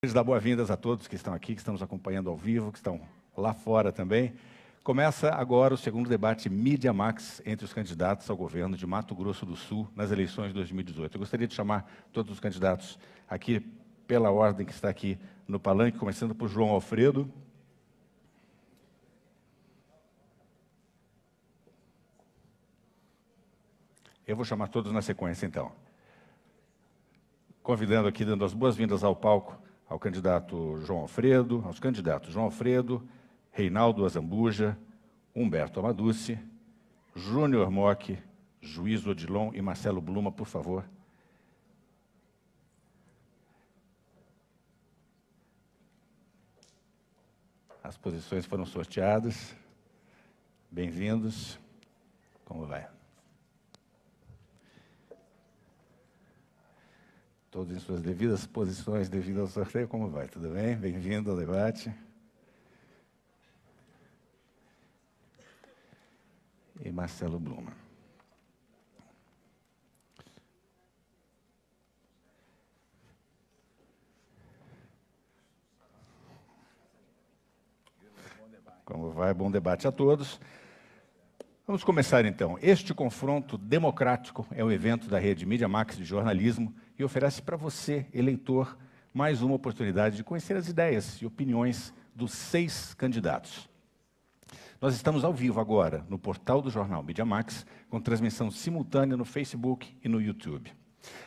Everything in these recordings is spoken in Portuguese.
Queria dar boas-vindas a todos que estão aqui, que estamos acompanhando ao vivo, que estão lá fora também. Começa agora o segundo debate Mídia Max entre os candidatos ao governo de Mato Grosso do Sul nas eleições de 2018. Eu gostaria de chamar todos os candidatos aqui pela ordem que está aqui no palanque, começando por João Alfredo. Eu vou chamar todos na sequência, então. Convidando aqui, dando as boas-vindas ao palco, ao candidato João Alfredo, aos candidatos João Alfredo, Reinaldo Azambuja, Humberto Amaduce, Júnior Mock, Juiz Odilon e Marcelo Bluma, por favor. As posições foram sorteadas. Bem-vindos. Como vai? todos em suas devidas posições devido ao sorteio. Como vai? Tudo bem? Bem-vindo ao debate. E Marcelo Bluma. Como vai? Bom debate a todos. Vamos começar então. Este confronto democrático é um evento da Rede Mídia Max de jornalismo e oferece para você, eleitor, mais uma oportunidade de conhecer as ideias e opiniões dos seis candidatos. Nós estamos ao vivo agora no portal do jornal Media Max, com transmissão simultânea no Facebook e no YouTube.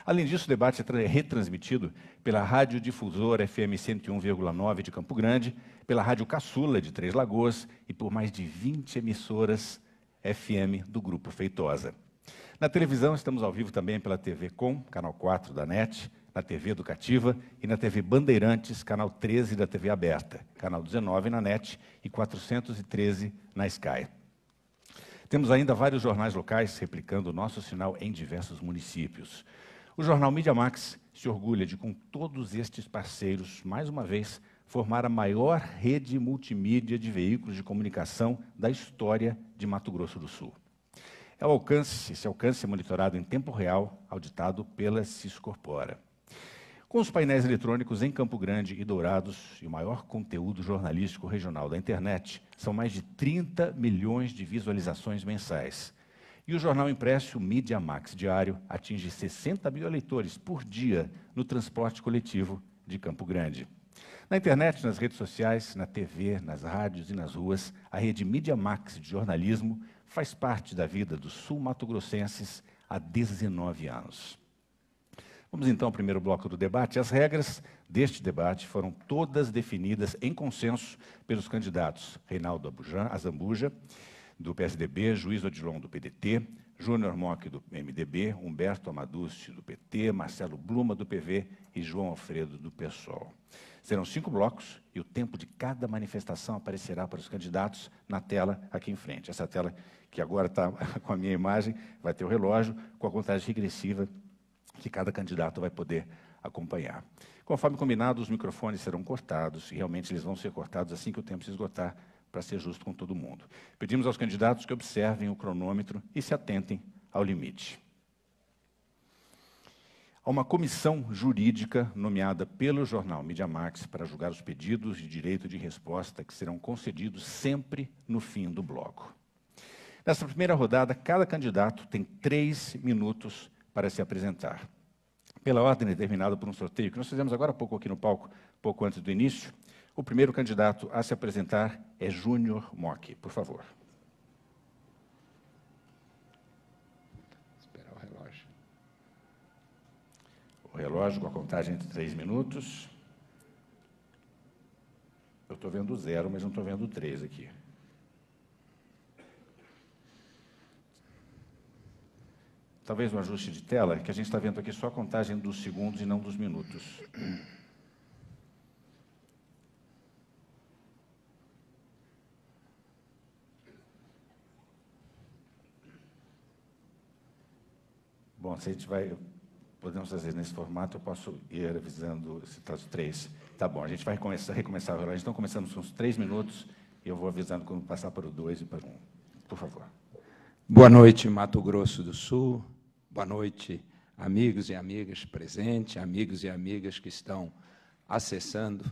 Além disso, o debate é, é retransmitido pela Rádio Difusora FM 101,9 de Campo Grande, pela Rádio Caçula de Três Lagoas e por mais de 20 emissoras FM do Grupo Feitosa. Na televisão, estamos ao vivo também pela TV Com, canal 4 da NET, na TV Educativa e na TV Bandeirantes, canal 13 da TV Aberta, canal 19 na NET e 413 na Sky. Temos ainda vários jornais locais replicando o nosso sinal em diversos municípios. O jornal Mídia Max se orgulha de, com todos estes parceiros, mais uma vez, formar a maior rede multimídia de veículos de comunicação da história de Mato Grosso do Sul. É o alcance, esse alcance é monitorado em tempo real, auditado pela Ciscorpora. Com os painéis eletrônicos em Campo Grande e Dourados e o maior conteúdo jornalístico regional da internet, são mais de 30 milhões de visualizações mensais. E o jornal impresso Mídia Max Diário atinge 60 mil leitores por dia no transporte coletivo de Campo Grande. Na internet, nas redes sociais, na TV, nas rádios e nas ruas, a rede Mídia Max de jornalismo faz parte da vida do sul-mato-grossenses há 19 anos. Vamos então ao primeiro bloco do debate. As regras deste debate foram todas definidas em consenso pelos candidatos Reinaldo Abujan, Azambuja, do PSDB, Juiz Odilon, do PDT, Júnior Mock, do MDB, Humberto Amaduste, do PT, Marcelo Bluma, do PV e João Alfredo, do PSOL. Serão cinco blocos e o tempo de cada manifestação aparecerá para os candidatos na tela aqui em frente. Essa tela que agora está com a minha imagem, vai ter o relógio com a contagem regressiva que cada candidato vai poder acompanhar. Conforme combinado, os microfones serão cortados, e realmente eles vão ser cortados assim que o tempo se esgotar, para ser justo com todo mundo. Pedimos aos candidatos que observem o cronômetro e se atentem ao limite. Há uma comissão jurídica nomeada pelo jornal MediaMax para julgar os pedidos de direito de resposta que serão concedidos sempre no fim do bloco. Nessa primeira rodada, cada candidato tem três minutos para se apresentar. Pela ordem determinada por um sorteio que nós fizemos agora há pouco aqui no palco, pouco antes do início, o primeiro candidato a se apresentar é Júnior Mock, por favor. Esperar o relógio. O relógio com a contagem de três minutos. Eu estou vendo zero, mas não estou vendo três aqui. talvez um ajuste de tela, que a gente está vendo aqui só a contagem dos segundos e não dos minutos. Bom, se a gente vai, podemos fazer nesse formato, eu posso ir avisando, se está três. Tá bom, a gente vai começar, recomeçar o relógio. Então, começamos com os três minutos, e eu vou avisando quando passar para o dois e para o um. Por favor. Boa noite, Mato Grosso do Sul. Boa noite, amigos e amigas presentes, amigos e amigas que estão acessando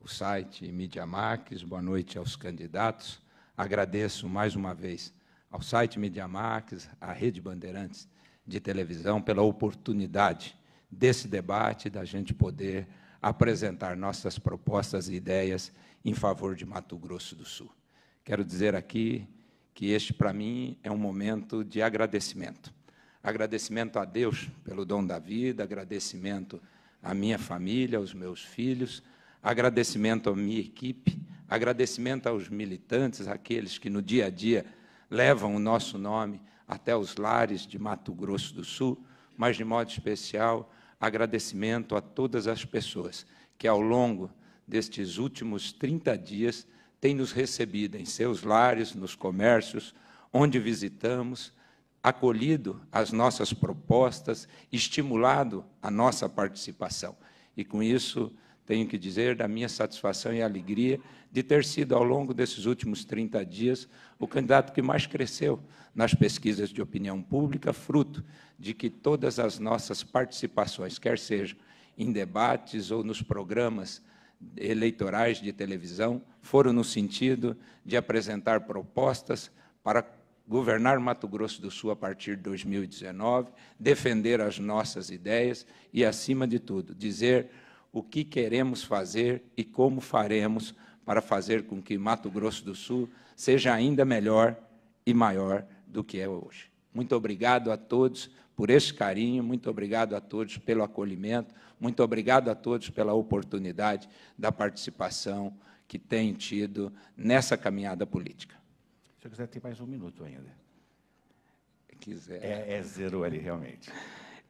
o site MediaMax. Boa noite aos candidatos. Agradeço mais uma vez ao site MediaMax, à Rede Bandeirantes de Televisão, pela oportunidade desse debate, da gente poder apresentar nossas propostas e ideias em favor de Mato Grosso do Sul. Quero dizer aqui que este, para mim, é um momento de agradecimento. Agradecimento a Deus pelo dom da vida, agradecimento à minha família, aos meus filhos, agradecimento à minha equipe, agradecimento aos militantes, aqueles que no dia a dia levam o nosso nome até os lares de Mato Grosso do Sul, mas de modo especial, agradecimento a todas as pessoas que ao longo destes últimos 30 dias tem nos recebido em seus lares, nos comércios, onde visitamos, acolhido as nossas propostas, estimulado a nossa participação. E com isso, tenho que dizer da minha satisfação e alegria de ter sido, ao longo desses últimos 30 dias, o candidato que mais cresceu nas pesquisas de opinião pública, fruto de que todas as nossas participações, quer seja em debates ou nos programas eleitorais de televisão foram no sentido de apresentar propostas para governar Mato Grosso do Sul a partir de 2019, defender as nossas ideias e, acima de tudo, dizer o que queremos fazer e como faremos para fazer com que Mato Grosso do Sul seja ainda melhor e maior do que é hoje. Muito obrigado a todos por esse carinho, muito obrigado a todos pelo acolhimento, muito obrigado a todos pela oportunidade da participação que tem tido nessa caminhada política. Se eu quiser, tem mais um minuto ainda. quiser. É, é zero ali, realmente.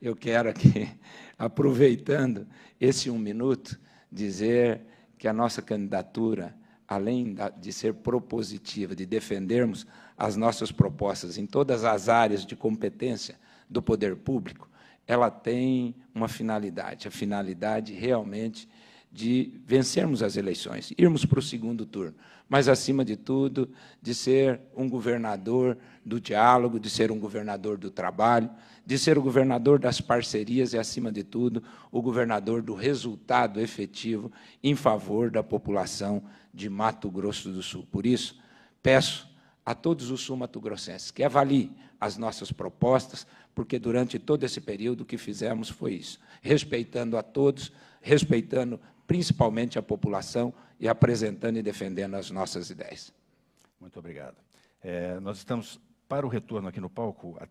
Eu quero aqui, aproveitando esse um minuto, dizer que a nossa candidatura, além de ser propositiva, de defendermos as nossas propostas em todas as áreas de competência do poder público, ela tem uma finalidade, a finalidade realmente de vencermos as eleições, irmos para o segundo turno, mas, acima de tudo, de ser um governador do diálogo, de ser um governador do trabalho, de ser o governador das parcerias e, acima de tudo, o governador do resultado efetivo em favor da população de Mato Grosso do Sul. Por isso, peço a todos os sul-mato-grossenses que avaliem as nossas propostas porque durante todo esse período o que fizemos foi isso, respeitando a todos, respeitando principalmente a população e apresentando e defendendo as nossas ideias. Muito obrigado. É, nós estamos para o retorno aqui no palco, a,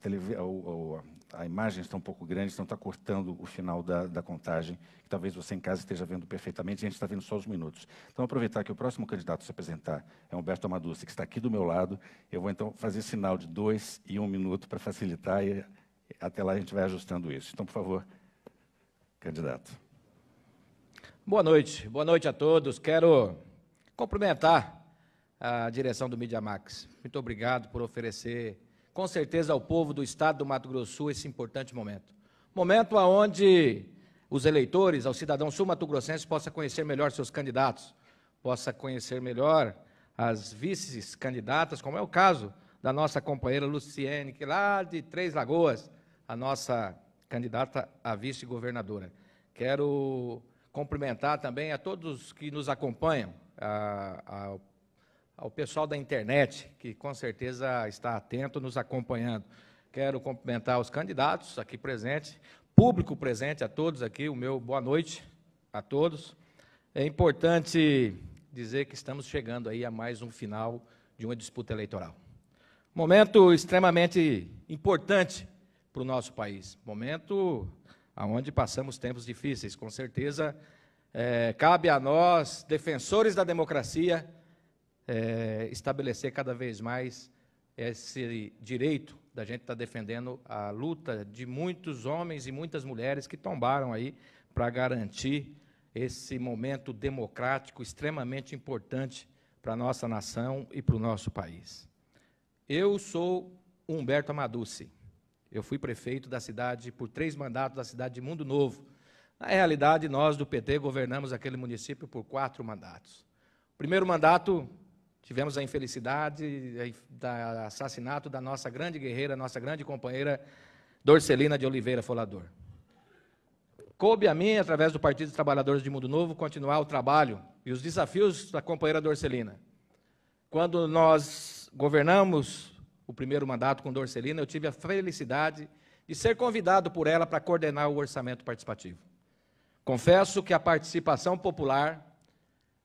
a, a, a, imagem está um pouco grande, então está cortando o final da, da contagem, que talvez você em casa esteja vendo perfeitamente, a gente está vendo só os minutos. Então, aproveitar que o próximo candidato a se apresentar é Humberto Amaduce, que está aqui do meu lado. Eu vou então fazer sinal de dois e um minuto para facilitar e até lá a gente vai ajustando isso. Então, por favor, candidato. Boa noite, boa noite a todos. Quero cumprimentar a direção do Mídia Max. Muito obrigado por oferecer, com certeza, ao povo do Estado do Mato Grosso Sul esse importante momento. Momento onde os eleitores, ao cidadão sul mato grossense possam conhecer melhor seus candidatos, possa conhecer melhor as vices-candidatas, como é o caso da nossa companheira Luciene, que é lá de Três Lagoas a nossa candidata a vice-governadora. Quero cumprimentar também a todos que nos acompanham, a, a, ao pessoal da internet, que com certeza está atento, nos acompanhando. Quero cumprimentar os candidatos aqui presentes, público presente a todos aqui, o meu boa noite a todos. É importante dizer que estamos chegando aí a mais um final de uma disputa eleitoral. Momento extremamente importante para o nosso país. Momento onde passamos tempos difíceis. Com certeza, é, cabe a nós, defensores da democracia, é, estabelecer cada vez mais esse direito da gente estar tá defendendo a luta de muitos homens e muitas mulheres que tombaram aí para garantir esse momento democrático extremamente importante para a nossa nação e para o nosso país. Eu sou Humberto Amaduce. Eu fui prefeito da cidade, por três mandatos, da cidade de Mundo Novo. Na realidade, nós do PT governamos aquele município por quatro mandatos. Primeiro mandato, tivemos a infelicidade eh, do assassinato da nossa grande guerreira, nossa grande companheira Dorcelina de Oliveira Folador. Coube a mim, através do Partido dos Trabalhadores de Mundo Novo, continuar o trabalho e os desafios da companheira Dorcelina. Quando nós governamos o primeiro mandato com Dorcelina, eu tive a felicidade de ser convidado por ela para coordenar o orçamento participativo. Confesso que a participação popular,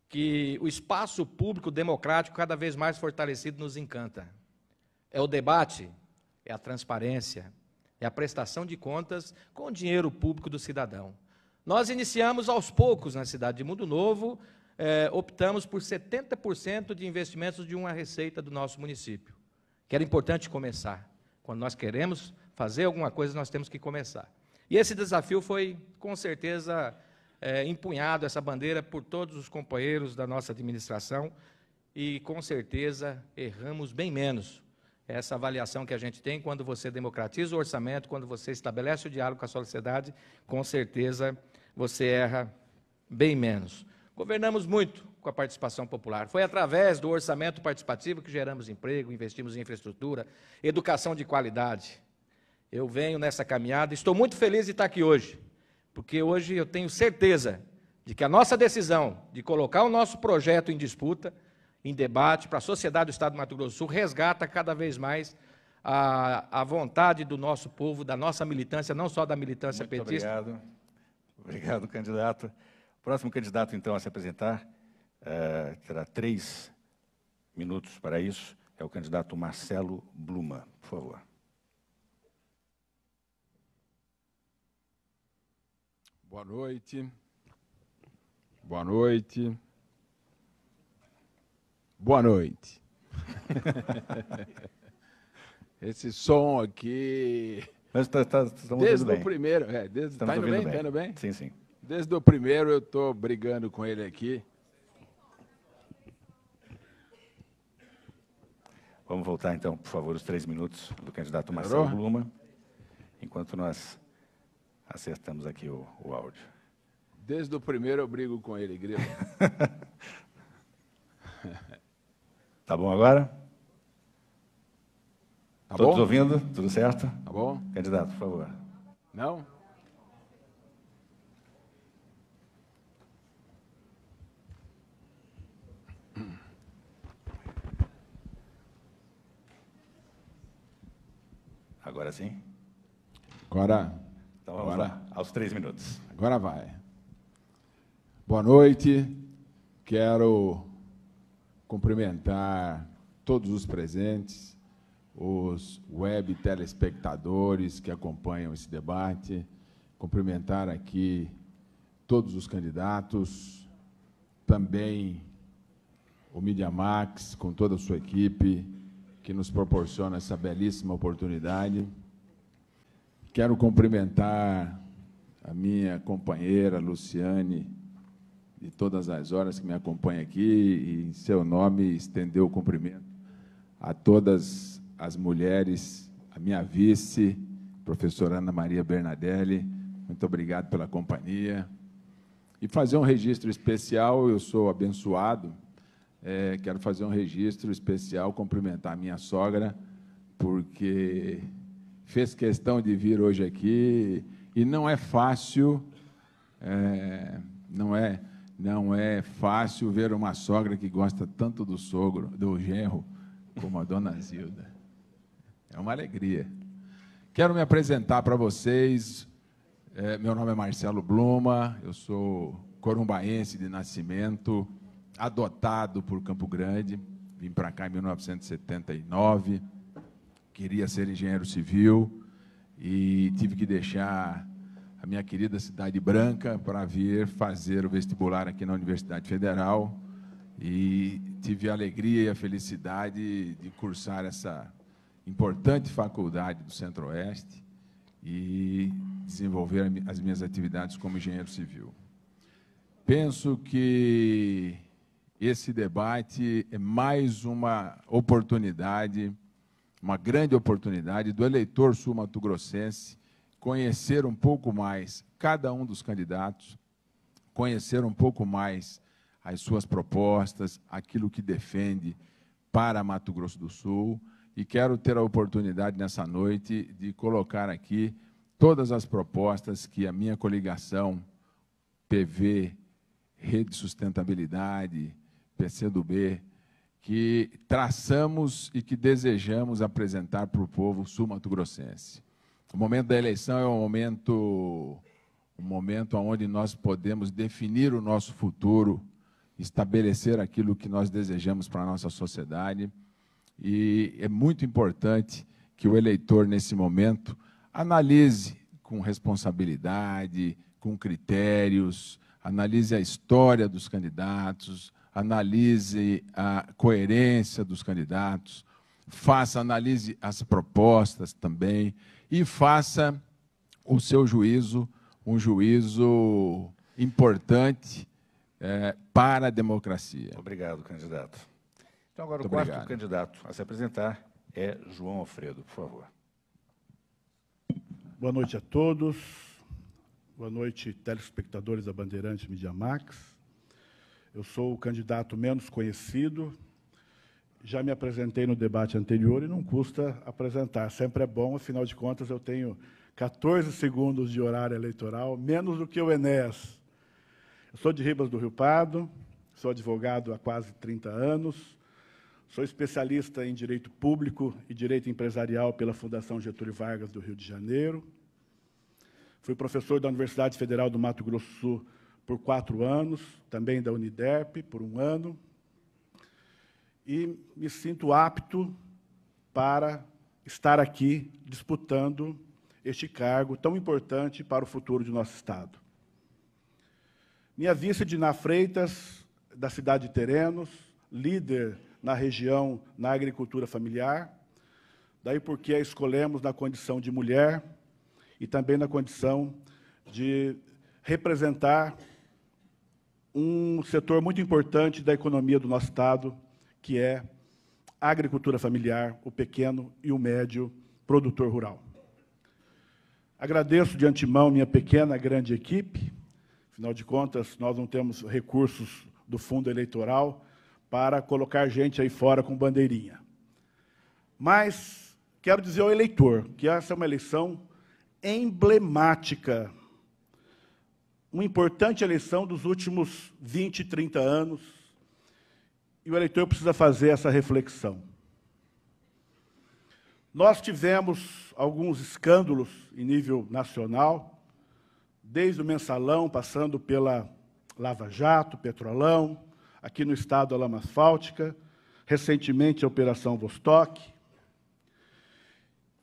que o espaço público democrático cada vez mais fortalecido nos encanta. É o debate, é a transparência, é a prestação de contas com o dinheiro público do cidadão. Nós iniciamos aos poucos na cidade de Mundo Novo, eh, optamos por 70% de investimentos de uma receita do nosso município que era importante começar. Quando nós queremos fazer alguma coisa, nós temos que começar. E esse desafio foi, com certeza, é, empunhado, essa bandeira, por todos os companheiros da nossa administração, e com certeza erramos bem menos. Essa avaliação que a gente tem quando você democratiza o orçamento, quando você estabelece o diálogo com a sociedade, com certeza você erra bem menos. Governamos muito, com a participação popular. Foi através do orçamento participativo que geramos emprego, investimos em infraestrutura, educação de qualidade. Eu venho nessa caminhada, estou muito feliz de estar aqui hoje, porque hoje eu tenho certeza de que a nossa decisão de colocar o nosso projeto em disputa, em debate, para a sociedade do Estado do Mato Grosso do Sul, resgata cada vez mais a, a vontade do nosso povo, da nossa militância, não só da militância muito petista. Obrigado. Obrigado, candidato. Próximo candidato, então, a se apresentar. Eh, terá três minutos para isso, é o candidato Marcelo Bluma. Por favor. Boa noite. Boa noite. Boa noite. Esse som aqui. Mas tá, tá, desde o primeiro. É, desde, tá indo bem, bem. Tá indo bem? Sim, sim. Desde o primeiro eu estou brigando com ele aqui. Vamos voltar, então, por favor, os três minutos do candidato Marcelo Bluma, enquanto nós acertamos aqui o, o áudio. Desde o primeiro eu brigo com ele, Grilo. tá bom agora? Tá Todos bom? ouvindo? Tudo certo? Tá bom? Candidato, por favor. Não? Agora sim? Agora. Então vamos agora. lá, aos três minutos. Agora vai. Boa noite. Quero cumprimentar todos os presentes, os web telespectadores que acompanham esse debate, cumprimentar aqui todos os candidatos, também o Mídia Max, com toda a sua equipe, que nos proporciona essa belíssima oportunidade. Quero cumprimentar a minha companheira Luciane, de todas as horas que me acompanha aqui, e em seu nome estender o cumprimento a todas as mulheres, a minha vice, professora Ana Maria Bernadelli, muito obrigado pela companhia. E fazer um registro especial, eu sou abençoado é, quero fazer um registro especial, cumprimentar minha sogra, porque fez questão de vir hoje aqui e não é fácil, é, não é, não é fácil ver uma sogra que gosta tanto do sogro, do genro, como a dona Zilda. É uma alegria. Quero me apresentar para vocês. É, meu nome é Marcelo Bluma, eu sou corumbaense de nascimento adotado por Campo Grande, vim para cá em 1979, queria ser engenheiro civil e tive que deixar a minha querida Cidade Branca para vir fazer o vestibular aqui na Universidade Federal e tive a alegria e a felicidade de cursar essa importante faculdade do Centro-Oeste e desenvolver as minhas atividades como engenheiro civil. Penso que esse debate é mais uma oportunidade, uma grande oportunidade do eleitor sul-mato-grossense conhecer um pouco mais cada um dos candidatos, conhecer um pouco mais as suas propostas, aquilo que defende para Mato Grosso do Sul. E quero ter a oportunidade nessa noite de colocar aqui todas as propostas que a minha coligação PV, Rede Sustentabilidade, PCdoB, que traçamos e que desejamos apresentar para o povo sul-mato-grossense. O momento da eleição é um momento, um momento onde nós podemos definir o nosso futuro, estabelecer aquilo que nós desejamos para a nossa sociedade. E é muito importante que o eleitor, nesse momento, analise com responsabilidade, com critérios, analise a história dos candidatos, analise a coerência dos candidatos, faça analise as propostas também e faça o seu juízo um juízo importante é, para a democracia. Obrigado, candidato. Então agora Muito o quarto obrigado. candidato a se apresentar é João Alfredo, por favor. Boa noite a todos. Boa noite, telespectadores da Bandeirante Media Max. Eu sou o candidato menos conhecido. Já me apresentei no debate anterior e não custa apresentar. Sempre é bom, afinal de contas, eu tenho 14 segundos de horário eleitoral, menos do que o Enéas. Eu sou de Ribas do Rio Pardo, sou advogado há quase 30 anos, sou especialista em direito público e direito empresarial pela Fundação Getúlio Vargas do Rio de Janeiro. Fui professor da Universidade Federal do Mato Grosso do Sul por quatro anos, também da Uniderp, por um ano, e me sinto apto para estar aqui disputando este cargo tão importante para o futuro de nosso Estado. Minha vice, Diná Freitas, da cidade de Terenos, líder na região na agricultura familiar, daí porque a escolhemos na condição de mulher e também na condição de representar um setor muito importante da economia do nosso Estado, que é a agricultura familiar, o pequeno e o médio produtor rural. Agradeço de antemão minha pequena grande equipe, afinal de contas, nós não temos recursos do fundo eleitoral para colocar gente aí fora com bandeirinha. Mas quero dizer ao eleitor que essa é uma eleição emblemática uma importante eleição dos últimos 20, 30 anos, e o eleitor precisa fazer essa reflexão. Nós tivemos alguns escândalos em nível nacional, desde o mensalão, passando pela Lava Jato, Petrolão, aqui no estado a lama asfáltica, recentemente a Operação Vostok.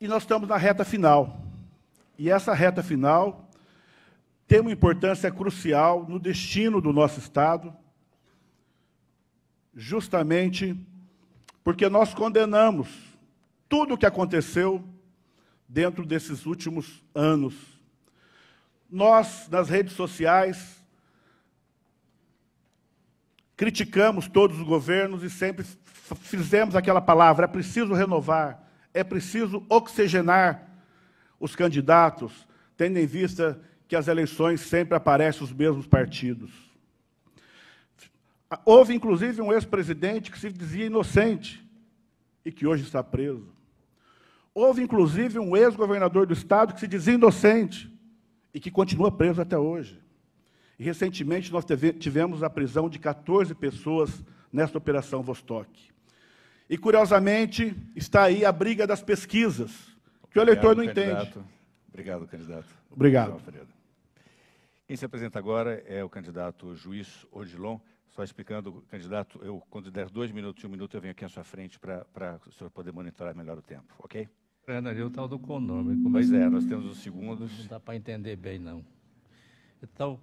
E nós estamos na reta final. E essa reta final tem uma importância crucial no destino do nosso Estado, justamente porque nós condenamos tudo o que aconteceu dentro desses últimos anos. Nós, nas redes sociais, criticamos todos os governos e sempre fizemos aquela palavra: é preciso renovar, é preciso oxigenar os candidatos, tendo em vista que as eleições sempre aparecem os mesmos partidos. Houve, inclusive, um ex-presidente que se dizia inocente e que hoje está preso. Houve, inclusive, um ex-governador do Estado que se dizia inocente e que continua preso até hoje. E, recentemente, nós tivemos a prisão de 14 pessoas nesta Operação Vostok. E, curiosamente, está aí a briga das pesquisas, que Obrigado, o eleitor não candidato. entende. Obrigado, candidato. Obrigado. Obrigado quem se apresenta agora é o candidato juiz Odilon. Só explicando, candidato, eu, quando der dois minutos e um minuto, eu venho aqui à sua frente para o senhor poder monitorar melhor o tempo, ok? Ana, ali o tal do conome, Pois é, é nós temos os segundos. Não dá para entender bem, não. Então,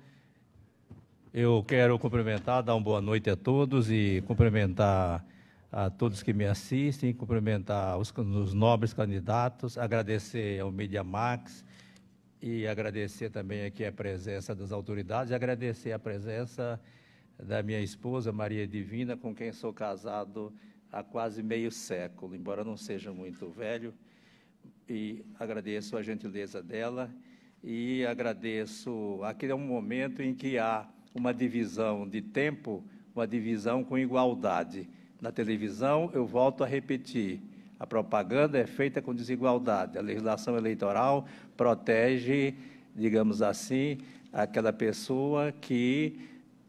eu quero cumprimentar, dar uma boa noite a todos e cumprimentar a todos que me assistem, cumprimentar os, os nobres candidatos, agradecer ao Media Max, e agradecer também aqui a presença das autoridades, agradecer a presença da minha esposa, Maria Divina, com quem sou casado há quase meio século, embora não seja muito velho, e agradeço a gentileza dela e agradeço. Aqui é um momento em que há uma divisão de tempo, uma divisão com igualdade. Na televisão, eu volto a repetir, a propaganda é feita com desigualdade. A legislação eleitoral protege, digamos assim, aquela pessoa que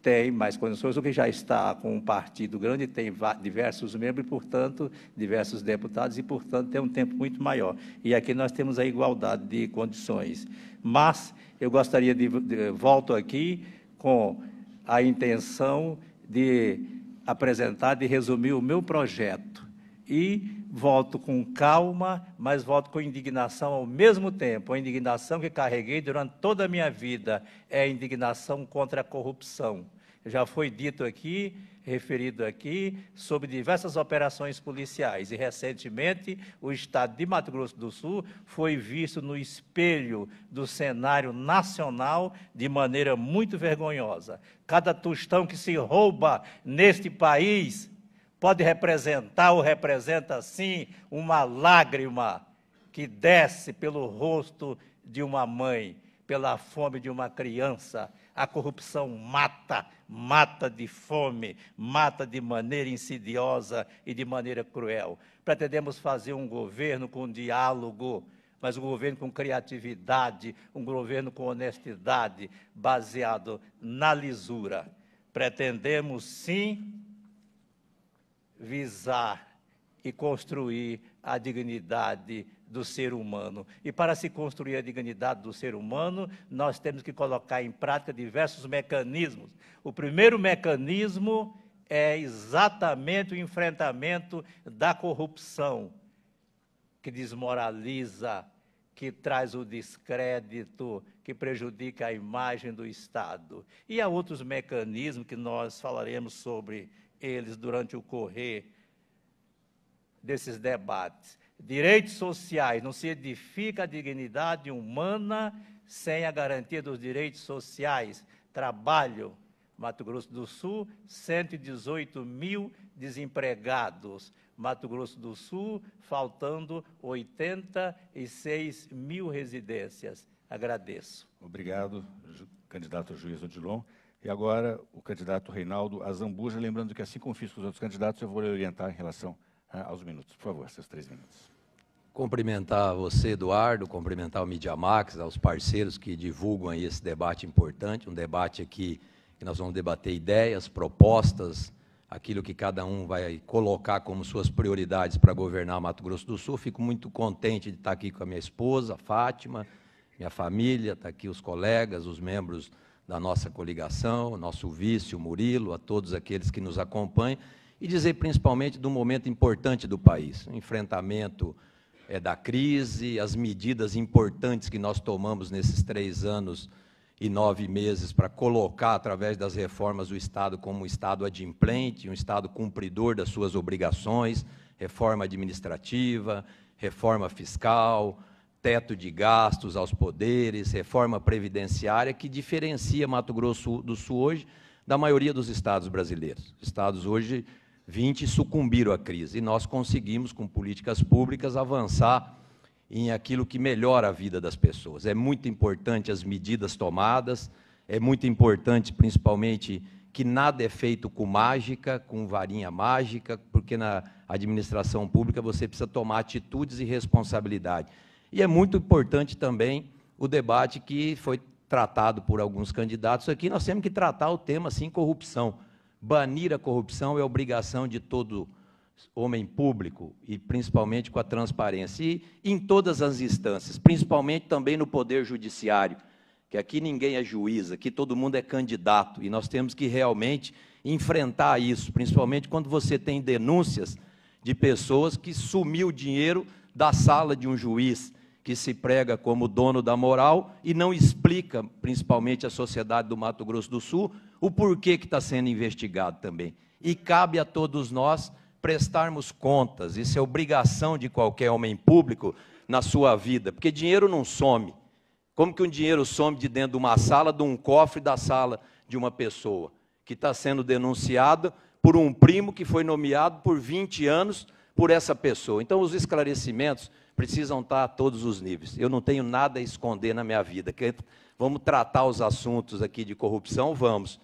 tem mais condições, ou que já está com um partido grande, tem diversos membros e, portanto, diversos deputados e, portanto, tem um tempo muito maior. E aqui nós temos a igualdade de condições. Mas eu gostaria de, de volto aqui com a intenção de apresentar, de resumir o meu projeto e volto com calma, mas volto com indignação ao mesmo tempo. A indignação que carreguei durante toda a minha vida é a indignação contra a corrupção. Já foi dito aqui, referido aqui, sobre diversas operações policiais. E, recentemente, o Estado de Mato Grosso do Sul foi visto no espelho do cenário nacional de maneira muito vergonhosa. Cada tostão que se rouba neste país pode representar ou representa sim uma lágrima que desce pelo rosto de uma mãe, pela fome de uma criança. A corrupção mata, mata de fome, mata de maneira insidiosa e de maneira cruel. Pretendemos fazer um governo com diálogo, mas um governo com criatividade, um governo com honestidade, baseado na lisura. Pretendemos sim visar e construir a dignidade do ser humano. E para se construir a dignidade do ser humano, nós temos que colocar em prática diversos mecanismos. O primeiro mecanismo é exatamente o enfrentamento da corrupção, que desmoraliza, que traz o descrédito, que prejudica a imagem do Estado. E há outros mecanismos que nós falaremos sobre eles durante o correr desses debates. Direitos sociais, não se edifica a dignidade humana sem a garantia dos direitos sociais. Trabalho, Mato Grosso do Sul, 118 mil desempregados. Mato Grosso do Sul, faltando 86 mil residências. Agradeço. Obrigado, candidato juiz Odilon. E agora o candidato Reinaldo Azambuja, lembrando que assim como fiz com os outros candidatos, eu vou lhe orientar em relação ah, aos minutos. Por favor, seus três minutos. Cumprimentar você, Eduardo, cumprimentar o Max, aos parceiros que divulgam aí esse debate importante, um debate aqui que nós vamos debater ideias, propostas, aquilo que cada um vai colocar como suas prioridades para governar Mato Grosso do Sul. Fico muito contente de estar aqui com a minha esposa, Fátima, minha família, está aqui os colegas, os membros da nossa coligação, nosso vice, o Murilo, a todos aqueles que nos acompanham, e dizer principalmente do momento importante do país, o enfrentamento é, da crise, as medidas importantes que nós tomamos nesses três anos e nove meses para colocar, através das reformas, o Estado como um Estado adimplente, um Estado cumpridor das suas obrigações, reforma administrativa, reforma fiscal, teto de gastos aos poderes, reforma previdenciária, que diferencia Mato Grosso do Sul hoje da maioria dos estados brasileiros. Estados hoje, 20 sucumbiram à crise, e nós conseguimos, com políticas públicas, avançar em aquilo que melhora a vida das pessoas. É muito importante as medidas tomadas, é muito importante, principalmente, que nada é feito com mágica, com varinha mágica, porque na administração pública você precisa tomar atitudes e responsabilidade. E é muito importante também o debate que foi tratado por alguns candidatos aqui. Nós temos que tratar o tema, sim, corrupção. Banir a corrupção é obrigação de todo homem público, e principalmente com a transparência, e em todas as instâncias, principalmente também no Poder Judiciário, que aqui ninguém é juiz, aqui todo mundo é candidato, e nós temos que realmente enfrentar isso, principalmente quando você tem denúncias de pessoas que sumiu dinheiro da sala de um juiz, que se prega como dono da moral e não explica, principalmente a sociedade do Mato Grosso do Sul, o porquê que está sendo investigado também. E cabe a todos nós prestarmos contas, isso é obrigação de qualquer homem público na sua vida, porque dinheiro não some. Como que um dinheiro some de dentro de uma sala, de um cofre da sala de uma pessoa que está sendo denunciada por um primo que foi nomeado por 20 anos por essa pessoa? Então, os esclarecimentos precisam estar a todos os níveis. Eu não tenho nada a esconder na minha vida. Vamos tratar os assuntos aqui de corrupção? Vamos.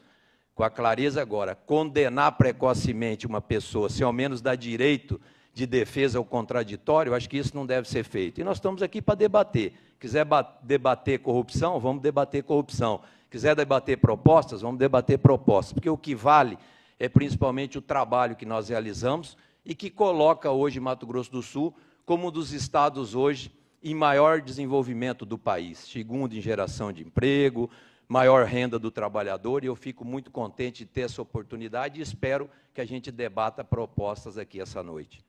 Com a clareza agora, condenar precocemente uma pessoa, se ao menos dar direito de defesa ao contraditório, acho que isso não deve ser feito. E nós estamos aqui para debater. Quiser debater corrupção, vamos debater corrupção. Quiser debater propostas, vamos debater propostas. Porque o que vale é principalmente o trabalho que nós realizamos e que coloca hoje Mato Grosso do Sul como dos estados hoje em maior desenvolvimento do país, segundo em geração de emprego, maior renda do trabalhador, e eu fico muito contente de ter essa oportunidade e espero que a gente debata propostas aqui essa noite.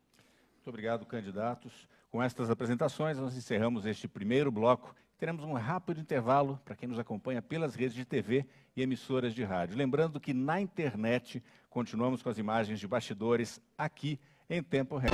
Muito obrigado, candidatos. Com estas apresentações, nós encerramos este primeiro bloco. Teremos um rápido intervalo para quem nos acompanha pelas redes de TV e emissoras de rádio. Lembrando que na internet continuamos com as imagens de bastidores aqui em tempo real.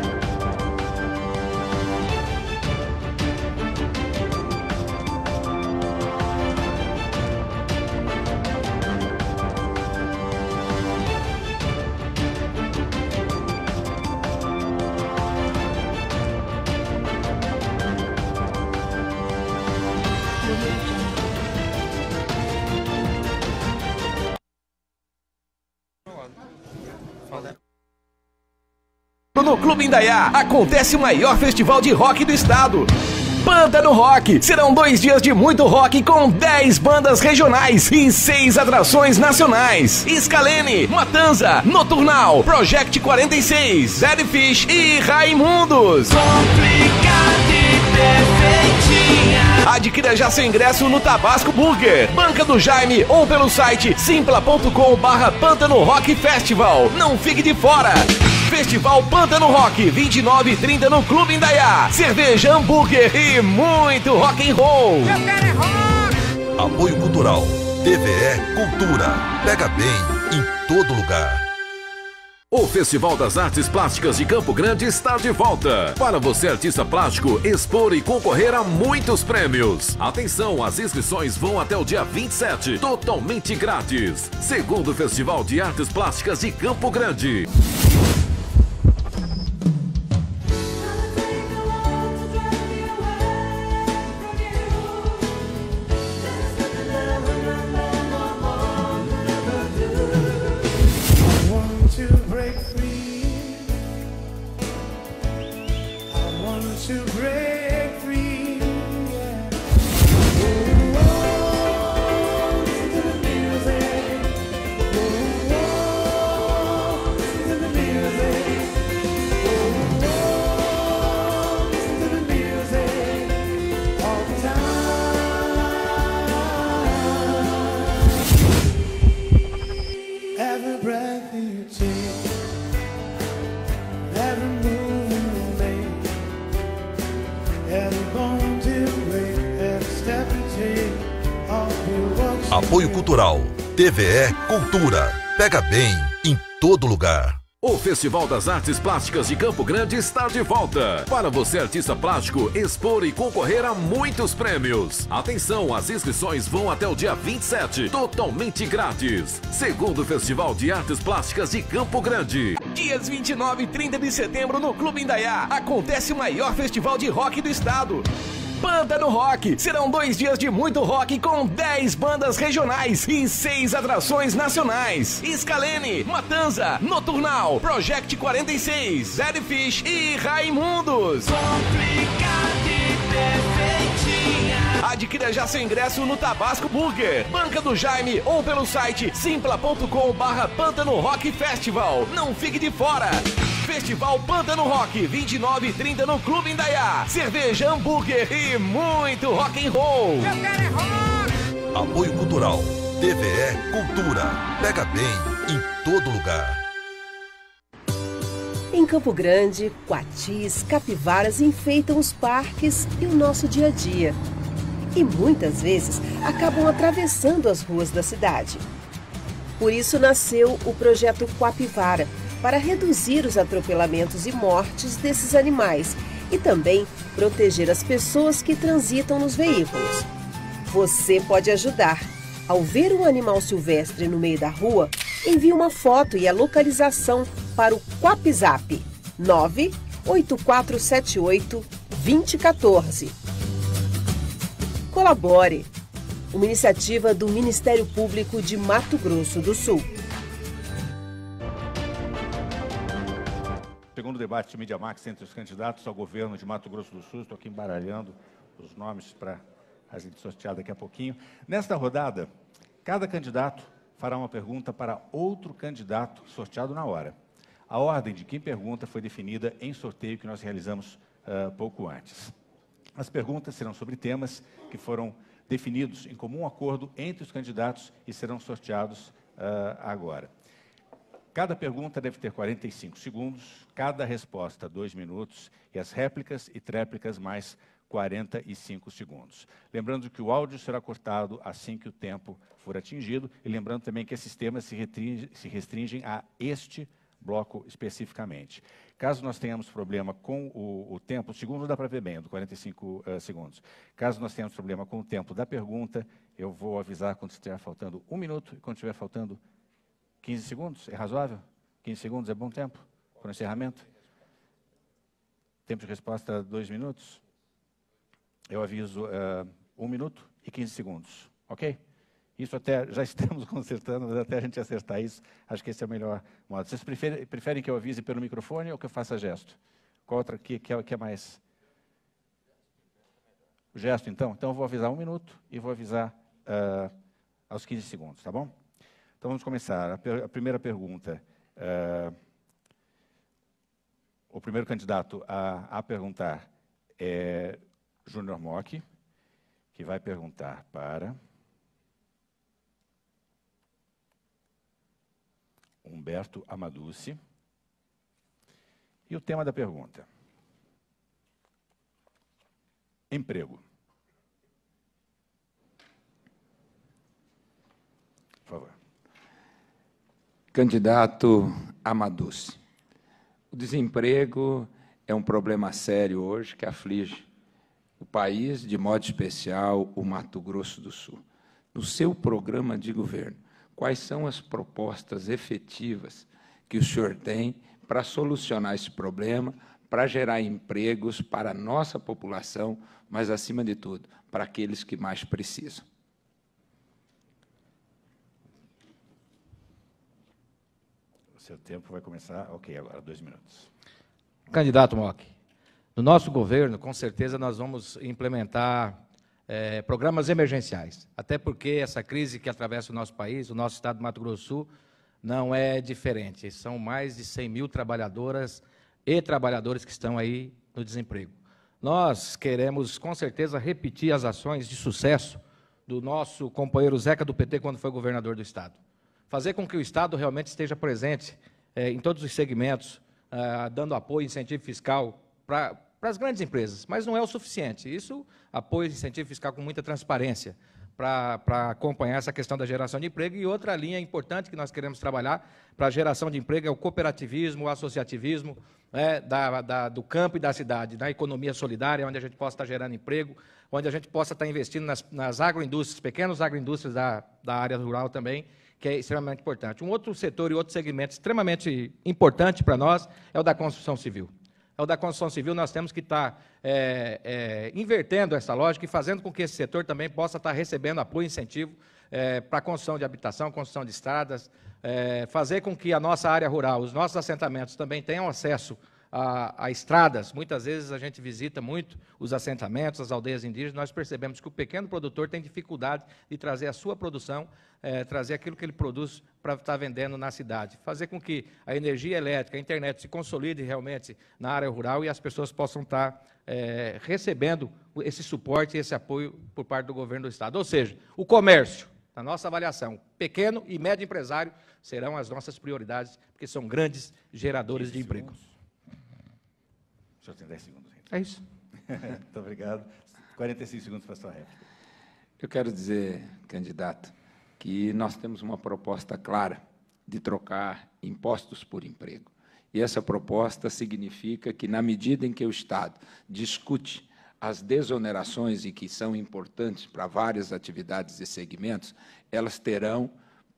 domingo no Clube Indaiá acontece o maior festival de rock do estado. Pântano Rock. Serão dois dias de muito rock com 10 bandas regionais e seis atrações nacionais. Escalene, Matanza, Noturnal, Project 46, Zedfish e Raimundos. Complicado e perfeitinho. Adquira já seu ingresso no Tabasco Burger, Banca do Jaime ou pelo site simpla.com barra Rock Festival. Não fique de fora! Festival Pantano Rock, 29 e 30 no Clube Indaiá. Cerveja, hambúrguer e muito rock and roll. Eu quero é rock. Apoio Cultural, TVE Cultura. Pega bem em todo lugar. O Festival das Artes Plásticas de Campo Grande está de volta. Para você, artista plástico, expor e concorrer a muitos prêmios. Atenção, as inscrições vão até o dia 27, totalmente grátis. Segundo Festival de Artes Plásticas de Campo Grande. TVE Cultura. Pega bem em todo lugar. O Festival das Artes Plásticas de Campo Grande está de volta. Para você, artista plástico, expor e concorrer a muitos prêmios. Atenção, as inscrições vão até o dia 27, totalmente grátis. Segundo Festival de Artes Plásticas de Campo Grande. Dias 29 e 30 de setembro no Clube Indaiá. Acontece o maior festival de rock do estado. Banda no Rock. Serão dois dias de muito rock com 10 bandas regionais e seis atrações nacionais. Scalene, Matanza, Noturnal, Project 46, Zed Fish e Raimundos. Complicado. Adquira já seu ingresso no Tabasco Burger, Banca do Jaime ou pelo site simpla.com barra Pântano Rock Festival. Não fique de fora! Festival Pântano Rock, 29 e 30 no Clube Indaiá. Cerveja, hambúrguer e muito rock and roll. é rock! Apoio Cultural, TVE Cultura. Pega bem em todo lugar. Em Campo Grande, coatis, capivaras enfeitam os parques e o nosso dia a dia e muitas vezes acabam atravessando as ruas da cidade. Por isso nasceu o projeto Coapivara, para reduzir os atropelamentos e mortes desses animais e também proteger as pessoas que transitam nos veículos. Você pode ajudar. Ao ver um animal silvestre no meio da rua, envie uma foto e a localização para o WhatsApp 98478 2014 Colabore! Uma iniciativa do Ministério Público de Mato Grosso do Sul. Segundo debate de Mídia Max entre os candidatos ao governo de Mato Grosso do Sul, estou aqui embaralhando os nomes para a gente sortear daqui a pouquinho. Nesta rodada, cada candidato fará uma pergunta para outro candidato sorteado na hora. A ordem de quem pergunta foi definida em sorteio que nós realizamos uh, pouco antes. As perguntas serão sobre temas que foram definidos em comum acordo entre os candidatos e serão sorteados uh, agora. Cada pergunta deve ter 45 segundos, cada resposta dois minutos e as réplicas e tréplicas mais 45 segundos. Lembrando que o áudio será cortado assim que o tempo for atingido e lembrando também que esses temas se, restringem a este bloco especificamente. Caso nós tenhamos problema com o, o tempo, o segundo dá para ver bem, do 45 uh, eh, segundos. Caso nós tenhamos problema com o tempo da pergunta, eu vou avisar quando estiver faltando um minuto e quando estiver faltando 15 segundos. É razoável? 15 segundos é bom tempo para o encerramento? Tempo de resposta, dois minutos. Eu aviso uh, um minuto e 15 segundos. Ok? Isso até já estamos consertando, mas até a gente acertar isso, acho que esse é o melhor modo. Vocês preferem, preferem que eu avise pelo microfone ou que eu faça gesto? Qual outra que, que, é, que é mais? O gesto, então? Então eu vou avisar um minuto e vou avisar uh, aos 15 segundos, tá bom? Então vamos começar. A, per, a primeira pergunta. Uh, o primeiro candidato a, a perguntar é Júnior Mock, que vai perguntar para. Humberto Amaduce. E o tema da pergunta: emprego. Por favor. Candidato Amaduce. O desemprego é um problema sério hoje que aflige o país, de modo especial o Mato Grosso do Sul. No seu programa de governo, Quais são as propostas efetivas que o senhor tem para solucionar esse problema, para gerar empregos para a nossa população, mas, acima de tudo, para aqueles que mais precisam? O seu tempo vai começar, ok, agora dois minutos. Candidato Mock, no nosso governo, com certeza, nós vamos implementar é, programas emergenciais. Até porque essa crise que atravessa o nosso país, o nosso estado do Mato Grosso, Sul, não é diferente. São mais de 100 mil trabalhadoras e trabalhadores que estão aí no desemprego. Nós queremos, com certeza, repetir as ações de sucesso do nosso companheiro Zeca do PT quando foi governador do Estado. Fazer com que o Estado realmente esteja presente é, em todos os segmentos, é, dando apoio, incentivo fiscal para para as grandes empresas, mas não é o suficiente. Isso, apoio de incentivo fiscal com muita transparência para, para acompanhar essa questão da geração de emprego. E outra linha importante que nós queremos trabalhar para a geração de emprego é o cooperativismo, o associativismo né, da, da, do campo e da cidade, da economia solidária, onde a gente possa estar gerando emprego, onde a gente possa estar investindo nas, nas agroindústrias, pequenas agroindústrias da, da área rural também, que é extremamente importante. Um outro setor e outro segmento extremamente importante para nós é o da construção civil é o da construção civil, nós temos que estar tá, é, é, invertendo essa lógica e fazendo com que esse setor também possa estar tá recebendo apoio e incentivo é, para a construção de habitação, construção de estradas, é, fazer com que a nossa área rural, os nossos assentamentos também tenham acesso a, a, estradas. Muitas vezes a gente visita muito os assentamentos, as aldeias indígenas, nós percebemos que o pequeno produtor tem dificuldade de trazer a sua produção, é, trazer aquilo que ele produz para estar vendendo na cidade. Fazer com que a energia elétrica, a internet se consolide realmente na área rural e as pessoas possam estar é, recebendo esse suporte e esse apoio por parte do governo do Estado. Ou seja, o comércio, na nossa avaliação, pequeno e médio empresário serão as nossas prioridades, porque são grandes geradores de emprego. Né? O senhor tem 10 segundos então. É isso. Muito obrigado. 45 segundos para a sua réplica. Eu quero dizer, candidato, que nós temos uma proposta clara de trocar impostos por emprego. E essa proposta significa que, na medida em que o Estado discute as desonerações e que são importantes para várias atividades e segmentos, elas terão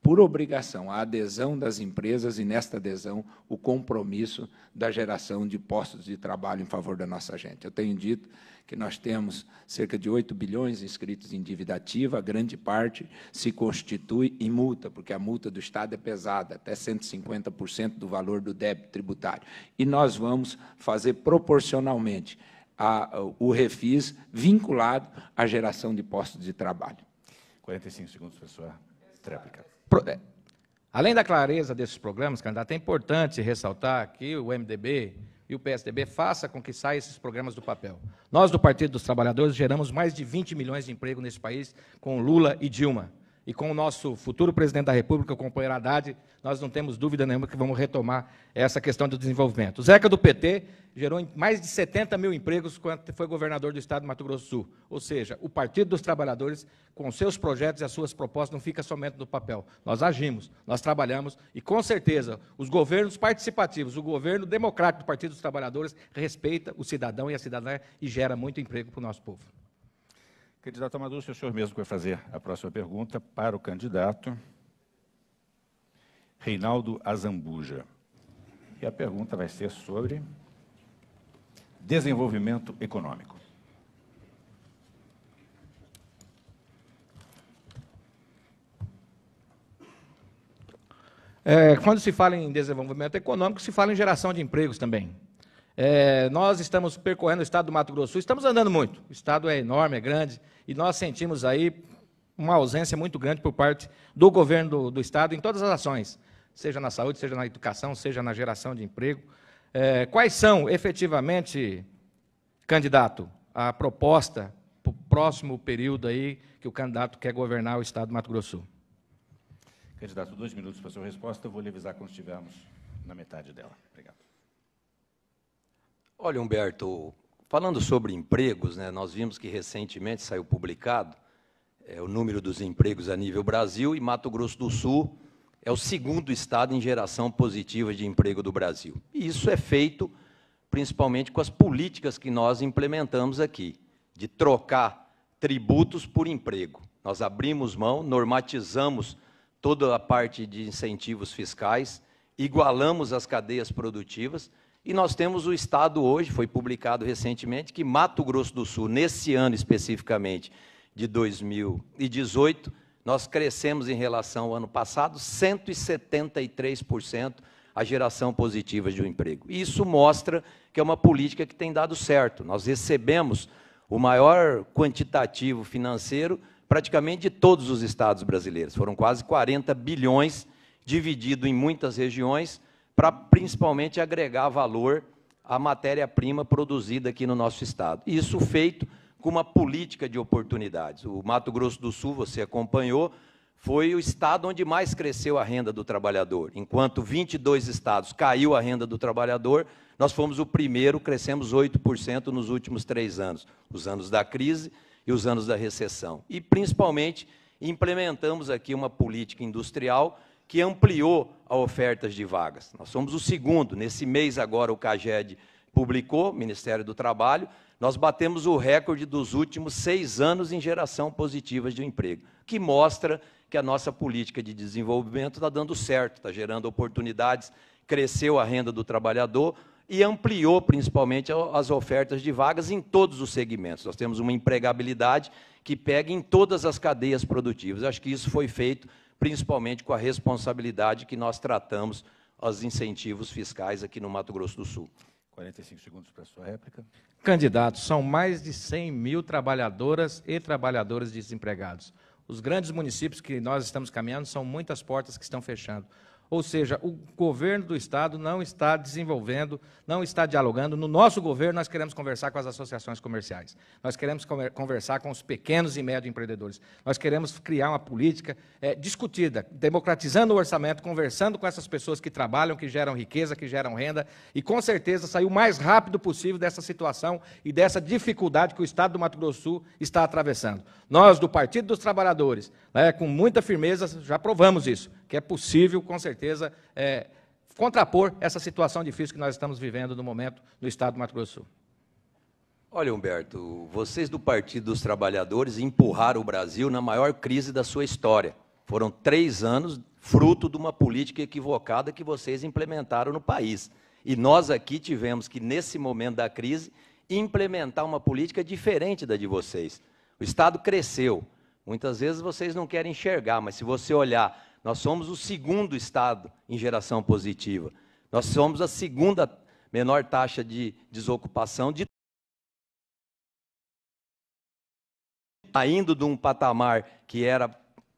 por obrigação, a adesão das empresas e, nesta adesão, o compromisso da geração de postos de trabalho em favor da nossa gente. Eu tenho dito que nós temos cerca de 8 bilhões inscritos em dívida ativa, grande parte se constitui em multa, porque a multa do Estado é pesada, até 150% do valor do débito tributário. E nós vamos fazer proporcionalmente a, o refis vinculado à geração de postos de trabalho. 45 segundos, professor. Tréplica. É, além da clareza desses programas, candidato, é importante ressaltar que o MDB e o PSDB façam com que saiam esses programas do papel. Nós, do Partido dos Trabalhadores, geramos mais de 20 milhões de empregos nesse país com Lula e Dilma e com o nosso futuro presidente da República, o companheiro Haddad, nós não temos dúvida nenhuma que vamos retomar essa questão do desenvolvimento. O Zeca do PT gerou mais de 70 mil empregos quando foi governador do estado do Mato Grosso do Sul. Ou seja, o Partido dos Trabalhadores, com seus projetos e as suas propostas, não fica somente no papel. Nós agimos, nós trabalhamos e, com certeza, os governos participativos, o governo democrático do Partido dos Trabalhadores respeita o cidadão e a cidadã e gera muito emprego para o nosso povo. Candidato Amador, se o senhor mesmo vai fazer a próxima pergunta para o candidato Reinaldo Azambuja. E a pergunta vai ser sobre desenvolvimento econômico. É, quando se fala em desenvolvimento econômico, se fala em geração de empregos também. É, nós estamos percorrendo o estado do Mato Grosso, estamos andando muito, o estado é enorme, é grande, e nós sentimos aí uma ausência muito grande por parte do governo do, do estado em todas as ações, seja na saúde, seja na educação, seja na geração de emprego. É, quais são efetivamente, candidato, a proposta para o próximo período aí que o candidato quer governar o estado do Mato Grosso? Candidato, dois minutos para a sua resposta, eu vou lhe avisar quando estivermos na metade dela. Obrigado. Olha, Humberto, falando sobre empregos, né, nós vimos que recentemente saiu publicado é, o número dos empregos a nível Brasil e Mato Grosso do Sul é o segundo estado em geração positiva de emprego do Brasil. E isso é feito principalmente com as políticas que nós implementamos aqui, de trocar tributos por emprego. Nós abrimos mão, normatizamos toda a parte de incentivos fiscais, igualamos as cadeias produtivas e nós temos o estado hoje, foi publicado recentemente, que Mato Grosso do Sul, nesse ano especificamente de 2018, nós crescemos em relação ao ano passado 173% a geração positiva de um emprego. E isso mostra que é uma política que tem dado certo. Nós recebemos o maior quantitativo financeiro praticamente de todos os estados brasileiros. Foram quase 40 bilhões dividido em muitas regiões para principalmente agregar valor à matéria-prima produzida aqui no nosso estado. Isso feito com uma política de oportunidades. O Mato Grosso do Sul, você acompanhou, foi o estado onde mais cresceu a renda do trabalhador. Enquanto 22 estados caiu a renda do trabalhador, nós fomos o primeiro, crescemos 8% nos últimos três anos, os anos da crise e os anos da recessão. E, principalmente, implementamos aqui uma política industrial que ampliou a ofertas de vagas. Nós somos o segundo. Nesse mês agora o CAGED publicou, Ministério do Trabalho, nós batemos o recorde dos últimos seis anos em geração positiva de emprego, que mostra que a nossa política de desenvolvimento está dando certo, está gerando oportunidades, cresceu a renda do trabalhador e ampliou principalmente as ofertas de vagas em todos os segmentos. Nós temos uma empregabilidade que pega em todas as cadeias produtivas. Acho que isso foi feito principalmente com a responsabilidade que nós tratamos os incentivos fiscais aqui no Mato Grosso do Sul. 45 segundos para a sua réplica. Candidato, são mais de 100 mil trabalhadoras e trabalhadores desempregados. Os grandes municípios que nós estamos caminhando são muitas portas que estão fechando. Ou seja, o governo do Estado não está desenvolvendo, não está dialogando. No nosso governo, nós queremos conversar com as associações comerciais, nós queremos conversar com os pequenos e médios empreendedores, nós queremos criar uma política é, discutida, democratizando o orçamento, conversando com essas pessoas que trabalham, que geram riqueza, que geram renda, e com certeza sair o mais rápido possível dessa situação e dessa dificuldade que o Estado do Mato Grosso do Sul está atravessando. Nós, do Partido dos Trabalhadores, né, com muita firmeza, já provamos isso que é possível, com certeza, é, contrapor essa situação difícil que nós estamos vivendo no momento no estado do Mato Grosso do Sul. Olha, Humberto, vocês do Partido dos Trabalhadores empurraram o Brasil na maior crise da sua história. Foram três anos fruto de uma política equivocada que vocês implementaram no país. E nós aqui tivemos que, nesse momento da crise, implementar uma política diferente da de vocês. O Estado cresceu. Muitas vezes vocês não querem enxergar, mas se você olhar nós somos o segundo estado em geração positiva. Nós somos a segunda menor taxa de desocupação de saindo de um patamar que era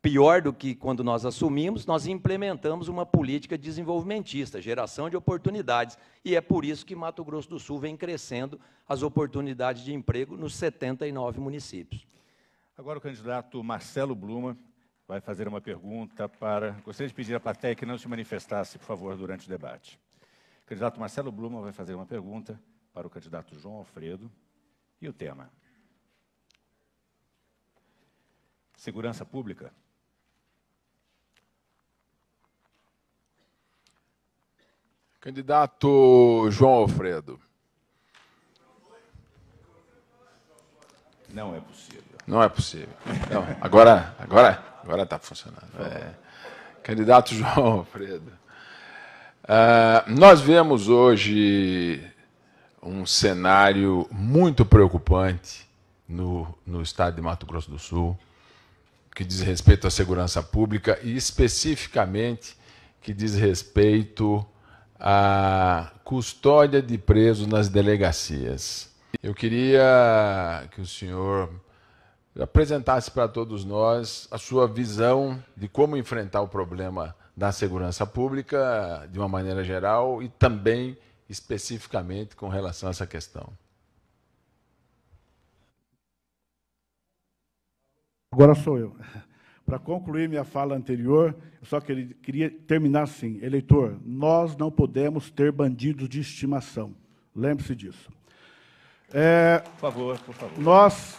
pior do que quando nós assumimos, nós implementamos uma política desenvolvimentista, geração de oportunidades. E é por isso que Mato Grosso do Sul vem crescendo as oportunidades de emprego nos 79 municípios. Agora o candidato Marcelo Bluma vai fazer uma pergunta para. Gostaria de pedir à plateia que não se manifestasse, por favor, durante o debate. O candidato Marcelo Bluma vai fazer uma pergunta para o candidato João Alfredo e o tema: Segurança Pública. Candidato João Alfredo. Não é possível. Não é possível. Não, agora, agora Agora está funcionando. É. Candidato João Alfredo. Uh, nós vemos hoje um cenário muito preocupante no, no estado de Mato Grosso do Sul, que diz respeito à segurança pública e, especificamente, que diz respeito à custódia de presos nas delegacias. Eu queria que o senhor apresentasse para todos nós a sua visão de como enfrentar o problema da segurança pública de uma maneira geral e também especificamente com relação a essa questão. Agora sou eu. Para concluir minha fala anterior, eu só queria terminar assim: eleitor, nós não podemos ter bandidos de estimação. Lembre-se disso. É, por favor, por favor. Nós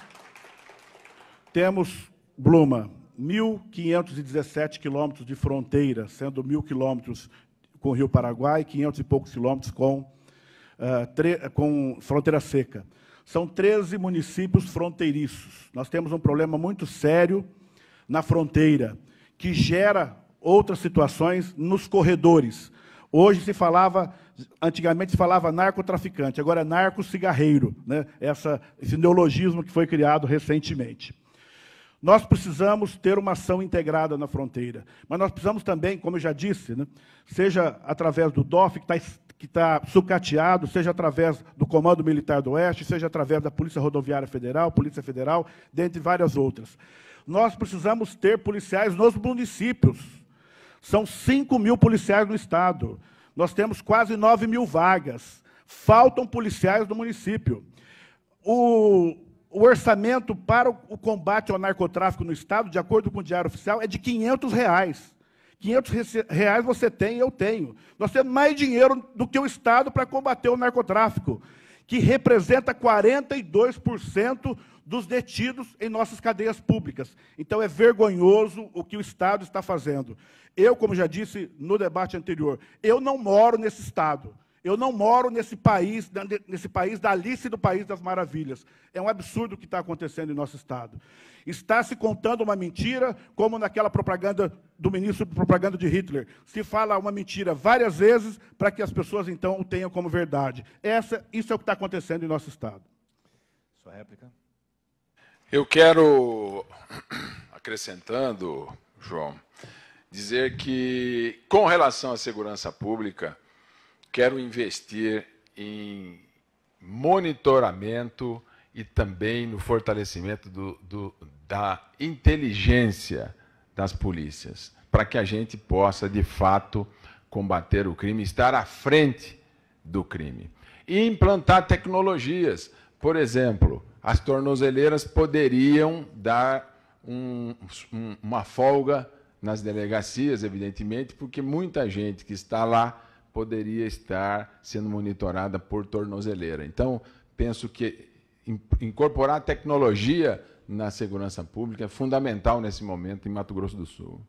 temos Bluma, 1.517 quilômetros de fronteira, sendo 1.000 quilômetros com o Rio Paraguai, 500 e poucos quilômetros com, uh, com fronteira seca. São 13 municípios fronteiriços. Nós temos um problema muito sério na fronteira, que gera outras situações nos corredores. Hoje se falava, antigamente se falava narcotraficante, agora é narco-cigarreiro, né? esse neologismo que foi criado recentemente. Nós precisamos ter uma ação integrada na fronteira, mas nós precisamos também, como eu já disse, né, seja através do DOF, que está que está sucateado, seja através do Comando Militar do Oeste, seja através da Polícia Rodoviária Federal, Polícia Federal, dentre várias outras. Nós precisamos ter policiais nos municípios. São 5 mil policiais no Estado. Nós temos quase 9 mil vagas. Faltam policiais no município. O, o orçamento para o combate ao narcotráfico no Estado, de acordo com o Diário Oficial, é de 500 reais. 500 reais você tem, eu tenho. Nós temos mais dinheiro do que o Estado para combater o narcotráfico, que representa 42% dos detidos em nossas cadeias públicas. Então é vergonhoso o que o Estado está fazendo. Eu, como já disse no debate anterior, eu não moro nesse Estado. Eu não moro nesse país, nesse país da Alice do País das Maravilhas. É um absurdo o que está acontecendo em nosso Estado. Está se contando uma mentira, como naquela propaganda do ministro de propaganda de Hitler. Se fala uma mentira várias vezes para que as pessoas, então, o tenham como verdade. Essa, isso é o que está acontecendo em nosso Estado. Sua réplica? Eu quero, acrescentando, João, dizer que, com relação à segurança pública, quero investir em monitoramento e também no fortalecimento do, do, da inteligência das polícias, para que a gente possa, de fato, combater o crime, estar à frente do crime. E implantar tecnologias. Por exemplo, as tornozeleiras poderiam dar um, um, uma folga nas delegacias, evidentemente, porque muita gente que está lá poderia estar sendo monitorada por tornozeleira. Então, penso que incorporar tecnologia na segurança pública é fundamental nesse momento em Mato Grosso do Sul.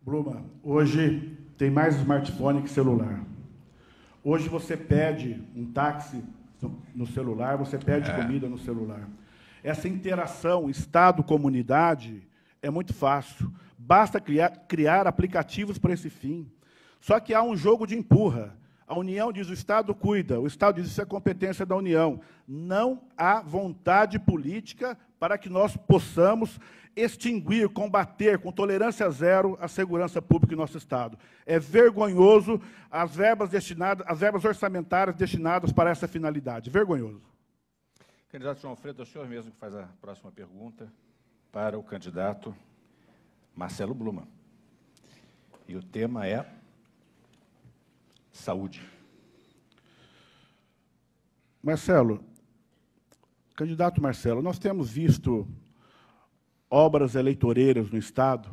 Bruma, hoje tem mais smartphone que celular. Hoje você pede um táxi no celular, você pede é. comida no celular. Essa interação Estado-comunidade é muito fácil. Basta criar, criar aplicativos para esse fim. Só que há um jogo de empurra. A União diz o Estado cuida, o Estado diz isso é competência da União. Não há vontade política para que nós possamos extinguir, combater com tolerância zero a segurança pública em nosso Estado. É vergonhoso as verbas destinadas, as verbas orçamentárias destinadas para essa finalidade. Vergonhoso. Candidato João Alfredo, é o senhor mesmo que faz a próxima pergunta para o candidato. Marcelo Bluma. E o tema é saúde. Marcelo, candidato Marcelo, nós temos visto obras eleitoreiras no Estado,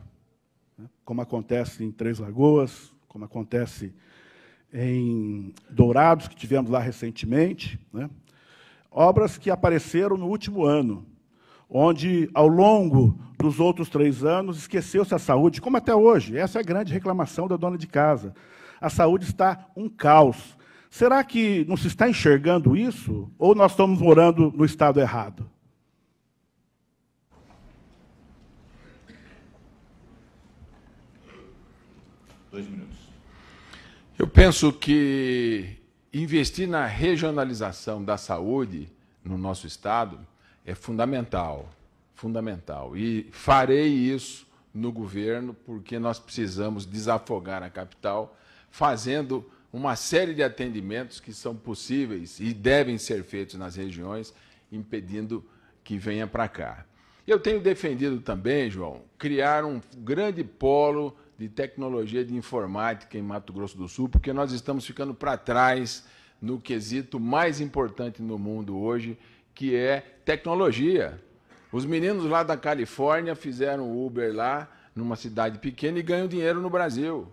né, como acontece em Três Lagoas, como acontece em Dourados, que tivemos lá recentemente, né? obras que apareceram no último ano, onde, ao longo dos outros três anos, esqueceu-se a saúde, como até hoje. Essa é a grande reclamação da dona de casa. A saúde está um caos. Será que não se está enxergando isso? Ou nós estamos morando no estado errado? Dois minutos. Eu penso que investir na regionalização da saúde no nosso estado é fundamental, fundamental. E farei isso no governo, porque nós precisamos desafogar a capital, fazendo uma série de atendimentos que são possíveis e devem ser feitos nas regiões, impedindo que venha para cá. Eu tenho defendido também, João, criar um grande polo de tecnologia de informática em Mato Grosso do Sul, porque nós estamos ficando para trás no quesito mais importante no mundo hoje, que é tecnologia. Os meninos lá da Califórnia fizeram Uber lá numa cidade pequena e ganham dinheiro no Brasil.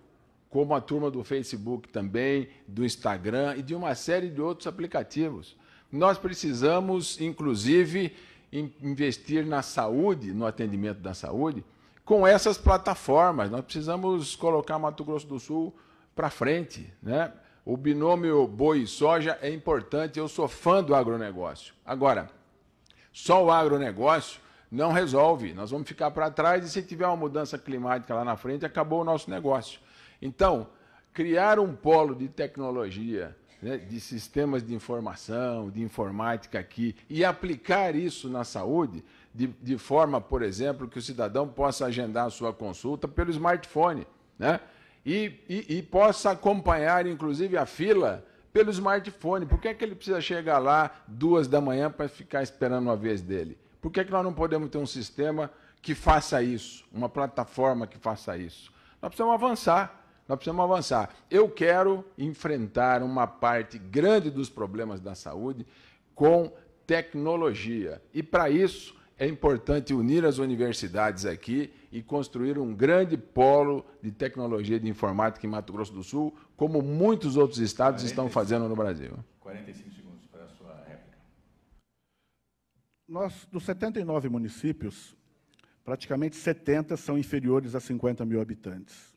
Como a turma do Facebook também, do Instagram e de uma série de outros aplicativos. Nós precisamos, inclusive, investir na saúde, no atendimento da saúde, com essas plataformas. Nós precisamos colocar Mato Grosso do Sul para frente, né? O binômio boi e soja é importante, eu sou fã do agronegócio. Agora, só o agronegócio não resolve. Nós vamos ficar para trás e se tiver uma mudança climática lá na frente, acabou o nosso negócio. Então, criar um polo de tecnologia, né, de sistemas de informação, de informática aqui, e aplicar isso na saúde, de, de forma, por exemplo, que o cidadão possa agendar a sua consulta pelo smartphone. Né? e, e, e possa acompanhar, inclusive, a fila pelo smartphone. Por que, é que ele precisa chegar lá duas da manhã para ficar esperando a vez dele? Por que, é que nós não podemos ter um sistema que faça isso, uma plataforma que faça isso? Nós precisamos avançar. Nós precisamos avançar. Eu quero enfrentar uma parte grande dos problemas da saúde com tecnologia. E para isso, é importante unir as universidades aqui e construir um grande polo de tecnologia de informática em Mato Grosso do Sul, como muitos outros estados 45, estão fazendo no Brasil. 45 segundos para a sua réplica. Nós, dos 79 municípios, praticamente 70 são inferiores a 50 mil habitantes.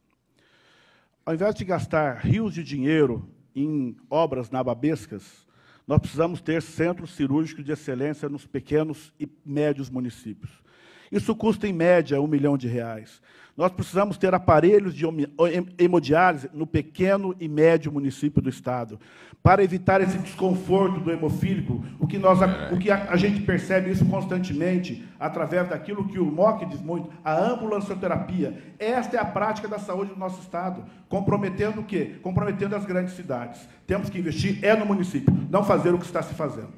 Ao invés de gastar rios de dinheiro em obras nababescas, nós precisamos ter centros cirúrgicos de excelência nos pequenos e médios municípios. Isso custa, em média, um milhão de reais. Nós precisamos ter aparelhos de hemodiálise no pequeno e médio município do estado, para evitar esse desconforto do hemofílico, o que, nós, o que a, a gente percebe isso constantemente, através daquilo que o MOC diz muito, a ambulancioterapia. Esta é a prática da saúde do nosso estado, comprometendo o quê? Comprometendo as grandes cidades. Temos que investir é no município, não fazer o que está se fazendo.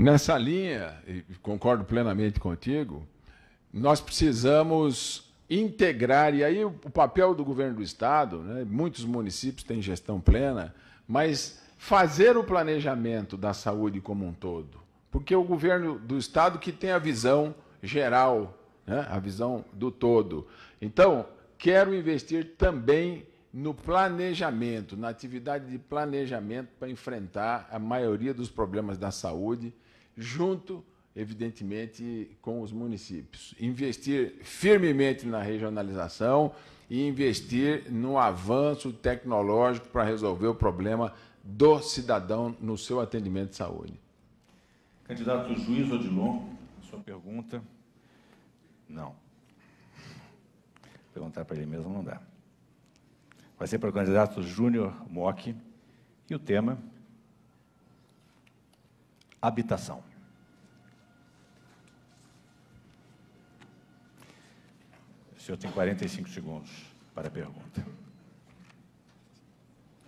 Nessa linha, e concordo plenamente contigo, nós precisamos integrar, e aí o papel do governo do Estado, né, muitos municípios têm gestão plena, mas fazer o planejamento da saúde como um todo. Porque o governo do Estado que tem a visão geral, né, a visão do todo. Então, quero investir também no planejamento, na atividade de planejamento para enfrentar a maioria dos problemas da saúde junto, evidentemente, com os municípios. Investir firmemente na regionalização e investir no avanço tecnológico para resolver o problema do cidadão no seu atendimento de saúde. Candidato juiz Odilon, sua pergunta. Não. Perguntar para ele mesmo não dá. Vai ser para o candidato Júnior Mock e o tema habitação. O senhor tem 45 segundos para a pergunta.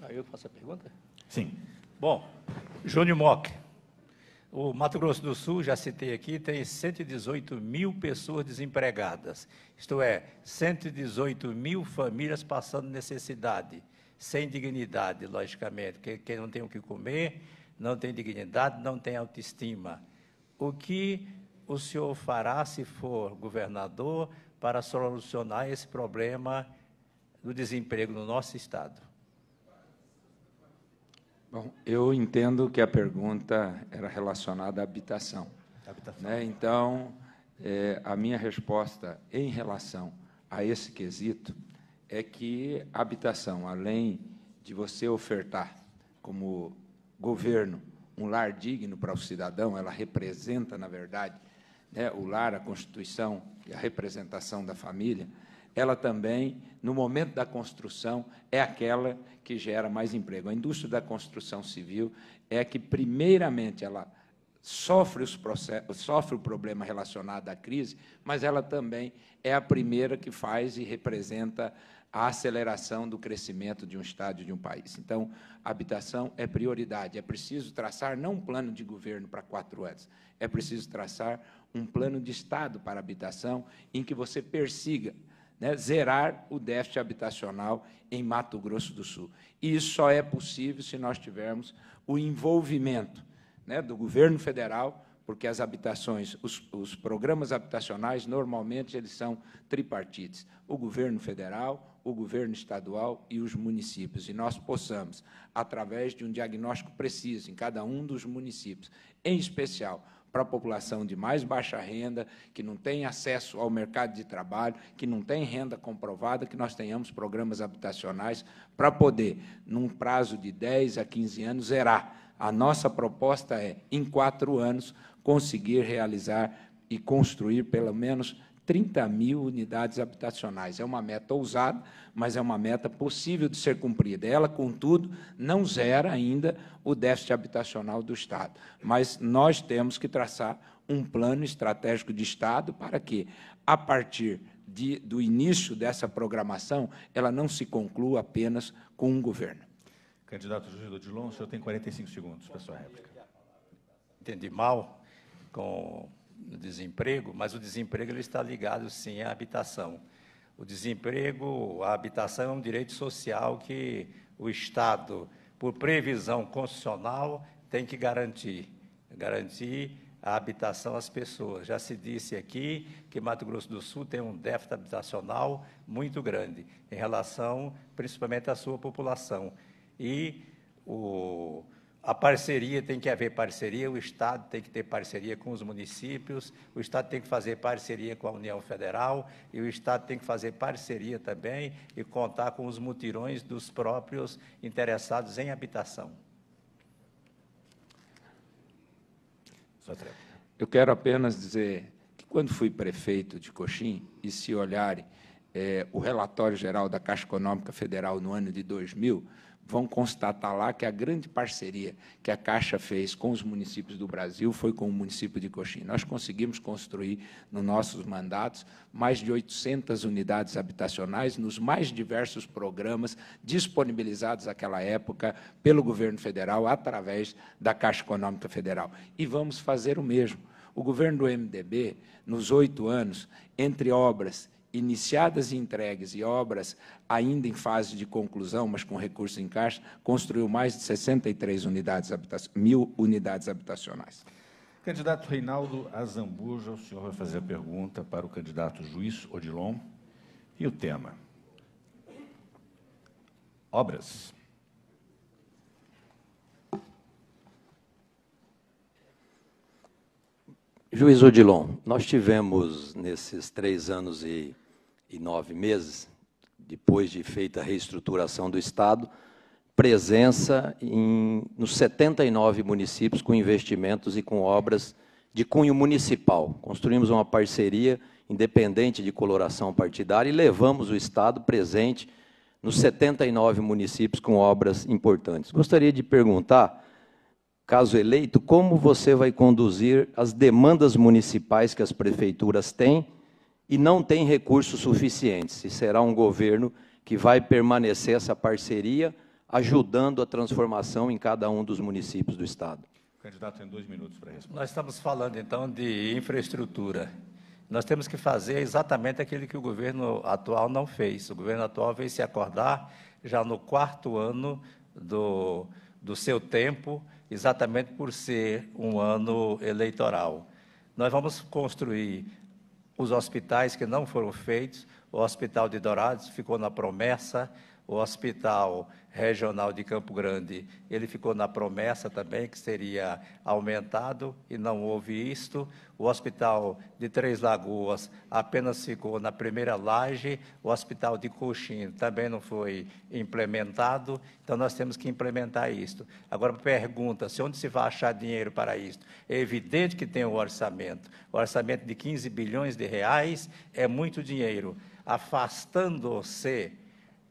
Aí eu faço a pergunta? Sim. Bom, Júnior Mock. O Mato Grosso do Sul, já citei aqui, tem 118 mil pessoas desempregadas, isto é, 118 mil famílias passando necessidade, sem dignidade, logicamente, porque quem não tem o que comer, não tem dignidade, não tem autoestima. O que o senhor fará se for governador para solucionar esse problema do desemprego no nosso estado? Bom, eu entendo que a pergunta era relacionada à habitação. habitação. Né? Então, é, a minha resposta em relação a esse quesito é que a habitação, além de você ofertar como governo um lar digno para o cidadão, ela representa, na verdade, né, o lar, a Constituição e a representação da família, ela também, no momento da construção, é aquela que gera mais emprego. A indústria da construção civil é que, primeiramente, ela sofre, os sofre o problema relacionado à crise, mas ela também é a primeira que faz e representa a aceleração do crescimento de um Estado de um país. Então, habitação é prioridade. É preciso traçar não um plano de governo para quatro anos, é preciso traçar um plano de Estado para habitação em que você persiga né, zerar o déficit habitacional em Mato Grosso do Sul. E isso só é possível se nós tivermos o envolvimento né, do governo federal, porque as habitações, os, os programas habitacionais, normalmente, eles são tripartites. O governo federal, o governo estadual e os municípios, e nós possamos, através de um diagnóstico preciso em cada um dos municípios, em especial para a população de mais baixa renda, que não tem acesso ao mercado de trabalho, que não tem renda comprovada, que nós tenhamos programas habitacionais para poder, num prazo de 10 a 15 anos, zerar. A nossa proposta é, em quatro anos, conseguir realizar e construir pelo menos 30 mil unidades habitacionais. É uma meta ousada, mas é uma meta possível de ser cumprida. Ela, contudo, não zera ainda o déficit habitacional do Estado. Mas nós temos que traçar um plano estratégico de Estado para que, a partir de, do início dessa programação, ela não se conclua apenas com um governo. Candidato José Dilon, o senhor tem 45 segundos para a sua réplica. Entendi mal com no desemprego, mas o desemprego ele está ligado sim à habitação. O desemprego, a habitação é um direito social que o Estado, por previsão constitucional, tem que garantir, garantir a habitação às pessoas. Já se disse aqui que Mato Grosso do Sul tem um déficit habitacional muito grande em relação, principalmente, à sua população. E o a parceria tem que haver parceria, o Estado tem que ter parceria com os municípios, o Estado tem que fazer parceria com a União Federal e o Estado tem que fazer parceria também e contar com os mutirões dos próprios interessados em habitação. Eu quero apenas dizer que, quando fui prefeito de Coxim, e se olharem é, o relatório geral da Caixa Econômica Federal no ano de 2000, vão constatar lá que a grande parceria que a Caixa fez com os municípios do Brasil foi com o município de Coxim. Nós conseguimos construir, nos nossos mandatos, mais de 800 unidades habitacionais nos mais diversos programas disponibilizados àquela época pelo governo federal através da Caixa Econômica Federal. E vamos fazer o mesmo. O governo do MDB, nos oito anos, entre obras iniciadas e entregues e obras ainda em fase de conclusão, mas com recursos em caixa, construiu mais de 63 unidades mil unidades habitacionais. Candidato Reinaldo Azambuja, o senhor vai fazer a pergunta para o candidato juiz Odilon. E o tema? Obras. Juiz Odilon, nós tivemos nesses três anos e e nove meses, depois de feita a reestruturação do Estado, presença em, nos 79 municípios com investimentos e com obras de cunho municipal. Construímos uma parceria independente de coloração partidária e levamos o Estado presente nos 79 municípios com obras importantes. Gostaria de perguntar, caso eleito, como você vai conduzir as demandas municipais que as prefeituras têm e não tem recursos suficientes. E será um governo que vai permanecer essa parceria, ajudando a transformação em cada um dos municípios do Estado. O candidato tem dois minutos para responder. Nós estamos falando, então, de infraestrutura. Nós temos que fazer exatamente aquilo que o governo atual não fez. O governo atual veio se acordar já no quarto ano do, do seu tempo, exatamente por ser um ano eleitoral. Nós vamos construir os hospitais que não foram feitos, o Hospital de Dourados ficou na promessa, o Hospital Regional de Campo Grande, ele ficou na promessa também que seria aumentado e não houve isto. O Hospital de Três Lagoas apenas ficou na primeira laje, o Hospital de Coxim também não foi implementado, então nós temos que implementar isto. Agora, pergunta-se onde se vai achar dinheiro para isto? É evidente que tem um orçamento. O orçamento de 15 bilhões de reais é muito dinheiro. Afastando-se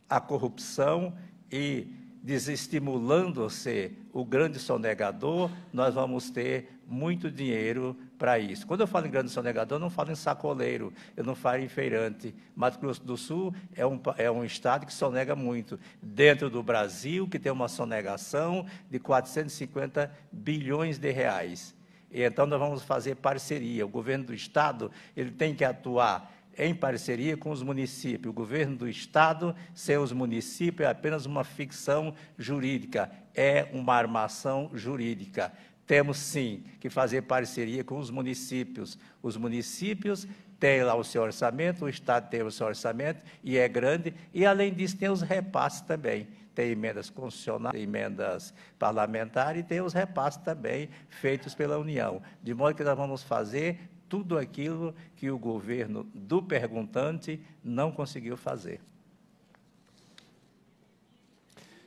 a corrupção e desestimulando-se o grande sonegador, nós vamos ter muito dinheiro para isso. Quando eu falo em grande sonegador, eu não falo em sacoleiro, eu não falo em feirante. Mato Grosso do Sul é um, é um estado que sonega muito. Dentro do Brasil, que tem uma sonegação de 450 bilhões de reais. E então, nós vamos fazer parceria. O governo do estado ele tem que atuar em parceria com os municípios. O governo do Estado, seus municípios, é apenas uma ficção jurídica, é uma armação jurídica. Temos sim que fazer parceria com os municípios. Os municípios têm lá o seu orçamento, o Estado tem o seu orçamento, e é grande, e além disso tem os repasses também. Tem emendas constitucionais, tem emendas parlamentares e tem os repasses também feitos pela União. De modo que nós vamos fazer tudo aquilo que o governo do perguntante não conseguiu fazer.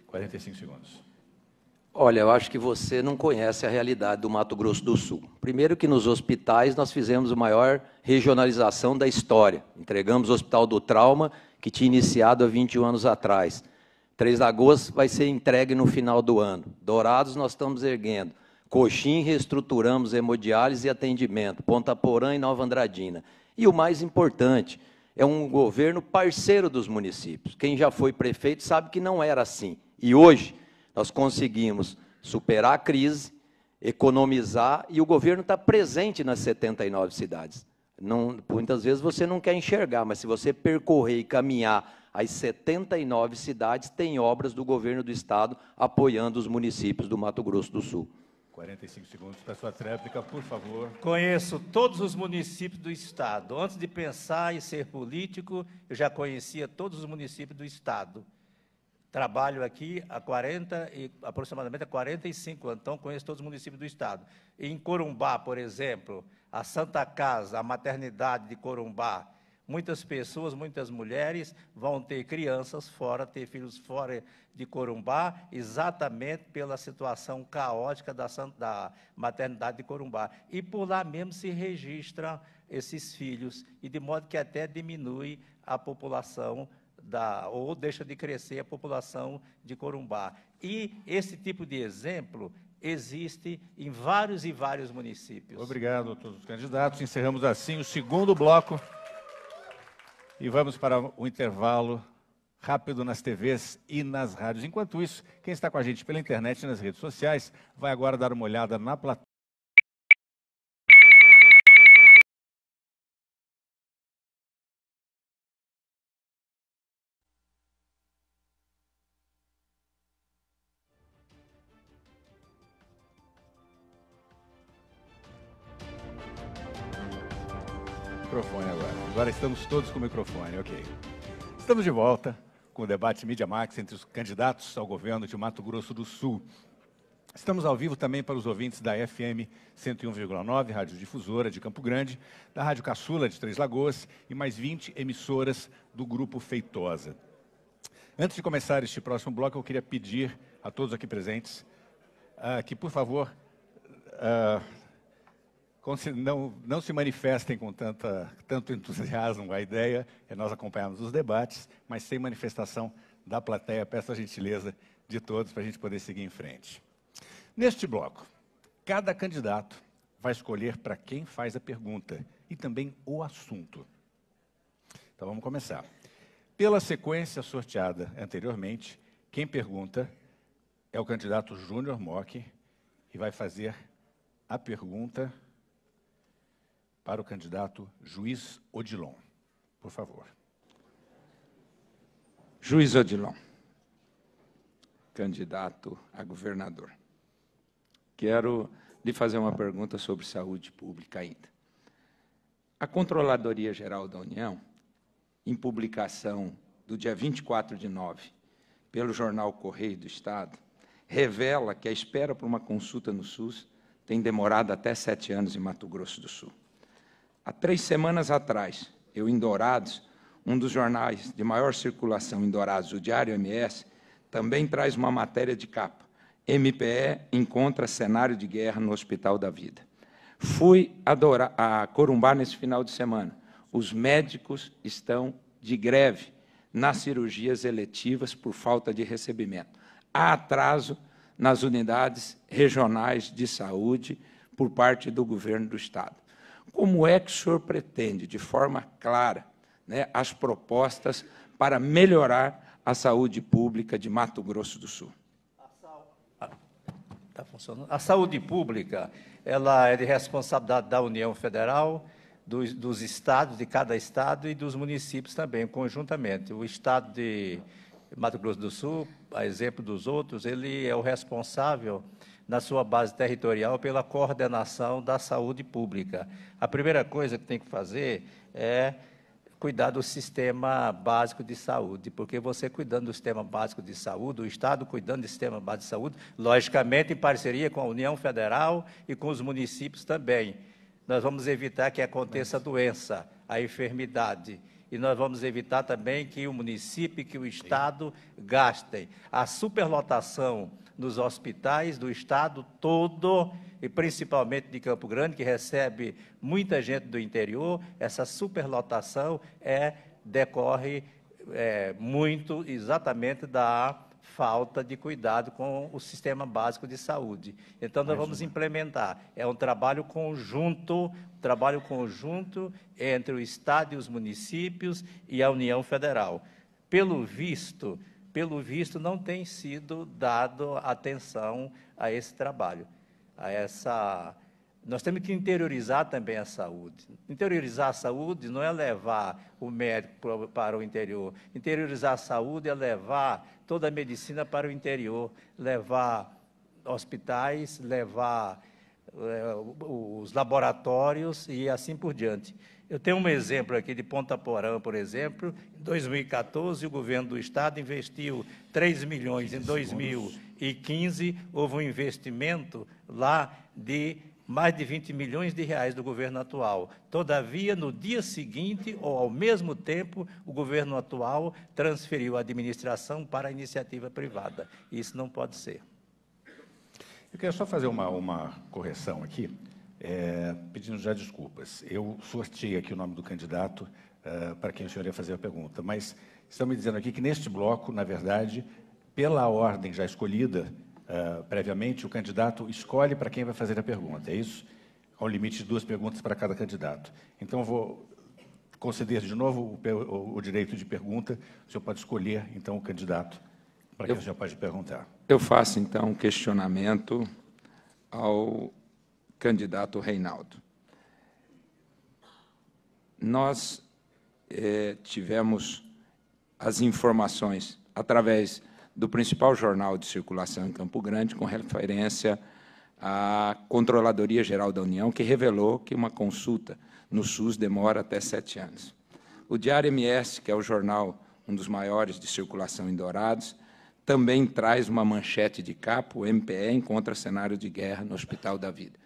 45 segundos. Olha, eu acho que você não conhece a realidade do Mato Grosso do Sul. Primeiro que nos hospitais nós fizemos a maior regionalização da história. Entregamos o Hospital do Trauma, que tinha iniciado há 21 anos atrás. Três Lagoas vai ser entregue no final do ano. Dourados nós estamos erguendo. Coxim, reestruturamos hemodiálise e atendimento, Ponta Porã e Nova Andradina. E o mais importante, é um governo parceiro dos municípios. Quem já foi prefeito sabe que não era assim. E hoje nós conseguimos superar a crise, economizar, e o governo está presente nas 79 cidades. Não, muitas vezes você não quer enxergar, mas se você percorrer e caminhar as 79 cidades, tem obras do governo do Estado apoiando os municípios do Mato Grosso do Sul. 45 segundos para sua tréplica, por favor. Conheço todos os municípios do estado. Antes de pensar em ser político, eu já conhecia todos os municípios do estado. Trabalho aqui há 40 e aproximadamente há 45 anos, então conheço todos os municípios do estado. Em Corumbá, por exemplo, a Santa Casa, a maternidade de Corumbá, Muitas pessoas, muitas mulheres vão ter crianças fora, ter filhos fora de Corumbá, exatamente pela situação caótica da, da maternidade de Corumbá. E por lá mesmo se registram esses filhos, e de modo que até diminui a população da, ou deixa de crescer a população de Corumbá. E esse tipo de exemplo existe em vários e vários municípios. Obrigado a todos os candidatos. Encerramos assim o segundo bloco e vamos para o intervalo rápido nas TVs e nas rádios. Enquanto isso, quem está com a gente pela internet e nas redes sociais vai agora dar uma olhada na plataforma. Estamos todos com o microfone, ok. Estamos de volta com o debate Mídia Max entre os candidatos ao governo de Mato Grosso do Sul. Estamos ao vivo também para os ouvintes da FM 101,9, Rádio Difusora de Campo Grande, da Rádio Caçula de Três Lagoas e mais 20 emissoras do Grupo Feitosa. Antes de começar este próximo bloco, eu queria pedir a todos aqui presentes uh, que, por favor, uh, não, não se manifestem com tanta, tanto entusiasmo a ideia, é nós acompanharmos os debates, mas sem manifestação da plateia. Peço a gentileza de todos para a gente poder seguir em frente. Neste bloco, cada candidato vai escolher para quem faz a pergunta e também o assunto. Então vamos começar. Pela sequência sorteada anteriormente, quem pergunta é o candidato Júnior Mock e vai fazer a pergunta para o candidato Juiz Odilon. Por favor. Juiz Odilon, candidato a governador. Quero lhe fazer uma pergunta sobre saúde pública ainda. A Controladoria Geral da União, em publicação do dia 24 de nove, pelo jornal Correio do Estado, revela que a espera para uma consulta no SUS tem demorado até sete anos em Mato Grosso do Sul. Há três semanas atrás, eu em Dourados, um dos jornais de maior circulação em Dourados, o Diário MS, também traz uma matéria de capa. MPE encontra cenário de guerra no Hospital da Vida. Fui a, Doura, a Corumbá nesse final de semana. Os médicos estão de greve nas cirurgias eletivas por falta de recebimento. Há atraso nas unidades regionais de saúde por parte do governo do Estado. Como é que o senhor pretende, de forma clara, né, as propostas para melhorar a saúde pública de Mato Grosso do Sul? Tá a saúde pública ela é de responsabilidade da União Federal, dos, dos, estados, de cada estado e dos municípios também, conjuntamente. O estado de Mato Grosso do Sul, a exemplo dos outros, ele é o responsável na sua base territorial pela coordenação da saúde pública. A primeira coisa que tem que fazer é cuidar do sistema básico de saúde, porque você cuidando do sistema básico de saúde, o Estado cuidando do sistema básico de saúde, logicamente em parceria com a União Federal e com os municípios também. Nós vamos evitar que aconteça a doença, a enfermidade e nós vamos evitar também que o município, que o Estado gastem. A superlotação nos hospitais do Estado todo, e principalmente de Campo Grande, que recebe muita gente do interior, essa superlotação é, decorre é, muito exatamente da falta de cuidado com o sistema básico de saúde. Então, nós vamos implementar. É um trabalho conjunto, trabalho conjunto entre o Estado e os municípios e a União Federal. Pelo visto, pelo visto, não tem sido dado atenção a esse trabalho, a essa nós temos que interiorizar também a saúde. Interiorizar a saúde não é levar o médico para o interior. Interiorizar a saúde é levar toda a medicina para o interior, levar hospitais, levar é, os laboratórios e assim por diante. Eu tenho um exemplo aqui de Ponta Porã, por exemplo. Em 2014, o governo do Estado investiu 3 milhões. Em 2015, houve um investimento lá de mais de 20 milhões de reais do governo atual. Todavia, no dia seguinte ou ao mesmo tempo, o governo atual transferiu a administração para a iniciativa privada. Isso não pode ser. Eu queria só fazer uma, uma correção aqui, é, pedindo já desculpas. Eu sorteei aqui o nome do candidato é, para quem o senhor ia fazer a pergunta, mas estão me dizendo aqui que neste bloco, na verdade, pela ordem já escolhida, ah, previamente, o candidato escolhe para quem vai fazer a pergunta, é isso? um limite de duas perguntas para cada candidato. Então, vou conceder de novo o, o direito de pergunta, o senhor pode escolher, então, o candidato para quem eu, o senhor pode perguntar. Eu faço, então, um questionamento ao candidato Reinaldo. Nós é, tivemos as informações através do principal jornal de circulação em Campo Grande, com referência à Controladoria Geral da União, que revelou que uma consulta no SUS demora até sete anos. O Diário MS, que é o jornal, um dos maiores de circulação em Dourados, também traz uma manchete de capa, o MPE encontra cenário de guerra no Hospital da Vida.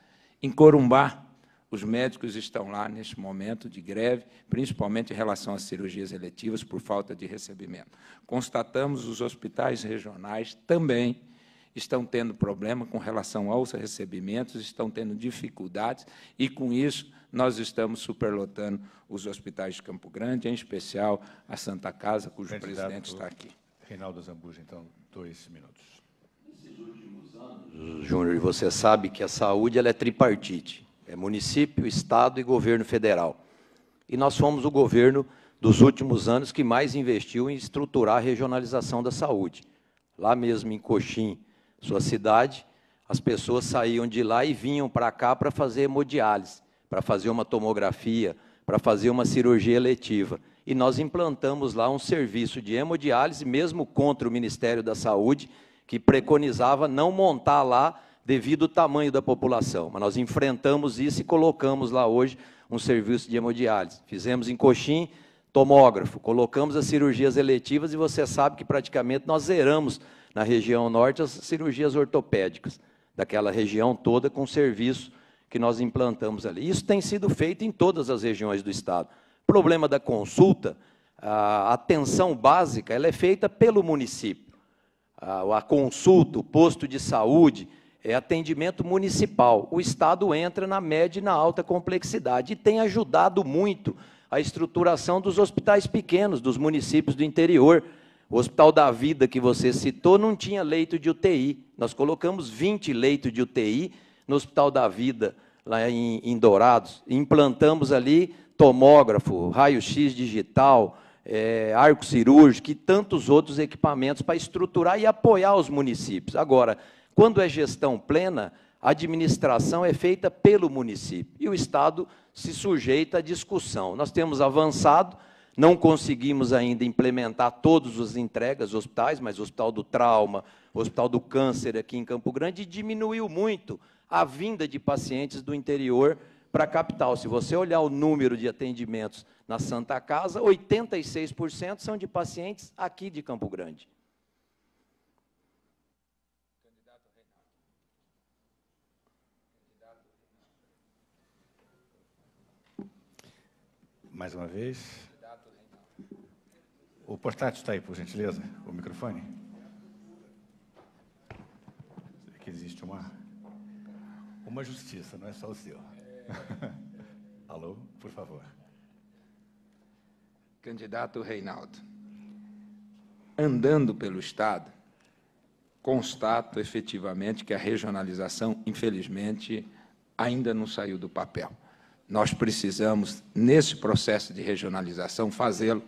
Em Corumbá, os médicos estão lá neste momento de greve, principalmente em relação às cirurgias eletivas, por falta de recebimento. Constatamos os hospitais regionais também estão tendo problema com relação aos recebimentos, estão tendo dificuldades, e com isso nós estamos superlotando os hospitais de Campo Grande, em especial a Santa Casa, cujo Candidato presidente está aqui. Reinaldo Zambuja, então, dois minutos. Nesses últimos anos, Júnior, você sabe que a saúde ela é tripartite é município, estado e governo federal. E nós fomos o governo dos últimos anos que mais investiu em estruturar a regionalização da saúde. Lá mesmo em Coxim, sua cidade, as pessoas saíam de lá e vinham para cá para fazer hemodiálise, para fazer uma tomografia, para fazer uma cirurgia letiva E nós implantamos lá um serviço de hemodiálise, mesmo contra o Ministério da Saúde, que preconizava não montar lá devido ao tamanho da população. Mas nós enfrentamos isso e colocamos lá hoje um serviço de hemodiálise. Fizemos em Coxim tomógrafo, colocamos as cirurgias eletivas e você sabe que praticamente nós zeramos na região norte as cirurgias ortopédicas daquela região toda com serviço que nós implantamos ali. Isso tem sido feito em todas as regiões do estado. Problema da consulta, a atenção básica, ela é feita pelo município. A consulta, o posto de saúde, é atendimento municipal. O Estado entra na média e na alta complexidade e tem ajudado muito a estruturação dos hospitais pequenos, dos municípios do interior. O Hospital da Vida, que você citou, não tinha leito de UTI. Nós colocamos 20 leitos de UTI no Hospital da Vida, lá em, em Dourados. Implantamos ali tomógrafo, raio-x digital, é, arco cirúrgico e tantos outros equipamentos para estruturar e apoiar os municípios. Agora, quando é gestão plena, a administração é feita pelo município e o Estado se sujeita à discussão. Nós temos avançado, não conseguimos ainda implementar todos os entregas hospitais, mas o Hospital do Trauma, o Hospital do Câncer aqui em Campo Grande, diminuiu muito a vinda de pacientes do interior para a capital. Se você olhar o número de atendimentos na Santa Casa, 86% são de pacientes aqui de Campo Grande. mais uma vez. O portátil está aí, por gentileza, o microfone. que existe uma, uma justiça, não é só o seu. Alô, por favor. Candidato Reinaldo, andando pelo Estado, constato efetivamente que a regionalização, infelizmente, ainda não saiu do papel. Nós precisamos, nesse processo de regionalização, fazê-lo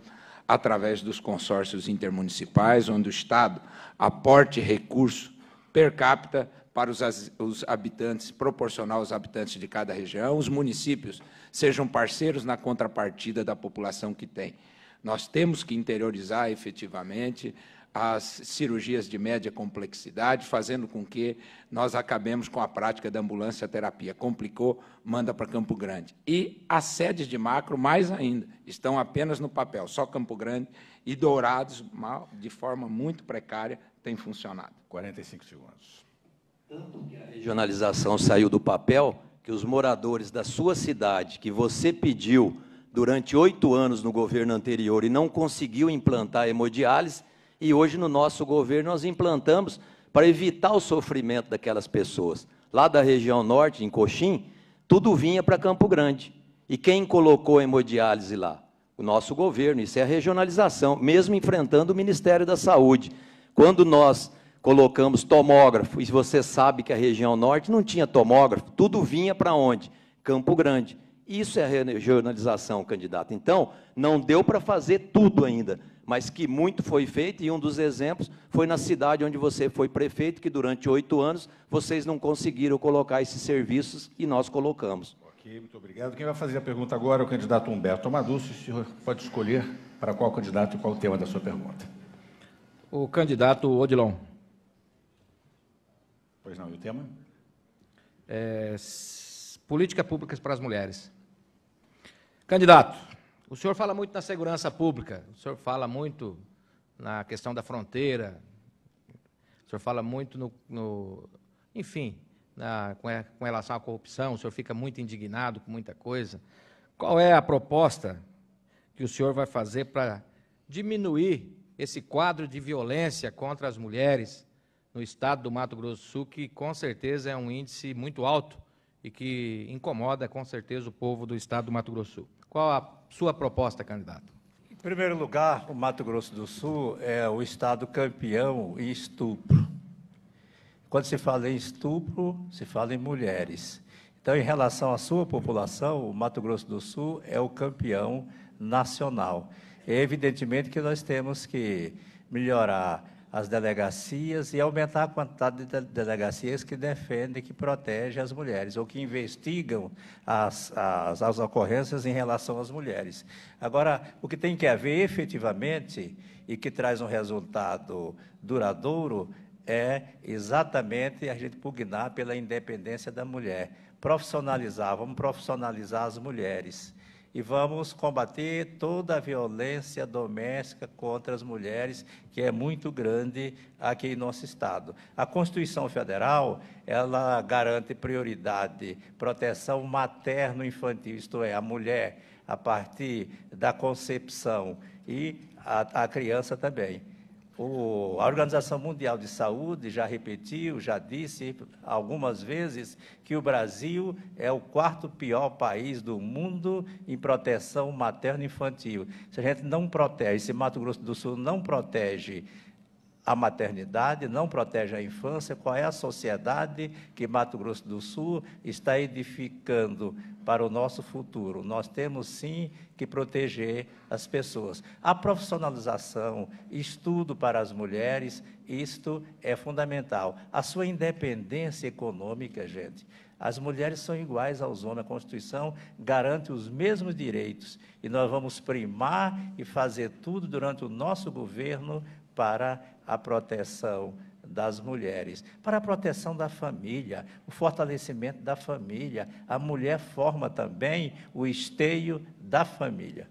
através dos consórcios intermunicipais, onde o Estado aporte recurso per capita para os, os, habitantes, proporcional aos habitantes de cada região, os municípios sejam parceiros na contrapartida da população que tem. Nós temos que interiorizar efetivamente as cirurgias de média complexidade, fazendo com que nós acabemos com a prática da ambulância terapia. Complicou, manda para Campo Grande. E as sedes de macro, mais ainda, estão apenas no papel, só Campo Grande e Dourados, mal, de forma muito precária, tem funcionado. 45 segundos. Tanto que a regionalização saiu do papel, que os moradores da sua cidade, que você pediu durante oito anos no governo anterior e não conseguiu implantar hemodiálise, e hoje no nosso governo nós implantamos para evitar o sofrimento daquelas pessoas. Lá da região norte, em Coxim, tudo vinha para Campo Grande. E quem colocou a hemodiálise lá? O nosso governo, isso é a regionalização, mesmo enfrentando o Ministério da Saúde. Quando nós colocamos tomógrafo, e você sabe que a região norte não tinha tomógrafo, tudo vinha para onde? Campo Grande. Isso é regionalização, candidato. Então, não deu para fazer tudo ainda, mas que muito foi feito, e um dos exemplos foi na cidade onde você foi prefeito, que durante oito anos vocês não conseguiram colocar esses serviços e nós colocamos. Ok, muito obrigado. Quem vai fazer a pergunta agora é o candidato Humberto Amadusso. O senhor pode escolher para qual candidato e qual o tema da sua pergunta. O candidato Odilon. Pois não, e o tema? É, políticas públicas para as mulheres. Candidato, o senhor fala muito na segurança pública, o senhor fala muito na questão da fronteira, o senhor fala muito no. no enfim, na, com, é, com relação à corrupção, o senhor fica muito indignado com muita coisa. Qual é a proposta que o senhor vai fazer para diminuir esse quadro de violência contra as mulheres no estado do Mato Grosso do Sul, que com certeza é um índice muito alto e que incomoda com certeza o povo do estado do Mato Grosso do Sul? Qual a sua proposta, candidato? Em primeiro lugar, o Mato Grosso do Sul é o estado campeão em estupro. Quando se fala em estupro, se fala em mulheres. Então, em relação à sua população, o Mato Grosso do Sul é o campeão nacional. É evidentemente que nós temos que melhorar as delegacias e aumentar a quantidade de delegacias que defendem, que protegem as mulheres, ou que investigam as, as, as ocorrências em relação às mulheres. Agora, o que tem que haver efetivamente e que traz um resultado duradouro é exatamente a gente pugnar pela independência da mulher. Profissionalizar, vamos profissionalizar as mulheres e vamos combater toda a violência doméstica contra as mulheres, que é muito grande aqui em nosso estado. A Constituição Federal, ela garante prioridade, proteção materno-infantil, isto é, a mulher a partir da concepção e a, a criança também. O, a Organização Mundial de Saúde já repetiu, já disse algumas vezes que o Brasil é o quarto pior país do mundo em proteção materno-infantil. Se a gente não protege, se Mato Grosso do Sul não protege a maternidade, não protege a infância, qual é a sociedade que Mato Grosso do Sul está edificando para o nosso futuro. Nós temos sim que proteger as pessoas. A profissionalização, estudo para as mulheres, isto é fundamental. A sua independência econômica, gente. As mulheres são iguais aos homens. A Constituição garante os mesmos direitos. E nós vamos primar e fazer tudo durante o nosso governo para a proteção das mulheres, para a proteção da família, o fortalecimento da família. A mulher forma também o esteio da família.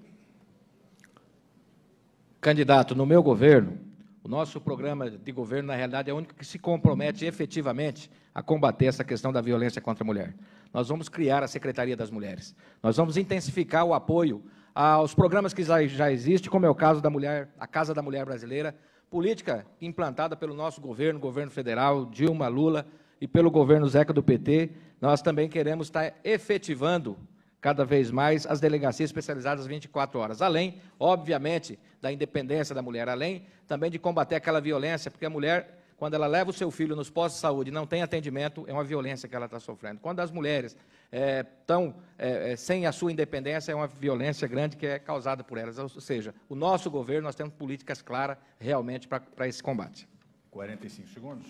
Candidato, no meu governo, o nosso programa de governo, na realidade, é o único que se compromete efetivamente a combater essa questão da violência contra a mulher. Nós vamos criar a Secretaria das Mulheres. Nós vamos intensificar o apoio aos programas que já, existem, como é o caso da mulher, a Casa da Mulher Brasileira, política implantada pelo nosso governo, governo federal, Dilma, Lula, e pelo governo Zeca do PT, nós também queremos estar efetivando cada vez mais as delegacias especializadas 24 horas. Além, obviamente, da independência da mulher, além também de combater aquela violência, porque a mulher, quando ela leva o seu filho nos postos de saúde e não tem atendimento, é uma violência que ela está sofrendo. Quando as mulheres é, tão, é, é, sem a sua independência, é uma violência grande que é causada por elas. Ou seja, o nosso governo, nós temos políticas claras realmente para esse combate. 45 segundos.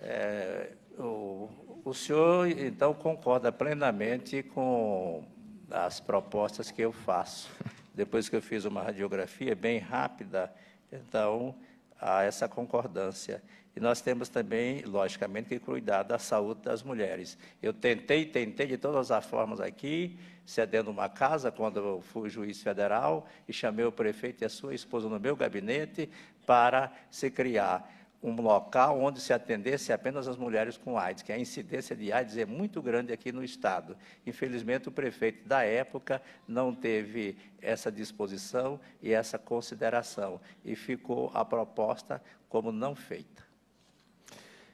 É, o, o senhor, então, concorda plenamente com as propostas que eu faço. Depois que eu fiz uma radiografia bem rápida, então, há essa concordância. E nós temos também, logicamente, que cuidar da saúde das mulheres. Eu tentei, tentei de todas as formas aqui, cedendo uma casa quando eu fui juiz federal, e chamei o prefeito e a sua esposa no meu gabinete para se criar um local onde se atendesse apenas as mulheres com AIDS, que a incidência de AIDS é muito grande aqui no Estado. Infelizmente, o prefeito da época não teve essa disposição e essa consideração, e ficou a proposta como não feita.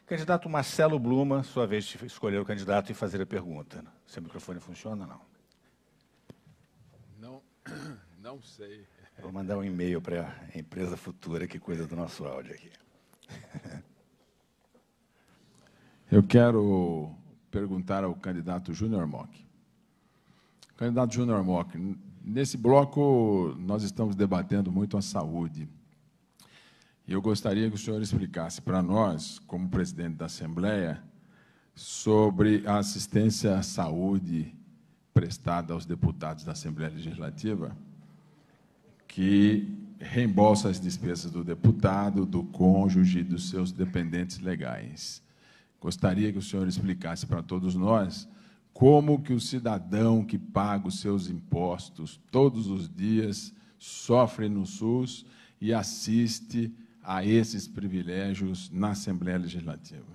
Candidato Marcelo Bluma, sua vez de escolher o candidato e fazer a pergunta. Seu microfone funciona ou não? Não, não sei. Vou mandar um e-mail para a empresa futura que cuida do nosso áudio aqui. Eu quero perguntar ao candidato Júnior Mock. Candidato Júnior Mock, nesse bloco nós estamos debatendo muito a saúde eu gostaria que o senhor explicasse para nós, como presidente da Assembleia, sobre a assistência à saúde prestada aos deputados da Assembleia Legislativa, que reembolsa as despesas do deputado, do cônjuge e dos seus dependentes legais. Gostaria que o senhor explicasse para todos nós como que o cidadão que paga os seus impostos todos os dias sofre no SUS e assiste a esses privilégios na Assembleia Legislativa?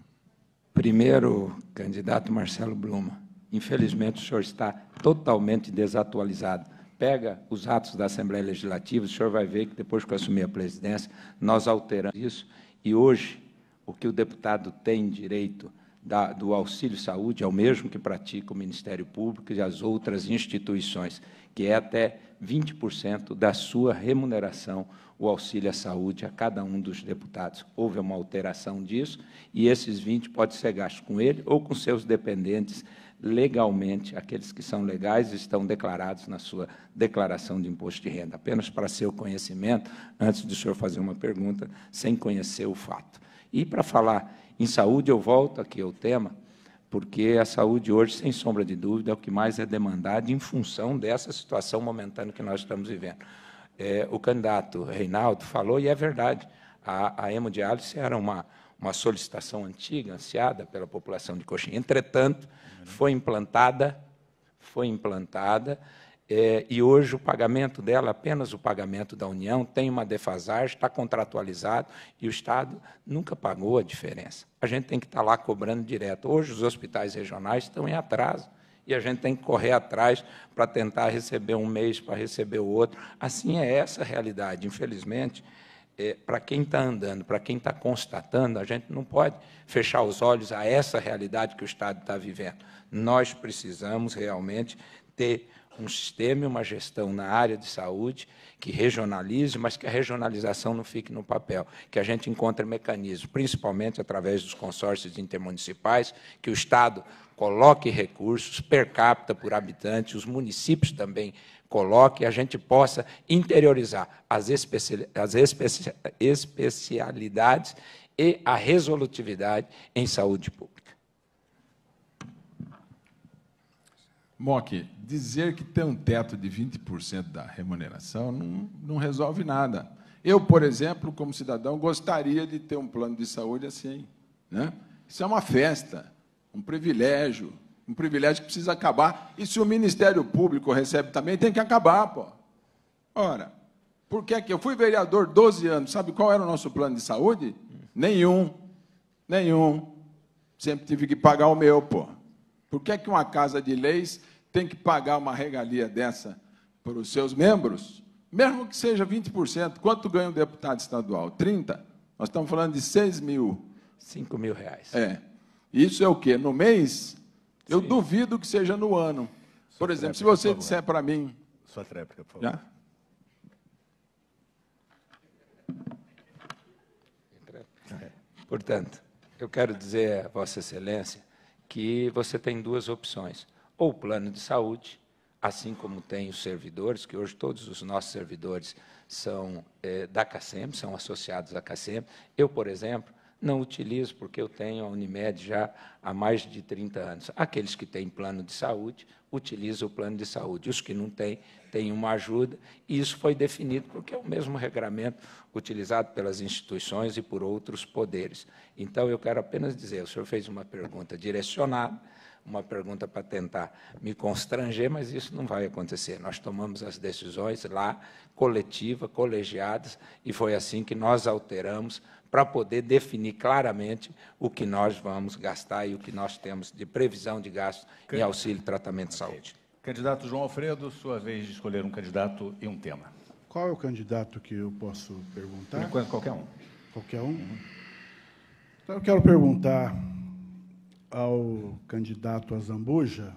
Primeiro, candidato Marcelo Bluma, infelizmente o senhor está totalmente desatualizado. Pega os atos da Assembleia Legislativa, o senhor vai ver que depois que eu assumir a presidência, nós alteramos isso. E hoje, o que o deputado tem direito da, do auxílio saúde é o mesmo que pratica o Ministério Público e as outras instituições que é até 20% da sua remuneração, o auxílio à saúde a cada um dos deputados. Houve uma alteração disso e esses 20 pode ser gasto com ele ou com seus dependentes legalmente, aqueles que são legais estão declarados na sua declaração de imposto de renda. Apenas para seu conhecimento, antes do senhor fazer uma pergunta, sem conhecer o fato. E para falar em saúde, eu volto aqui ao tema porque a saúde hoje, sem sombra de dúvida, é o que mais é demandado em função dessa situação momentânea que nós estamos vivendo. É, o candidato Reinaldo falou, e é verdade, a, a hemodiálise era uma, uma solicitação antiga, ansiada pela população de Coxinha. Entretanto, uhum. foi implantada, foi implantada, é, e hoje o pagamento dela, apenas o pagamento da União, tem uma defasagem, está contratualizado e o Estado nunca pagou a diferença. A gente tem que estar tá lá cobrando direto. Hoje os hospitais regionais estão em atraso e a gente tem que correr atrás para tentar receber um mês, para receber o outro. Assim é essa a realidade. Infelizmente, é, para quem está andando, para quem está constatando, a gente não pode fechar os olhos a essa realidade que o Estado está vivendo. Nós precisamos realmente ter um sistema e uma gestão na área de saúde que regionalize, mas que a regionalização não fique no papel, que a gente encontre mecanismos, principalmente através dos consórcios intermunicipais, que o Estado coloque recursos per capita por habitante, os municípios também coloquem, a gente possa interiorizar as, especi as especi especialidades e a resolutividade em saúde pública. Mock, dizer que tem um teto de 20% da remuneração não, não resolve nada. Eu, por exemplo, como cidadão, gostaria de ter um plano de saúde assim. Né? Isso é uma festa, um privilégio, um privilégio que precisa acabar. E se o Ministério Público recebe também, tem que acabar, pô. Ora, por que é que eu fui vereador 12 anos? Sabe qual era o nosso plano de saúde? Nenhum. Nenhum. Sempre tive que pagar o meu, pô. Por que, é que uma casa de leis tem que pagar uma regalia dessa para os seus membros? Mesmo que seja 20%, quanto ganha um deputado estadual? 30%? Nós estamos falando de 6 mil. 5 mil reais. É. Isso é o quê? No mês? Sim. Eu duvido que seja no ano. Sua por exemplo, tréplica, se você por disser para mim. Sua tréplica, por favor. Já? Portanto, eu quero dizer a Vossa Excelência que você tem duas opções: ou plano de saúde, assim como tem os servidores, que hoje todos os nossos servidores são é, da CACEM, são associados à CACEM. Eu, por exemplo, não utilizo, porque eu tenho a Unimed já há mais de 30 anos. Aqueles que têm plano de saúde utilizam o plano de saúde, os que não têm, têm uma ajuda, e isso foi definido porque é o mesmo regramento utilizado pelas instituições e por outros poderes. Então, eu quero apenas dizer: o senhor fez uma pergunta direcionada, uma pergunta para tentar me constranger, mas isso não vai acontecer. Nós tomamos as decisões lá, coletiva, colegiadas, e foi assim que nós alteramos para poder definir claramente o que nós vamos gastar e o que nós temos de previsão de gasto em auxílio e tratamento de saúde. Candidato João Alfredo, sua vez de escolher um candidato e um tema. Qual é o candidato que eu posso perguntar? Por enquanto, qualquer um. Qualquer um? Uhum. Então, eu quero perguntar ao candidato Azambuja.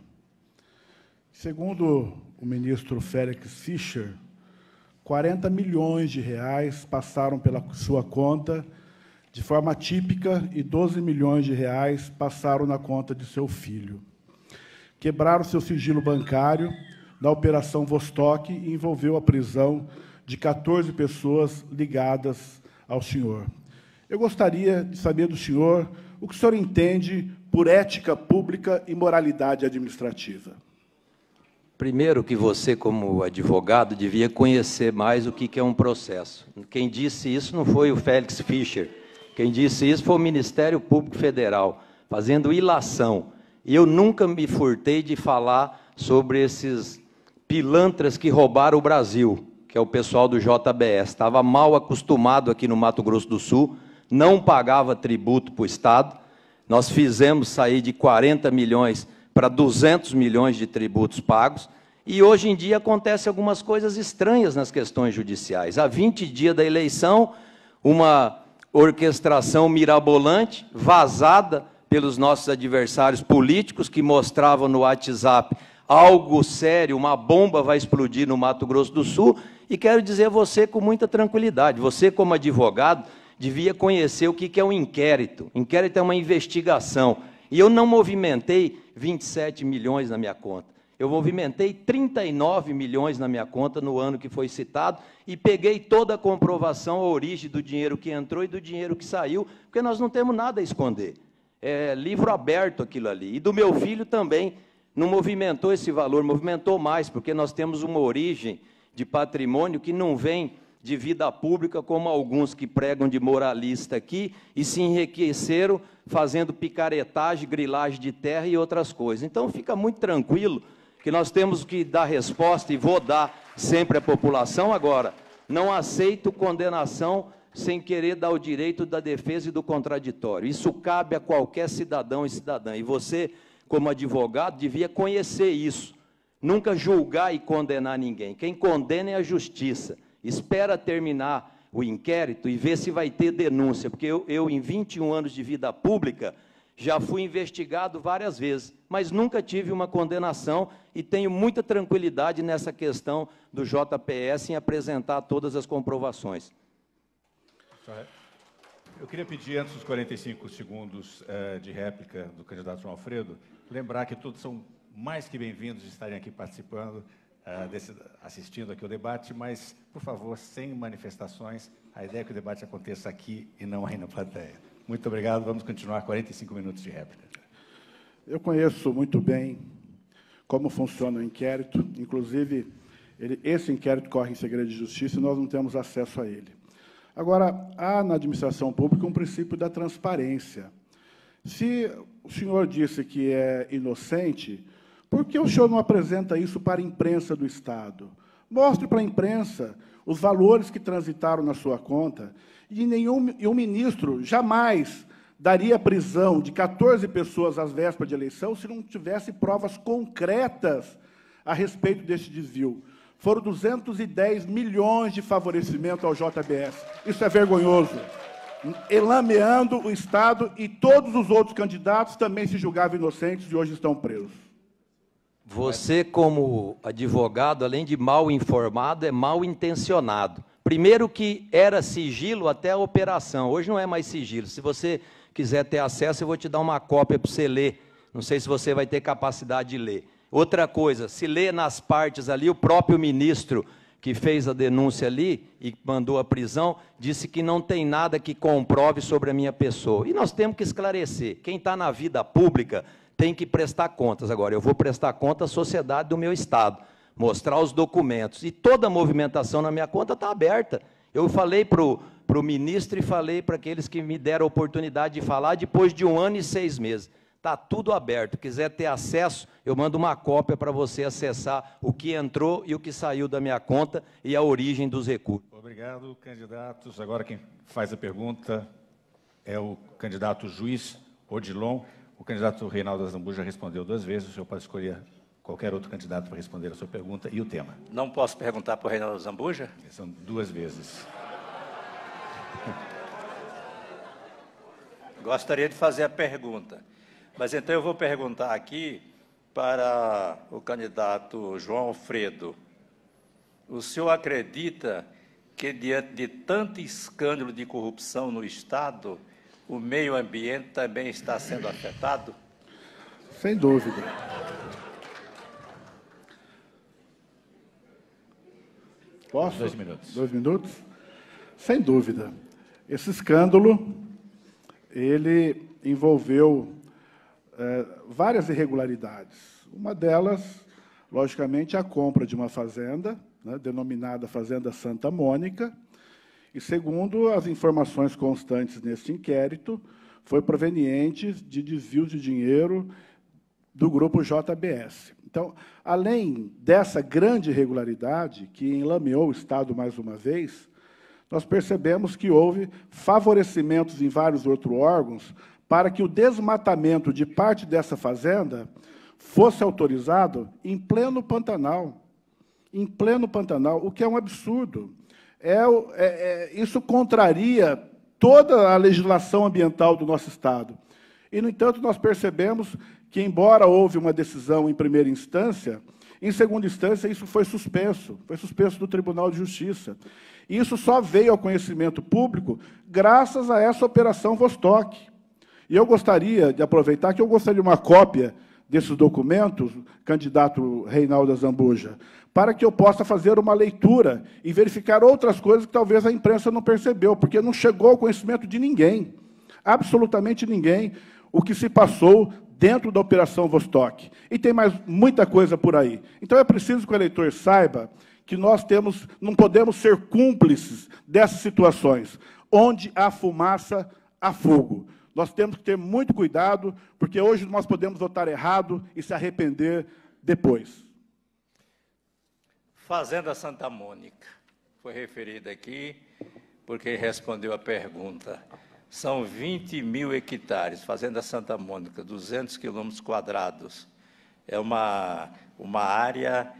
segundo o ministro Félix Fischer, 40 milhões de reais passaram pela sua conta de forma típica, e 12 milhões de reais passaram na conta de seu filho. Quebraram seu sigilo bancário na Operação Vostok e envolveu a prisão de 14 pessoas ligadas ao senhor. Eu gostaria de saber do senhor o que o senhor entende por ética pública e moralidade administrativa. Primeiro que você, como advogado, devia conhecer mais o que é um processo. Quem disse isso não foi o Félix Fischer, quem disse isso foi o Ministério Público Federal, fazendo ilação. E eu nunca me furtei de falar sobre esses pilantras que roubaram o Brasil, que é o pessoal do JBS. Estava mal acostumado aqui no Mato Grosso do Sul, não pagava tributo para o Estado. Nós fizemos sair de 40 milhões para 200 milhões de tributos pagos. E hoje em dia acontece algumas coisas estranhas nas questões judiciais. Há 20 dias da eleição, uma orquestração mirabolante, vazada pelos nossos adversários políticos, que mostravam no WhatsApp algo sério, uma bomba vai explodir no Mato Grosso do Sul. E quero dizer a você com muita tranquilidade: você, como advogado, devia conhecer o que é um inquérito. Inquérito é uma investigação. E eu não movimentei 27 milhões na minha conta eu movimentei 39 milhões na minha conta no ano que foi citado e peguei toda a comprovação, a origem do dinheiro que entrou e do dinheiro que saiu, porque nós não temos nada a esconder. É livro aberto aquilo ali. E do meu filho também não movimentou esse valor, movimentou mais, porque nós temos uma origem de patrimônio que não vem de vida pública, como alguns que pregam de moralista aqui e se enriqueceram fazendo picaretagem, grilagem de terra e outras coisas. Então fica muito tranquilo que nós temos que dar resposta e vou dar sempre à população agora. Não aceito condenação sem querer dar o direito da defesa e do contraditório. Isso cabe a qualquer cidadão e cidadã. E você, como advogado, devia conhecer isso. Nunca julgar e condenar ninguém. Quem condena é a justiça. Espera terminar o inquérito e ver se vai ter denúncia, porque eu, eu em 21 anos de vida pública, já fui investigado várias vezes, mas nunca tive uma condenação e tenho muita tranquilidade nessa questão do JPS em apresentar todas as comprovações. Eu queria pedir, antes dos 45 segundos eh, de réplica do candidato João Alfredo, lembrar que todos são mais que bem-vindos de estarem aqui participando, eh, assistindo aqui o debate, mas, por favor, sem manifestações, a ideia é que o debate aconteça aqui e não aí na plateia. Muito obrigado. Vamos continuar 45 minutos de réplica. Eu conheço muito bem como funciona o inquérito. Inclusive, ele, esse inquérito corre em segredo de justiça e nós não temos acesso a ele. Agora, há na administração pública um princípio da transparência. Se o senhor disse que é inocente, por que o senhor não apresenta isso para a imprensa do Estado? Mostre para a imprensa os valores que transitaram na sua conta e nenhum e um ministro jamais daria prisão de 14 pessoas às vésperas de eleição se não tivesse provas concretas a respeito deste desvio. Foram 210 milhões de favorecimento ao JBS. Isso é vergonhoso. Elameando o Estado e todos os outros candidatos também se julgavam inocentes e hoje estão presos. Você, como advogado, além de mal informado, é mal intencionado. Primeiro que era sigilo até a operação, hoje não é mais sigilo. Se você quiser ter acesso, eu vou te dar uma cópia para você ler. Não sei se você vai ter capacidade de ler. Outra coisa, se lê nas partes ali, o próprio ministro que fez a denúncia ali e mandou a prisão, disse que não tem nada que comprove sobre a minha pessoa. E nós temos que esclarecer. Quem está na vida pública tem que prestar contas. Agora, eu vou prestar conta à sociedade do meu Estado mostrar os documentos. E toda a movimentação na minha conta está aberta. Eu falei para o ministro e falei para aqueles que me deram a oportunidade de falar depois de um ano e seis meses. Está tudo aberto. Quiser ter acesso, eu mando uma cópia para você acessar o que entrou e o que saiu da minha conta e a origem dos recursos. Obrigado, candidatos. Agora quem faz a pergunta é o candidato juiz Odilon. O candidato Reinaldo Azambuja respondeu duas vezes, o senhor pode escolher Qualquer outro candidato para responder a sua pergunta e o tema. Não posso perguntar para o Reinaldo Zambuja? São duas vezes. Gostaria de fazer a pergunta. Mas então eu vou perguntar aqui para o candidato João Alfredo. O senhor acredita que, diante de tanto escândalo de corrupção no Estado, o meio ambiente também está sendo afetado? Sem dúvida. Posso? Dois minutos. Dois minutos? Sem dúvida. Esse escândalo, ele envolveu é, várias irregularidades. Uma delas, logicamente, a compra de uma fazenda, né, denominada Fazenda Santa Mônica, e, segundo as informações constantes neste inquérito, foi proveniente de desvio de dinheiro do grupo JBS. Então, além dessa grande irregularidade que enlameou o Estado mais uma vez, nós percebemos que houve favorecimentos em vários outros órgãos para que o desmatamento de parte dessa fazenda fosse autorizado em pleno Pantanal. Em pleno Pantanal, o que é um absurdo. É, é, é, isso contraria toda a legislação ambiental do nosso Estado. E, no entanto, nós percebemos que, embora houve uma decisão em primeira instância, em segunda instância isso foi suspenso, foi suspenso do Tribunal de Justiça. E isso só veio ao conhecimento público graças a essa operação Vostok. E eu gostaria de aproveitar que eu gostaria de uma cópia desses documentos, candidato Reinaldo Zambuja, para que eu possa fazer uma leitura e verificar outras coisas que talvez a imprensa não percebeu, porque não chegou ao conhecimento de ninguém, absolutamente ninguém, o que se passou dentro da Operação Vostok. E tem mais muita coisa por aí. Então é preciso que o eleitor saiba que nós temos, não podemos ser cúmplices dessas situações. Onde há fumaça, há fogo. Nós temos que ter muito cuidado, porque hoje nós podemos votar errado e se arrepender depois. Fazenda Santa Mônica foi referida aqui porque respondeu a pergunta são 20 mil hectares, Fazenda Santa Mônica, 200 quilômetros quadrados. É uma, uma área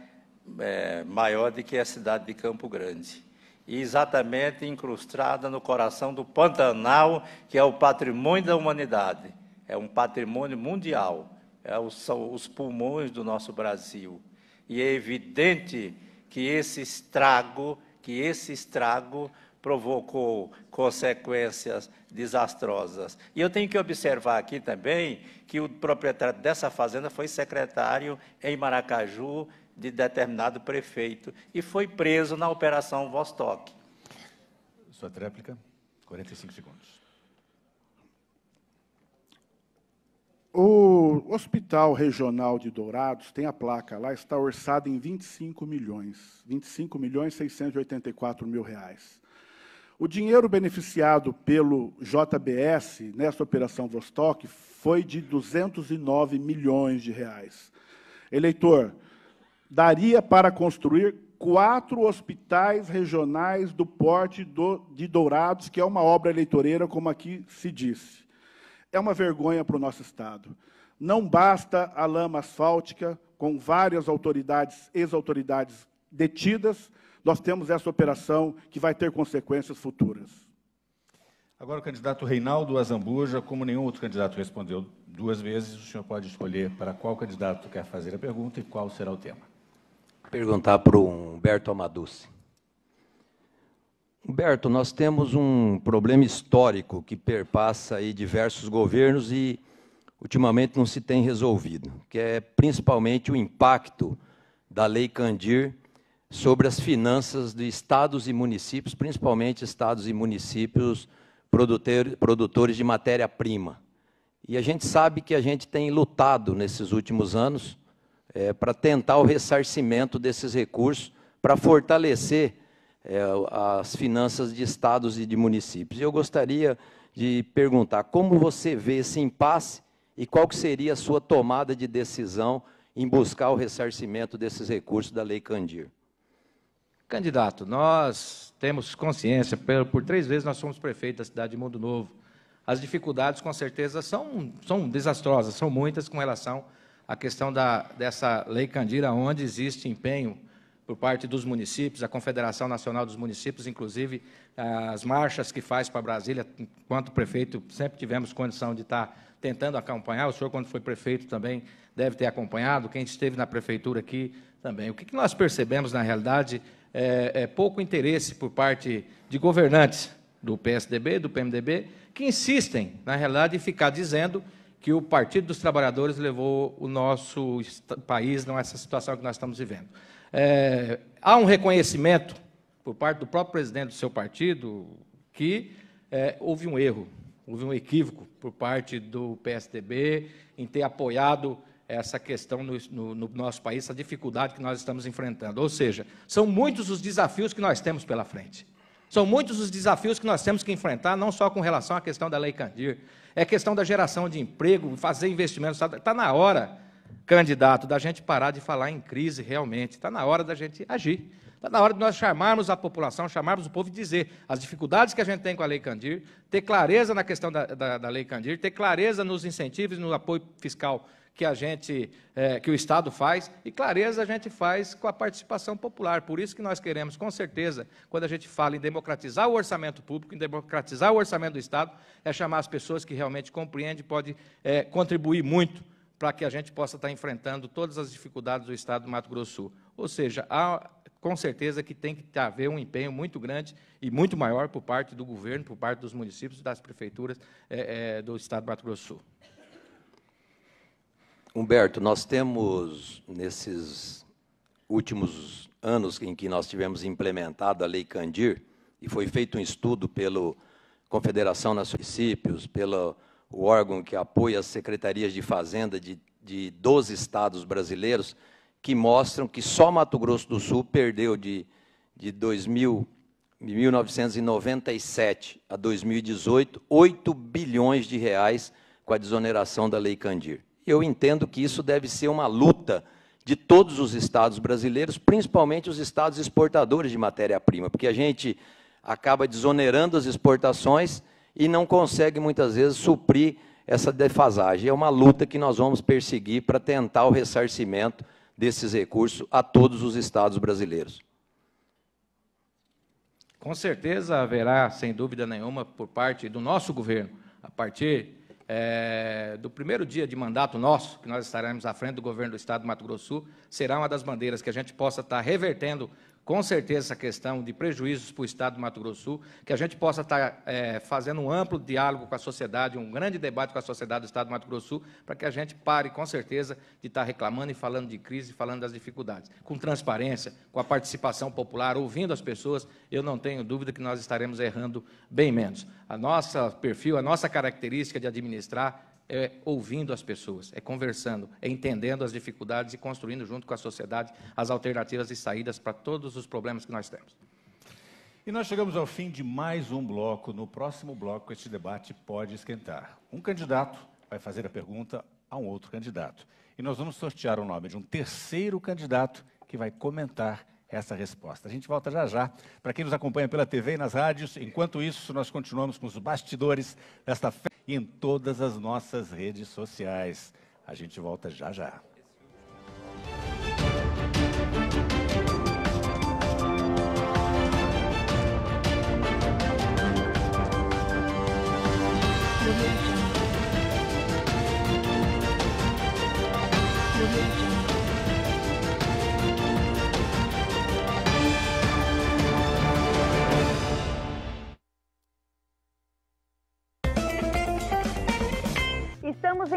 é, maior do que a cidade de Campo Grande. E exatamente incrustada no coração do Pantanal, que é o patrimônio da humanidade. É um patrimônio mundial. É são os pulmões do nosso Brasil. E é evidente que esse estrago, que esse estrago provocou consequências desastrosas. E eu tenho que observar aqui também que o proprietário dessa fazenda foi secretário em Maracaju de determinado prefeito e foi preso na Operação Vostok. Sua tréplica, 45 segundos. O Hospital Regional de Dourados tem a placa lá, está orçado em 25 milhões, 25 milhões 684 mil reais. O dinheiro beneficiado pelo JBS nessa operação Vostok foi de 209 milhões de reais. Eleitor, daria para construir quatro hospitais regionais do porte do, de Dourados, que é uma obra eleitoreira, como aqui se disse. É uma vergonha para o nosso Estado. Não basta a lama asfáltica, com várias autoridades, ex-autoridades detidas, nós temos essa operação que vai ter consequências futuras. Agora o candidato Reinaldo Azambuja, como nenhum outro candidato respondeu duas vezes, o senhor pode escolher para qual candidato quer fazer a pergunta e qual será o tema. Perguntar para o Humberto Amaduce. Humberto, nós temos um problema histórico que perpassa aí diversos governos e ultimamente não se tem resolvido, que é principalmente o impacto da Lei Candir sobre as finanças de estados e municípios, principalmente estados e municípios produtores de matéria-prima. E a gente sabe que a gente tem lutado nesses últimos anos é, para tentar o ressarcimento desses recursos, para fortalecer é, as finanças de estados e de municípios. E eu gostaria de perguntar como você vê esse impasse e qual que seria a sua tomada de decisão em buscar o ressarcimento desses recursos da Lei Candir. Candidato, nós temos consciência, por, por três vezes nós somos prefeito da cidade de Mundo Novo. As dificuldades, com certeza, são, são desastrosas, são muitas com relação à questão da, dessa lei Candira, onde existe empenho por parte dos municípios, a Confederação Nacional dos Municípios, inclusive ah, as marchas que faz para Brasília, enquanto prefeito, sempre tivemos condição de estar tentando acompanhar. O senhor, quando foi prefeito, também deve ter acompanhado, quem esteve na prefeitura aqui também. O que nós percebemos, na realidade, é, é, pouco interesse por parte de governantes do PSDB, do PMDB, que insistem, na realidade, em ficar dizendo que o Partido dos Trabalhadores levou o nosso país a essa situação que nós estamos vivendo. É, há um reconhecimento por parte do próprio presidente do seu partido que é, houve um erro, houve um equívoco por parte do PSDB em ter apoiado essa questão no, no, no nosso país, essa dificuldade que nós estamos enfrentando. Ou seja, são muitos os desafios que nós temos pela frente. São muitos os desafios que nós temos que enfrentar, não só com relação à questão da Lei Candir, é questão da geração de emprego, fazer investimentos. Está na hora, candidato, da gente parar de falar em crise realmente, está na hora da gente agir. Está na hora de nós chamarmos a população, chamarmos o povo e dizer as dificuldades que a gente tem com a Lei Candir, ter clareza na questão da, da, da Lei Candir, ter clareza nos incentivos, no apoio fiscal que a gente, é, que o Estado faz, e clareza a gente faz com a participação popular. Por isso que nós queremos, com certeza, quando a gente fala em democratizar o orçamento público, em democratizar o orçamento do Estado, é chamar as pessoas que realmente compreendem, pode é, contribuir muito para que a gente possa estar enfrentando todas as dificuldades do Estado do Mato Grosso Sul. Ou seja, há com certeza que tem que haver um empenho muito grande e muito maior por parte do governo, por parte dos municípios e das prefeituras é, é, do Estado do Mato Grosso do Sul. Humberto, nós temos, nesses últimos anos em que nós tivemos implementado a Lei Candir, e foi feito um estudo pela Confederação Nacional de Municípios, pelo órgão que apoia as secretarias de fazenda de, de 12 estados brasileiros, que mostram que só Mato Grosso do Sul perdeu de, de 2000, 1997 a 2018 8 bilhões de reais com a desoneração da Lei Candir eu entendo que isso deve ser uma luta de todos os estados brasileiros, principalmente os estados exportadores de matéria-prima, porque a gente acaba desonerando as exportações e não consegue muitas vezes suprir essa defasagem. É uma luta que nós vamos perseguir para tentar o ressarcimento desses recursos a todos os estados brasileiros. Com certeza haverá, sem dúvida nenhuma, por parte do nosso governo, a partir é, do primeiro dia de mandato nosso, que nós estaremos à frente do governo do Estado do Mato Grosso Sul, será uma das bandeiras que a gente possa estar revertendo com certeza, essa questão de prejuízos para o Estado do Mato Grosso do Sul, que a gente possa estar tá, é, fazendo um amplo diálogo com a sociedade, um grande debate com a sociedade do Estado do Mato Grosso do Sul, para que a gente pare, com certeza, de estar tá reclamando e falando de crise, falando das dificuldades. Com transparência, com a participação popular, ouvindo as pessoas, eu não tenho dúvida que nós estaremos errando bem menos. A nossa perfil, a nossa característica de administrar é ouvindo as pessoas, é conversando, é entendendo as dificuldades e construindo junto com a sociedade as alternativas e saídas para todos os problemas que nós temos. E nós chegamos ao fim de mais um bloco. No próximo bloco, este debate pode esquentar. Um candidato vai fazer a pergunta a um outro candidato. E nós vamos sortear o nome de um terceiro candidato que vai comentar essa resposta. A gente volta já já. Para quem nos acompanha pela TV e nas rádios, enquanto isso, nós continuamos com os bastidores desta festa e em todas as nossas redes sociais. A gente volta já já.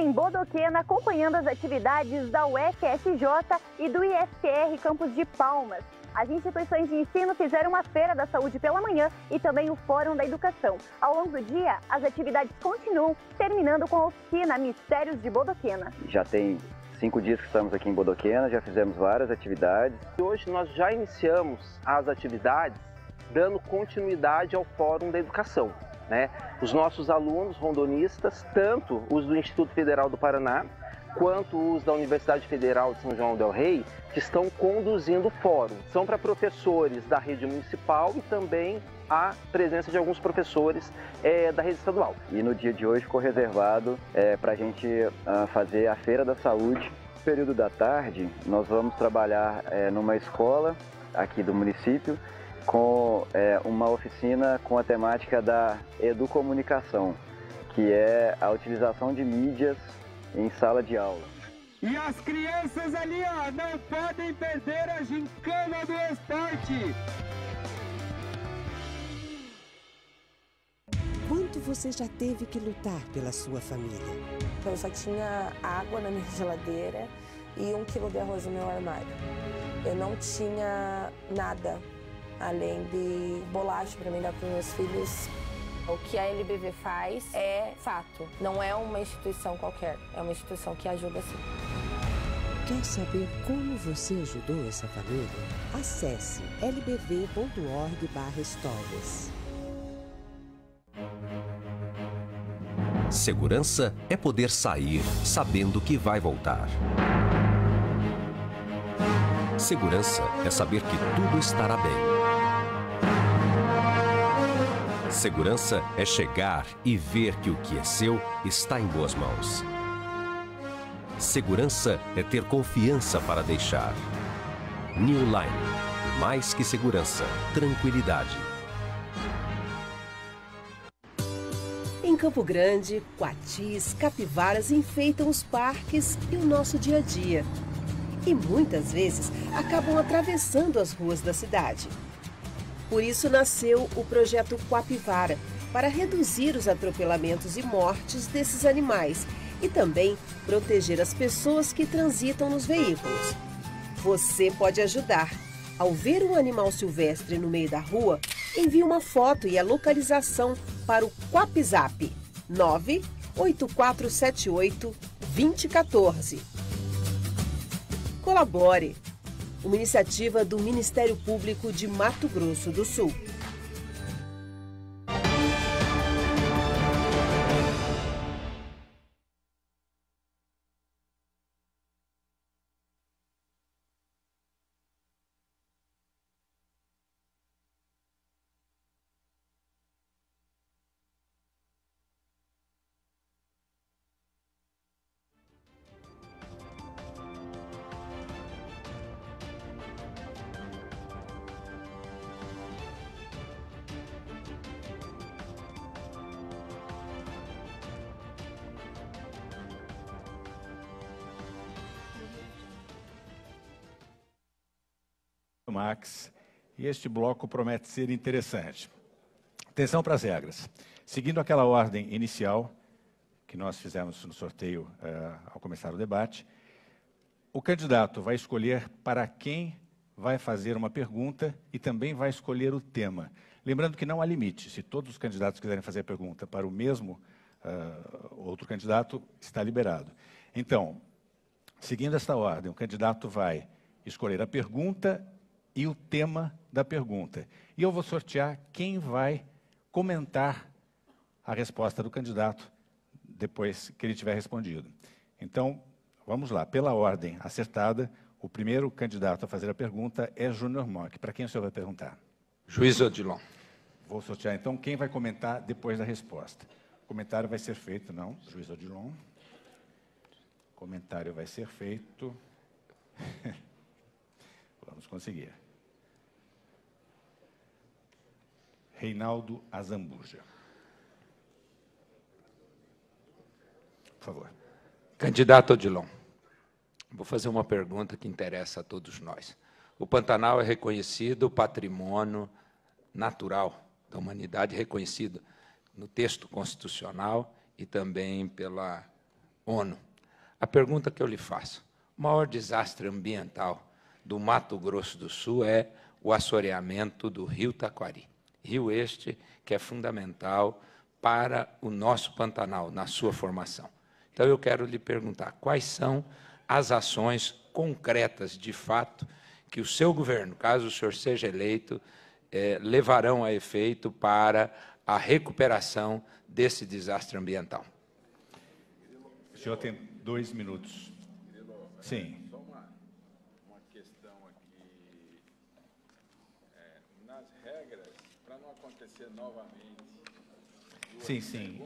em Bodoquena acompanhando as atividades da UFSJ e do IFR Campos de Palmas. As instituições de ensino fizeram uma feira da saúde pela manhã e também o Fórum da Educação. Ao longo do dia, as atividades continuam, terminando com a oficina Mistérios de Bodoquena. Já tem cinco dias que estamos aqui em Bodoquena, já fizemos várias atividades. E hoje nós já iniciamos as atividades dando continuidade ao Fórum da Educação. Né? Os nossos alunos rondonistas, tanto os do Instituto Federal do Paraná, quanto os da Universidade Federal de São João del Rei, que estão conduzindo o fórum. São para professores da rede municipal e também a presença de alguns professores é, da rede estadual. E no dia de hoje ficou reservado é, para a gente uh, fazer a Feira da Saúde. No período da tarde, nós vamos trabalhar é, numa escola aqui do município com é, uma oficina com a temática da educomunicação, que é a utilização de mídias em sala de aula. E as crianças ali, ó, não podem perder a gincana do esporte. Quanto você já teve que lutar pela sua família? Eu só tinha água na minha geladeira e um quilo de arroz no meu armário. Eu não tinha nada além de bolacha para mim dar para meus filhos. O que a LBV faz é fato, não é uma instituição qualquer, é uma instituição que ajuda sim. Quer saber como você ajudou essa família? Acesse lbv.org/stories. Segurança é poder sair sabendo que vai voltar. Segurança é saber que tudo estará bem. Segurança é chegar e ver que o que é seu está em boas mãos. Segurança é ter confiança para deixar. New Line. Mais que segurança, tranquilidade. Em Campo Grande, coatis, capivaras enfeitam os parques e o nosso dia a dia. E muitas vezes acabam atravessando as ruas da cidade. Por isso nasceu o projeto Quapivara, para reduzir os atropelamentos e mortes desses animais e também proteger as pessoas que transitam nos veículos. Você pode ajudar. Ao ver um animal silvestre no meio da rua, envie uma foto e a localização para o WhatsApp 98478 2014. Colabore! uma iniciativa do Ministério Público de Mato Grosso do Sul. Max e este bloco promete ser interessante. Atenção para as regras. Seguindo aquela ordem inicial que nós fizemos no sorteio uh, ao começar o debate, o candidato vai escolher para quem vai fazer uma pergunta e também vai escolher o tema. Lembrando que não há limite. Se todos os candidatos quiserem fazer a pergunta para o mesmo uh, outro candidato, está liberado. Então, seguindo esta ordem, o candidato vai escolher a pergunta e o tema da pergunta. E eu vou sortear quem vai comentar a resposta do candidato depois que ele tiver respondido. Então, vamos lá, pela ordem acertada, o primeiro candidato a fazer a pergunta é Júnior Mock. Para quem o senhor vai perguntar? Juiz Odilon. Vou sortear então quem vai comentar depois da resposta. O comentário vai ser feito, não, juiz Odilon. comentário vai ser feito. Vamos conseguir. Reinaldo Azambuja. Por favor. Candidato Odilon, vou fazer uma pergunta que interessa a todos nós. O Pantanal é reconhecido patrimônio natural da humanidade, reconhecido no texto constitucional e também pela ONU. A pergunta que eu lhe faço: o maior desastre ambiental do Mato Grosso do Sul é o assoreamento do rio Taquari. Rio Este, que é fundamental para o nosso Pantanal, na sua formação. Então, eu quero lhe perguntar quais são as ações concretas, de fato, que o seu governo, caso o senhor seja eleito, eh, levarão a efeito para a recuperação desse desastre ambiental. O senhor tem dois minutos. Sim. novamente. sim, sim.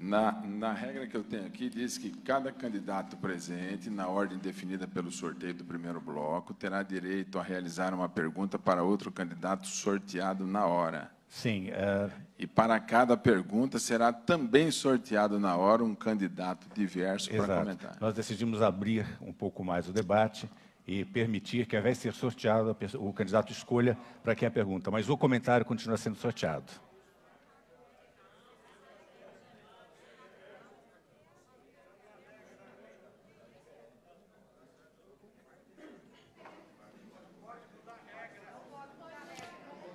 Na, na regra que eu tenho aqui, diz que cada candidato presente, na ordem definida pelo sorteio do primeiro bloco, terá direito a realizar uma pergunta para outro candidato sorteado na hora. Sim. Uh... E para cada pergunta será também sorteado na hora um candidato diverso Exato. para comentar. Nós decidimos abrir um pouco mais o debate e permitir que, ao invés de ser sorteado, o candidato escolha para quem é a pergunta, mas o comentário continua sendo sorteado.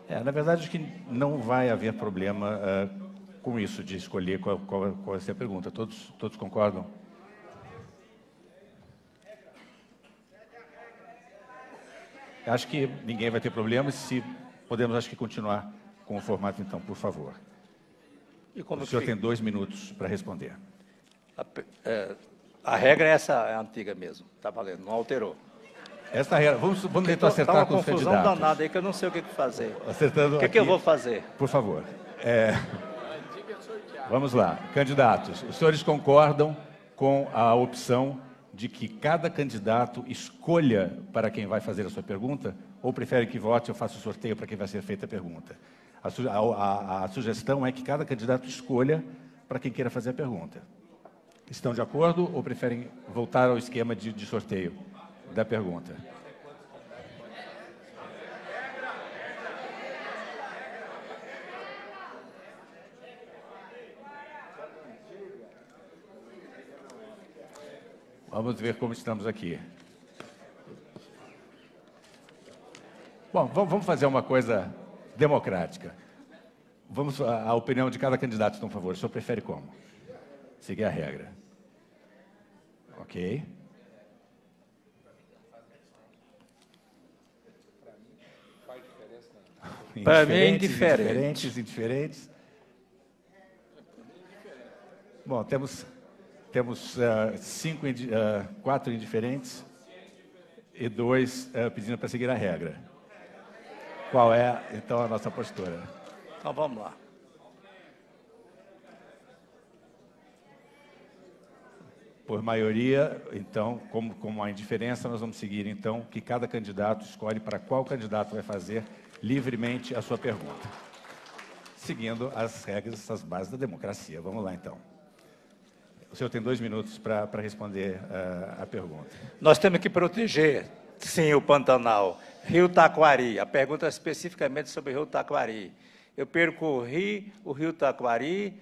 É, na verdade, que não vai haver problema uh, com isso de escolher qual, qual, qual vai ser a pergunta. Todos, todos concordam? Acho que ninguém vai ter problema se podemos, acho que, continuar com o formato, então, por favor. o senhor tem dois minutos para responder. A, é, a, regra é essa é antiga mesmo, está valendo, não alterou. Essa regra, vamos, vamos tentar tá acertar tá com os candidatos. Está uma confusão danada aí que eu não sei o que fazer. Acertando O que, aqui, que eu vou fazer? Por favor. É, vamos lá, candidatos, os senhores concordam com a opção de que cada candidato escolha para quem vai fazer a sua pergunta, ou prefere que vote, eu faço o sorteio para quem vai ser feita a pergunta? A, su a, a, a sugestão é que cada candidato escolha para quem queira fazer a pergunta. Estão de acordo ou preferem voltar ao esquema de, de sorteio da pergunta? Vamos ver como estamos aqui. Bom, vamos fazer uma coisa democrática. Vamos à opinião de cada candidato, por favor. O senhor prefere como? Seguir a regra. Ok. Para mim, é indiferente. Indiferentes, indiferentes. Bom, temos temos uh, cinco, indi uh, quatro indiferentes e dois uh, pedindo para seguir a regra. Qual é, então, a nossa postura? Então, vamos lá. Por maioria, então, como, como há indiferença, nós vamos seguir, então, que cada candidato escolhe para qual candidato vai fazer livremente a sua pergunta. Seguindo as regras, as bases da democracia. Vamos lá, então. O senhor tem dois minutos para responder a, eh, a pergunta. Nós temos que proteger, sim, o Pantanal. Rio Taquari, a pergunta é especificamente sobre o Rio Taquari. Eu percorri o Rio Taquari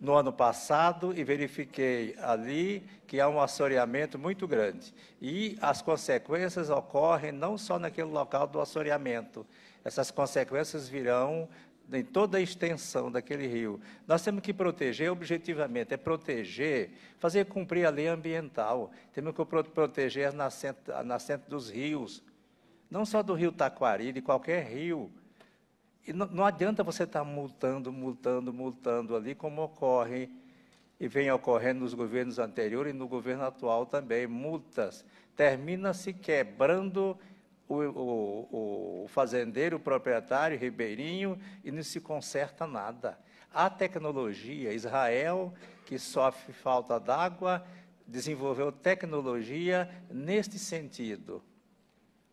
no ano passado e verifiquei ali que há um assoreamento muito grande. E as consequências ocorrem não só naquele local do assoreamento, essas consequências virão em toda a extensão daquele rio. Nós temos que proteger objetivamente, é proteger, fazer cumprir a lei ambiental. Temos que proteger a nascente, a nascente dos rios, não só do rio Taquari, de qualquer rio. E não, não adianta você estar tá multando, multando, multando ali, como ocorre e vem ocorrendo nos governos anteriores e no governo atual também, multas. Termina se quebrando o, o, o fazendeiro, o proprietário, o ribeirinho, e não se conserta nada. A tecnologia, Israel, que sofre falta d'água, desenvolveu tecnologia neste sentido.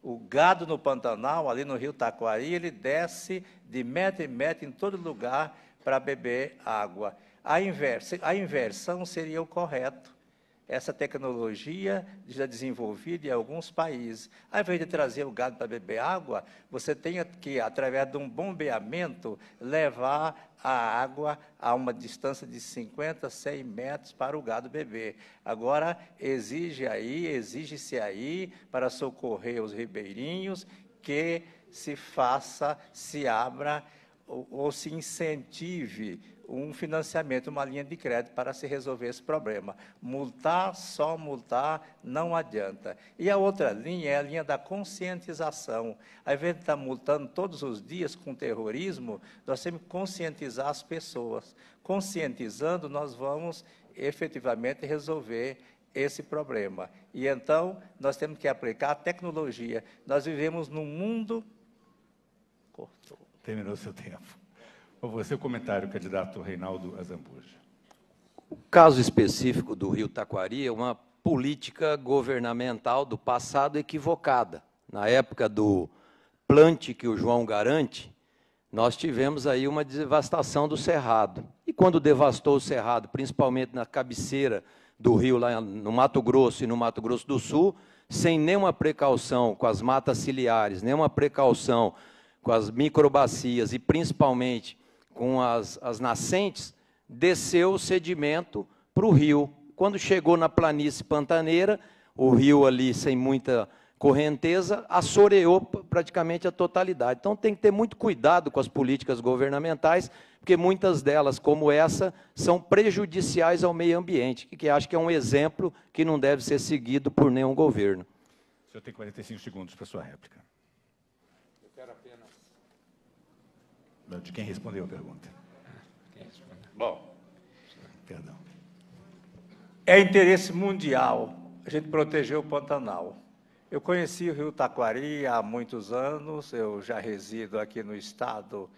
O gado no Pantanal, ali no rio Taquari, ele desce de metro em metro em todo lugar para beber água. A, inversa, a inversão seria o correto. Essa tecnologia já é desenvolvida em alguns países. Ao invés de trazer o gado para beber água, você tem que, através de um bombeamento, levar a água a uma distância de 50, 100 metros para o gado beber. Agora, exige aí, exige-se aí, para socorrer os ribeirinhos, que se faça, se abra ou, ou se incentive um financiamento, uma linha de crédito para se resolver esse problema. Multar, só multar, não adianta. E a outra linha é a linha da conscientização. Ao invés de estar multando todos os dias com terrorismo, nós temos que conscientizar as pessoas. Conscientizando, nós vamos efetivamente resolver esse problema. E então, nós temos que aplicar a tecnologia. Nós vivemos num mundo. Cortou. Terminou seu tempo. Por seu comentário, candidato Reinaldo Azambuja. O caso específico do Rio Taquari é uma política governamental do passado equivocada. Na época do plante que o João garante, nós tivemos aí uma devastação do cerrado. E quando devastou o cerrado, principalmente na cabeceira do rio, lá no Mato Grosso e no Mato Grosso do Sul, sem nenhuma precaução com as matas ciliares, nenhuma precaução com as microbacias e principalmente com as, as nascentes, desceu o sedimento para o rio. Quando chegou na planície pantaneira, o rio ali sem muita correnteza, assoreou praticamente a totalidade. Então tem que ter muito cuidado com as políticas governamentais, porque muitas delas, como essa, são prejudiciais ao meio ambiente, que acho que é um exemplo que não deve ser seguido por nenhum governo. O senhor tem 45 segundos para sua réplica. de quem respondeu a pergunta. Bom, perdão. É interesse mundial a gente proteger o Pantanal. Eu conheci o Rio Taquari há muitos anos, eu já resido aqui no estado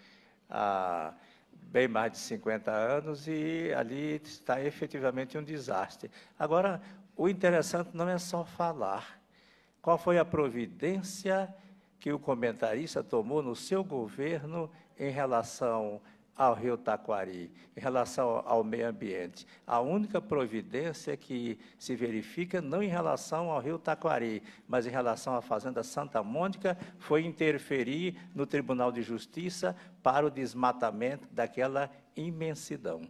há bem mais de 50 anos e ali está efetivamente um desastre. Agora, o interessante não é só falar. Qual foi a providência que o comentarista tomou no seu governo em relação ao rio Taquari, em relação ao meio ambiente. A única providência que se verifica, não em relação ao rio Taquari, mas em relação à Fazenda Santa Mônica, foi interferir no Tribunal de Justiça para o desmatamento daquela imensidão.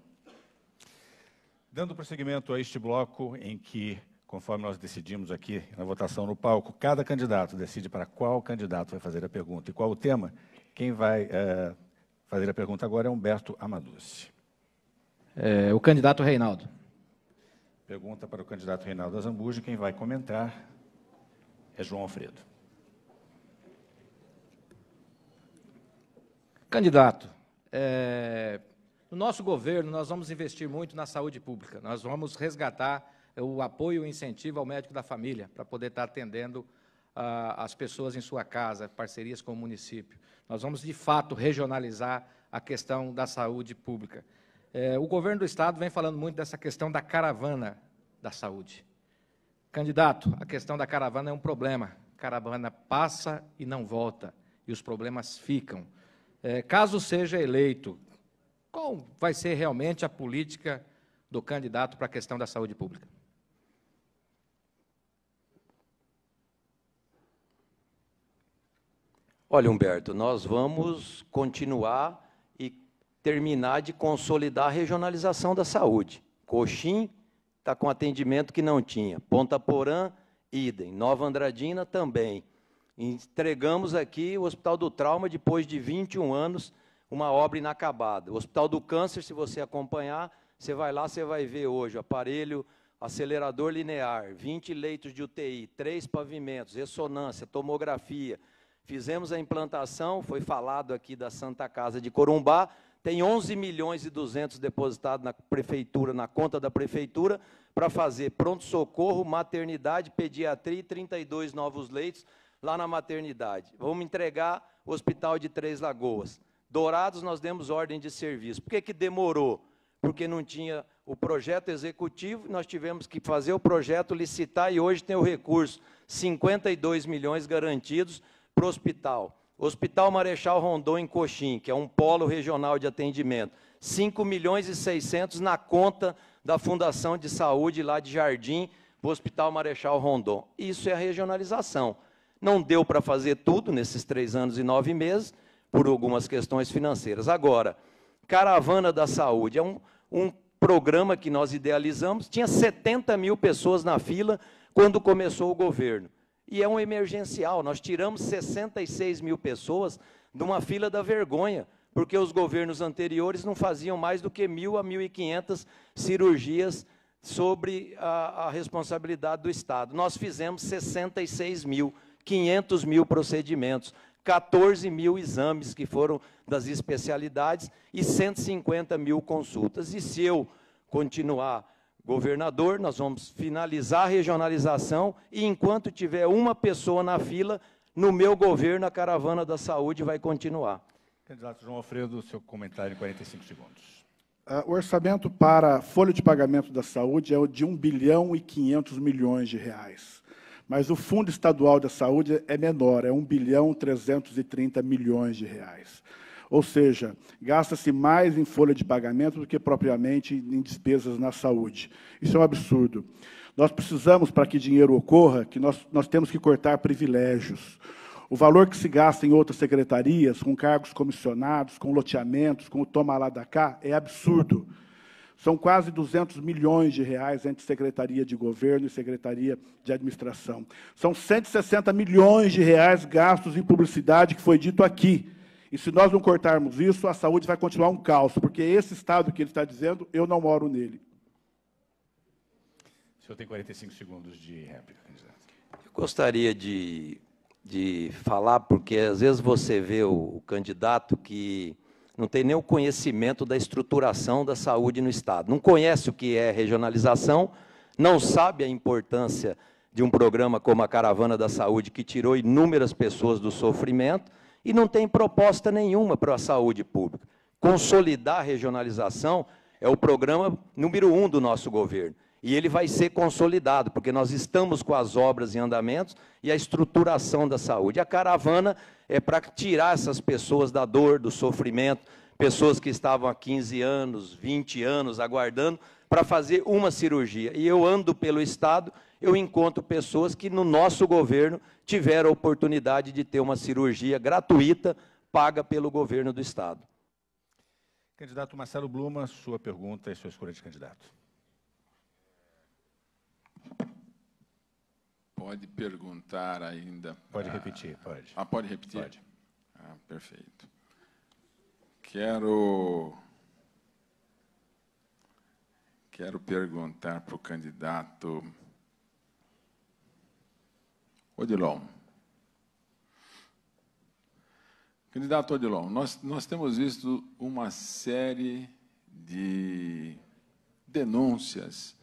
Dando prosseguimento a este bloco em que, conforme nós decidimos aqui na votação no palco, cada candidato decide para qual candidato vai fazer a pergunta e qual o tema. Quem vai é, fazer a pergunta agora é Humberto Amaduce. É, o candidato Reinaldo. Pergunta para o candidato Reinaldo Azambuja. Quem vai comentar é João Alfredo. Candidato, é, no nosso governo nós vamos investir muito na saúde pública. Nós vamos resgatar o apoio e o incentivo ao médico da família para poder estar atendendo ah, as pessoas em sua casa, parcerias com o município. Nós vamos, de fato, regionalizar a questão da saúde pública. É, o governo do Estado vem falando muito dessa questão da caravana da saúde. Candidato, a questão da caravana é um problema. Caravana passa e não volta, e os problemas ficam. É, caso seja eleito, qual vai ser realmente a política do candidato para a questão da saúde pública? Olha, Humberto, nós vamos continuar e terminar de consolidar a regionalização da saúde. Coxim está com atendimento que não tinha. Ponta Porã, idem. Nova Andradina também. Entregamos aqui o Hospital do Trauma depois de 21 anos, uma obra inacabada. O Hospital do Câncer, se você acompanhar, você vai lá, você vai ver hoje, aparelho acelerador linear, 20 leitos de UTI, três pavimentos, ressonância, tomografia, Fizemos a implantação, foi falado aqui da Santa Casa de Corumbá, tem 11 milhões e 200 depositados na prefeitura, na conta da prefeitura, para fazer pronto-socorro, maternidade, pediatria e 32 novos leitos lá na maternidade. Vamos entregar o Hospital de Três Lagoas. Dourados, nós demos ordem de serviço. Por que, que demorou? Porque não tinha o projeto executivo, nós tivemos que fazer o projeto, licitar, e hoje tem o recurso, 52 milhões garantidos, para o hospital. Hospital Marechal Rondon, em Coxim, que é um polo regional de atendimento. 5 milhões e 600 na conta da Fundação de Saúde lá de Jardim, para o Hospital Marechal Rondon. Isso é a regionalização. Não deu para fazer tudo nesses três anos e nove meses, por algumas questões financeiras. Agora, Caravana da Saúde é um, um programa que nós idealizamos, tinha 70 mil pessoas na fila quando começou o governo e é um emergencial. Nós tiramos 66 mil pessoas de uma fila da vergonha, porque os governos anteriores não faziam mais do que mil a 1.500 cirurgias sobre a, a, responsabilidade do Estado. Nós fizemos 66 mil, 500 mil procedimentos, 14 mil exames que foram das especialidades e 150 mil consultas. E se eu continuar governador, nós vamos finalizar a regionalização e enquanto tiver uma pessoa na fila, no meu governo a caravana da saúde vai continuar. Candidato João Alfredo, seu comentário em 45 segundos. Ah, o orçamento para folha de pagamento da saúde é de 1 bilhão e 500 milhões de reais. Mas o Fundo Estadual da Saúde é menor, é 1 bilhão e 330 milhões de reais. Ou seja, gasta-se mais em folha de pagamento do que propriamente em despesas na saúde. Isso é um absurdo. Nós precisamos, para que dinheiro ocorra, que nós, nós temos que cortar privilégios. O valor que se gasta em outras secretarias, com cargos comissionados, com loteamentos, com o toma lá da cá, é absurdo. São quase 200 milhões de reais entre Secretaria de Governo e Secretaria de Administração. São 160 milhões de reais gastos em publicidade, que foi dito aqui. E se nós não cortarmos isso, a saúde vai continuar um caos, porque esse estado que ele está dizendo, eu não moro nele. O senhor tem 45 segundos de réplica, candidato. Eu gostaria de, de falar, porque às vezes você vê o, o candidato que não tem nem o conhecimento da estruturação da saúde no Estado. Não conhece o que é regionalização, não sabe a importância de um programa como a Caravana da Saúde, que tirou inúmeras pessoas do sofrimento e não tem proposta nenhuma para a saúde pública. Consolidar a regionalização é o programa número um do nosso governo. E ele vai ser consolidado, porque nós estamos com as obras em andamento e a estruturação da saúde. A caravana é para tirar essas pessoas da dor, do sofrimento, pessoas que estavam há 15 anos, 20 anos aguardando para fazer uma cirurgia. E eu ando pelo Estado, eu encontro pessoas que no nosso governo tiveram a oportunidade de ter uma cirurgia gratuita paga pelo governo do Estado. Candidato Marcelo Bluma, sua pergunta e sua escolha de candidato. Pode perguntar ainda. Pode ah, repetir, pode. Ah, pode repetir? Pode. Ah, perfeito. Quero. Quero perguntar para o candidato Odilon. Candidato Odilon, nós, nós temos visto uma série de denúncias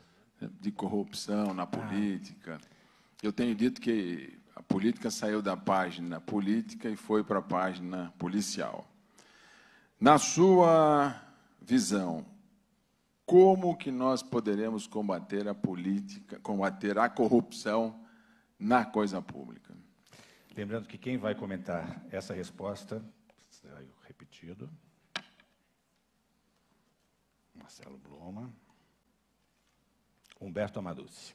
de corrupção na ah. política. Eu tenho dito que a política saiu da página política e foi para a página policial. Na sua visão, como que nós poderemos combater a política, combater a corrupção na coisa pública. Lembrando que quem vai comentar essa resposta, repetido, Marcelo Bloma, Humberto Amaducci.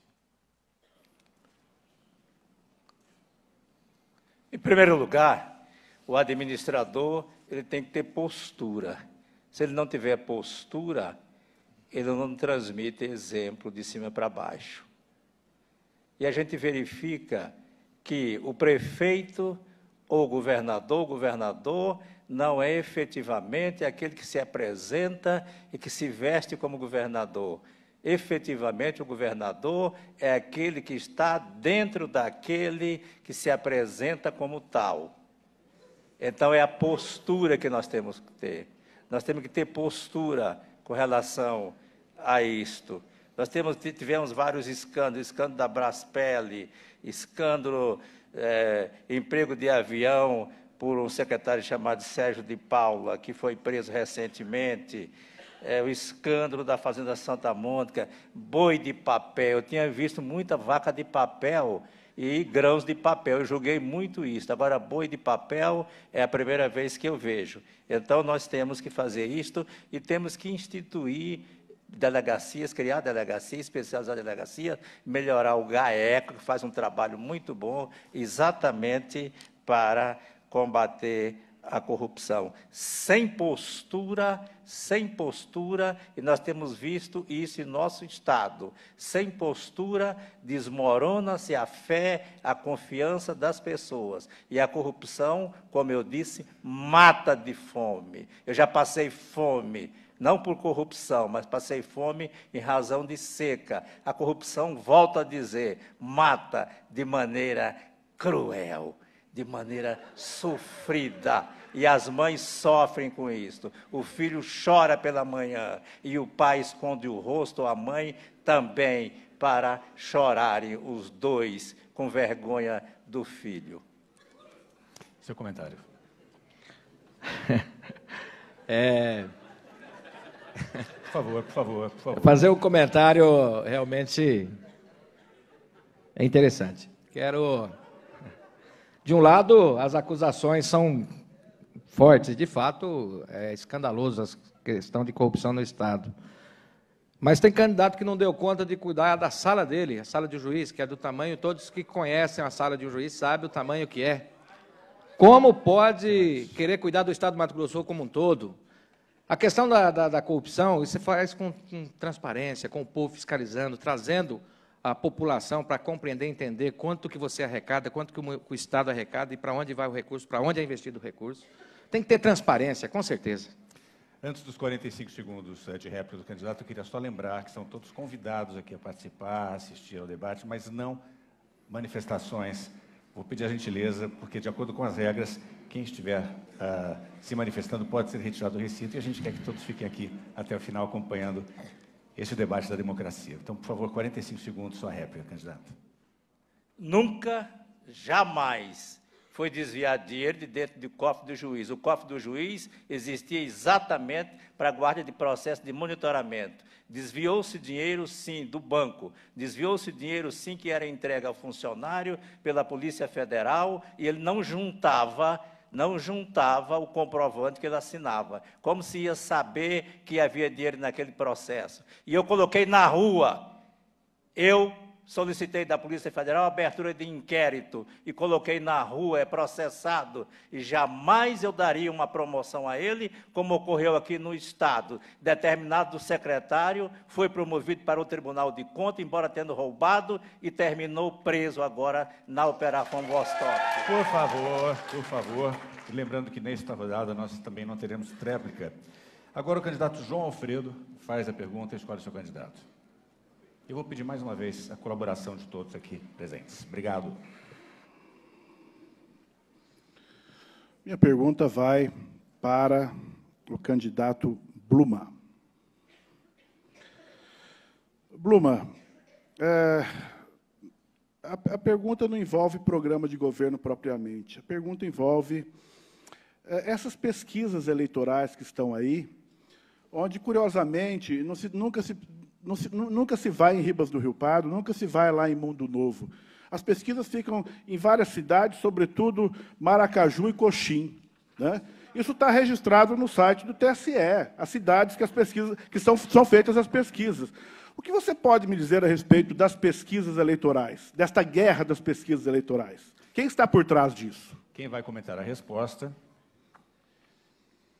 Em primeiro lugar, o administrador ele tem que ter postura. Se ele não tiver postura, ele não transmite exemplo de cima para baixo e a gente verifica que o prefeito ou governador, governador não é efetivamente aquele que se apresenta e que se veste como governador. Efetivamente, o governador é aquele que está dentro daquele que se apresenta como tal. Então, é a postura que nós temos que ter. Nós temos que ter postura com relação a isto. Nós temos, tivemos vários escândalos, escândalo da Braspele, escândalo é, emprego de avião por um secretário chamado Sérgio de Paula, que foi preso recentemente, é, o escândalo da Fazenda Santa Mônica, boi de papel. Eu tinha visto muita vaca de papel e grãos de papel. Eu julguei muito isso. Agora, boi de papel é a primeira vez que eu vejo. Então, nós temos que fazer isto e temos que instituir delegacias, criar delegacias, especializar delegacia, melhorar o GAECO, que faz um trabalho muito bom exatamente para combater a corrupção. Sem postura, sem postura, e nós temos visto isso em nosso Estado. Sem postura, desmorona-se a fé, a confiança das pessoas. E a corrupção, como eu disse, mata de fome. Eu já passei fome não por corrupção, mas passei fome em razão de seca. A corrupção, volto a dizer, mata de maneira cruel, de maneira sofrida. E as mães sofrem com isto. O filho chora pela manhã e o pai esconde o rosto, a mãe também, para chorarem os dois com vergonha do filho. Seu comentário. é, por favor, por favor, por favor. Fazer um comentário realmente é interessante. Quero. De um lado, as acusações são fortes, de fato, é escandaloso a questão de corrupção no Estado. Mas tem candidato que não deu conta de cuidar da sala dele, a sala de um juiz, que é do tamanho, todos que conhecem a sala de um juiz sabem o tamanho que é. Como pode querer cuidar do Estado do Mato Grosso como um todo? A questão da, da, da corrupção, isso se faz com, com, transparência, com o povo fiscalizando, trazendo a população para compreender, entender quanto que você arrecada, quanto que o, o Estado arrecada e para onde vai o recurso, para onde é investido o recurso. Tem que ter transparência, com certeza. Antes dos 45 segundos eh, de réplica do candidato, eu queria só lembrar que são todos convidados aqui a participar, assistir ao debate, mas não manifestações. Vou pedir a gentileza, porque, de acordo com as regras, quem estiver uh, se manifestando pode ser retirado do recinto e a gente quer que todos fiquem aqui até o final acompanhando esse debate da democracia. Então, por favor, 45 segundos, sua réplica, candidato. Nunca, jamais foi desviar dinheiro de dentro do cofre do juiz. O cofre do juiz existia exatamente para a guarda de processo de monitoramento. Desviou-se dinheiro, sim, do banco. Desviou-se dinheiro, sim, que era entregue ao funcionário pela Polícia Federal e ele não juntava não juntava o comprovante que ele assinava. Como se ia saber que havia dinheiro naquele processo? E eu coloquei na rua. Eu solicitei da Polícia Federal abertura de inquérito e coloquei na rua, é processado. E jamais eu daria uma promoção a ele, como ocorreu aqui no Estado. Determinado secretário, foi promovido para o Tribunal de Contas, embora tendo roubado, e terminou preso agora na Operação Vostok. Por favor, por favor. lembrando que nesta rodada nós também não teremos tréplica. Agora o candidato João Alfredo faz a pergunta e escolhe o seu candidato. Eu vou pedir mais uma vez a colaboração de todos aqui presentes. Obrigado. Minha pergunta vai para o candidato Bluma. Bluma, é, a, a, pergunta não envolve programa de governo propriamente. A pergunta envolve é, essas pesquisas eleitorais que estão aí, onde, curiosamente, se, nunca se se, nunca se vai em Ribas do Rio Pardo, nunca se vai lá em Mundo Novo. As pesquisas ficam em várias cidades, sobretudo Maracaju e Coxim. Né? Isso está registrado no site do TSE, as cidades que, as pesquisas, que são, são feitas as pesquisas. O que você pode me dizer a respeito das pesquisas eleitorais, desta guerra das pesquisas eleitorais? Quem está por trás disso? Quem vai comentar a resposta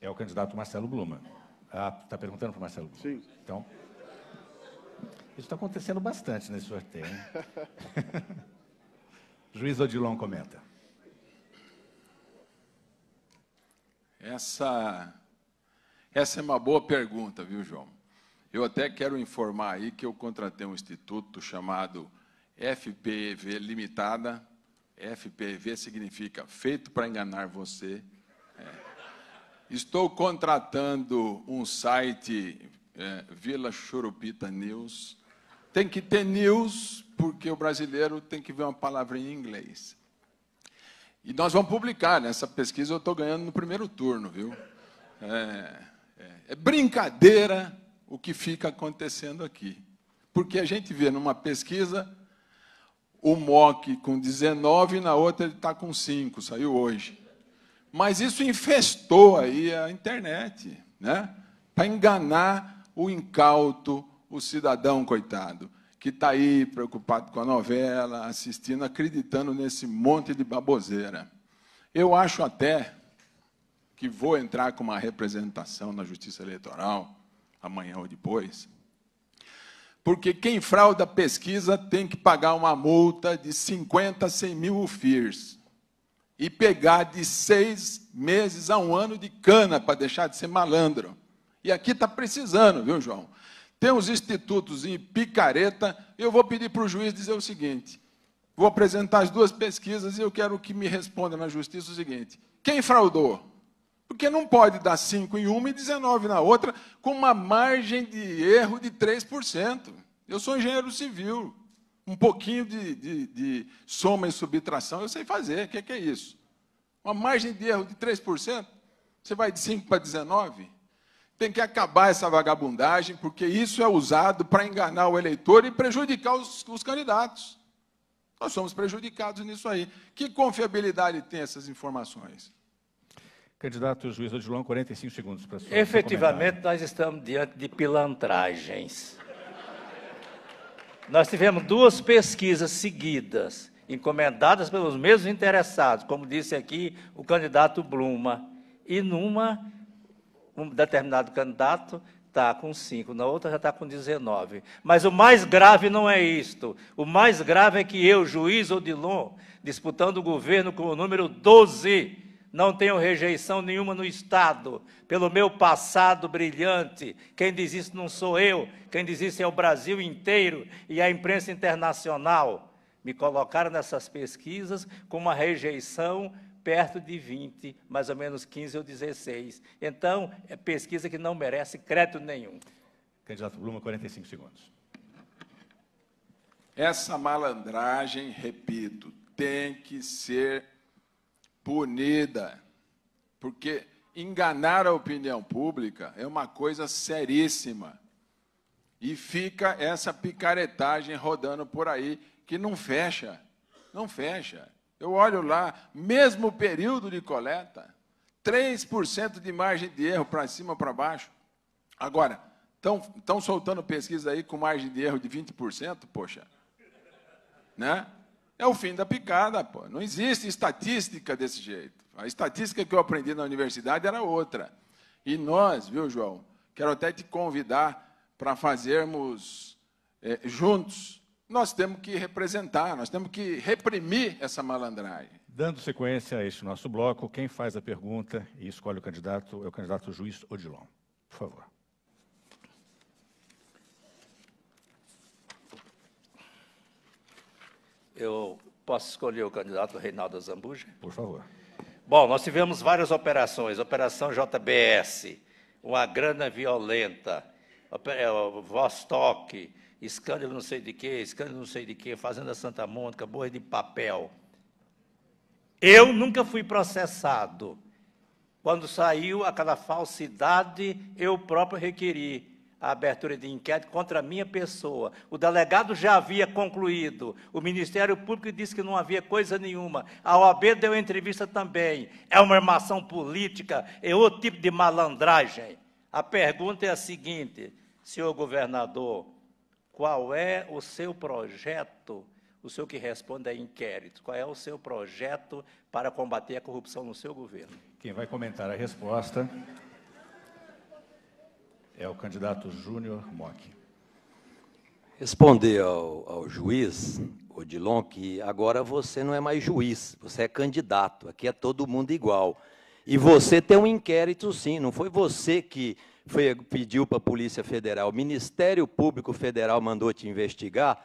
é o candidato Marcelo Bluma. Está ah, tá perguntando para o Marcelo Bluma? Sim. Então, isso está acontecendo bastante nesse sorteio. Juiz Odilon comenta. Essa, essa é uma boa pergunta, viu, João? Eu até quero informar aí que eu contratei um instituto chamado FPEV Limitada. FPEV significa feito para enganar você. É. Estou contratando um site é, Vila Churupita News tem que ter news, porque o brasileiro tem que ver uma palavrinha em inglês. E nós vamos publicar, nessa né? pesquisa eu estou ganhando no primeiro turno, viu? É, é, é brincadeira o que fica acontecendo aqui. Porque a gente vê numa pesquisa o MOC com 19 e na outra ele está com 5, saiu hoje. Mas isso infestou aí a internet, né? para enganar o incauto, o cidadão, coitado, que está aí preocupado com a novela, assistindo, acreditando nesse monte de baboseira. Eu acho até que vou entrar com uma representação na Justiça Eleitoral, amanhã ou depois, porque quem frauda pesquisa tem que pagar uma multa de 50 a 100 mil UFIRs e pegar de seis meses a um ano de cana para deixar de ser malandro. E aqui está precisando, viu, João? tem os institutos em picareta. Eu vou pedir para o juiz dizer o seguinte: vou apresentar as duas pesquisas e eu quero que me responda na justiça o seguinte: quem fraudou? Porque não pode dar 5 em uma e 19 na outra, com uma margem de erro de 3%. Eu sou engenheiro civil. Um pouquinho de, de, de soma e subtração eu sei fazer. O que é, que é isso? Uma margem de erro de 3%? Você vai de 5 para 19? Tem que acabar essa vagabundagem, porque isso é usado para enganar o eleitor e prejudicar os, os candidatos. Nós somos prejudicados nisso aí. Que confiabilidade tem essas informações? Candidato juiz Odilon, 45 segundos para sua Efetivamente, nós estamos diante de pilantragens. nós tivemos duas pesquisas seguidas, encomendadas pelos mesmos interessados, como disse aqui o candidato Bluma. E numa um determinado candidato está com 5, na outra já está com 19. Mas o mais grave não é isto. O mais grave é que eu, juiz Odilon, disputando o governo com o número 12, não tenho rejeição nenhuma no Estado, pelo meu passado brilhante. Quem diz isso não sou eu, quem diz isso é o Brasil inteiro e a imprensa internacional. Me colocaram nessas pesquisas com uma rejeição perto de 20, mais ou menos 15 ou 16. Então, é pesquisa que não merece crédito nenhum. Candidato Bluma, 45 segundos. Essa malandragem, repito, tem que ser punida, porque enganar a opinião pública é uma coisa seríssima. E fica essa picaretagem rodando por aí que não fecha, não fecha. Eu olho lá, mesmo período de coleta, 3% de margem de erro para cima, para baixo. Agora, estão soltando pesquisa aí com margem de erro de 20%, poxa. Né? É o fim da picada, pô. Não existe estatística desse jeito. A estatística que eu aprendi na universidade era outra. E nós, viu, João, quero até te convidar para fazermos é, juntos nós temos que representar, nós temos que reprimir essa malandragem. Dando sequência a este nosso bloco, quem faz a pergunta e escolhe o candidato é o candidato juiz Odilon. Por favor. Eu posso escolher o candidato Reinaldo Zambuja? Por favor. Bom, nós tivemos várias operações. Operação JBS, uma grana violenta, eh, Vostok, escândalo não sei de quê, escândalo não sei de quê, Fazenda Santa Mônica, Boa de Papel. Eu nunca fui processado. Quando saiu aquela falsidade, eu próprio requeri a abertura de inquérito contra a minha pessoa. O delegado já havia concluído. O Ministério Público disse que não havia coisa nenhuma. A OAB deu entrevista também. É uma armação política, é outro tipo de malandragem. A pergunta é a seguinte, senhor governador, qual é o seu projeto? O senhor que responde é inquérito. Qual é o seu projeto para combater a corrupção no seu governo? Quem vai comentar a resposta é o candidato Júnior Mock. Responder ao, ao juiz, Odilon, que agora você não é mais juiz, você é candidato, aqui é todo mundo igual. E você tem um inquérito, sim, não foi você que foi, pediu para a Polícia Federal, o Ministério Público Federal mandou te investigar,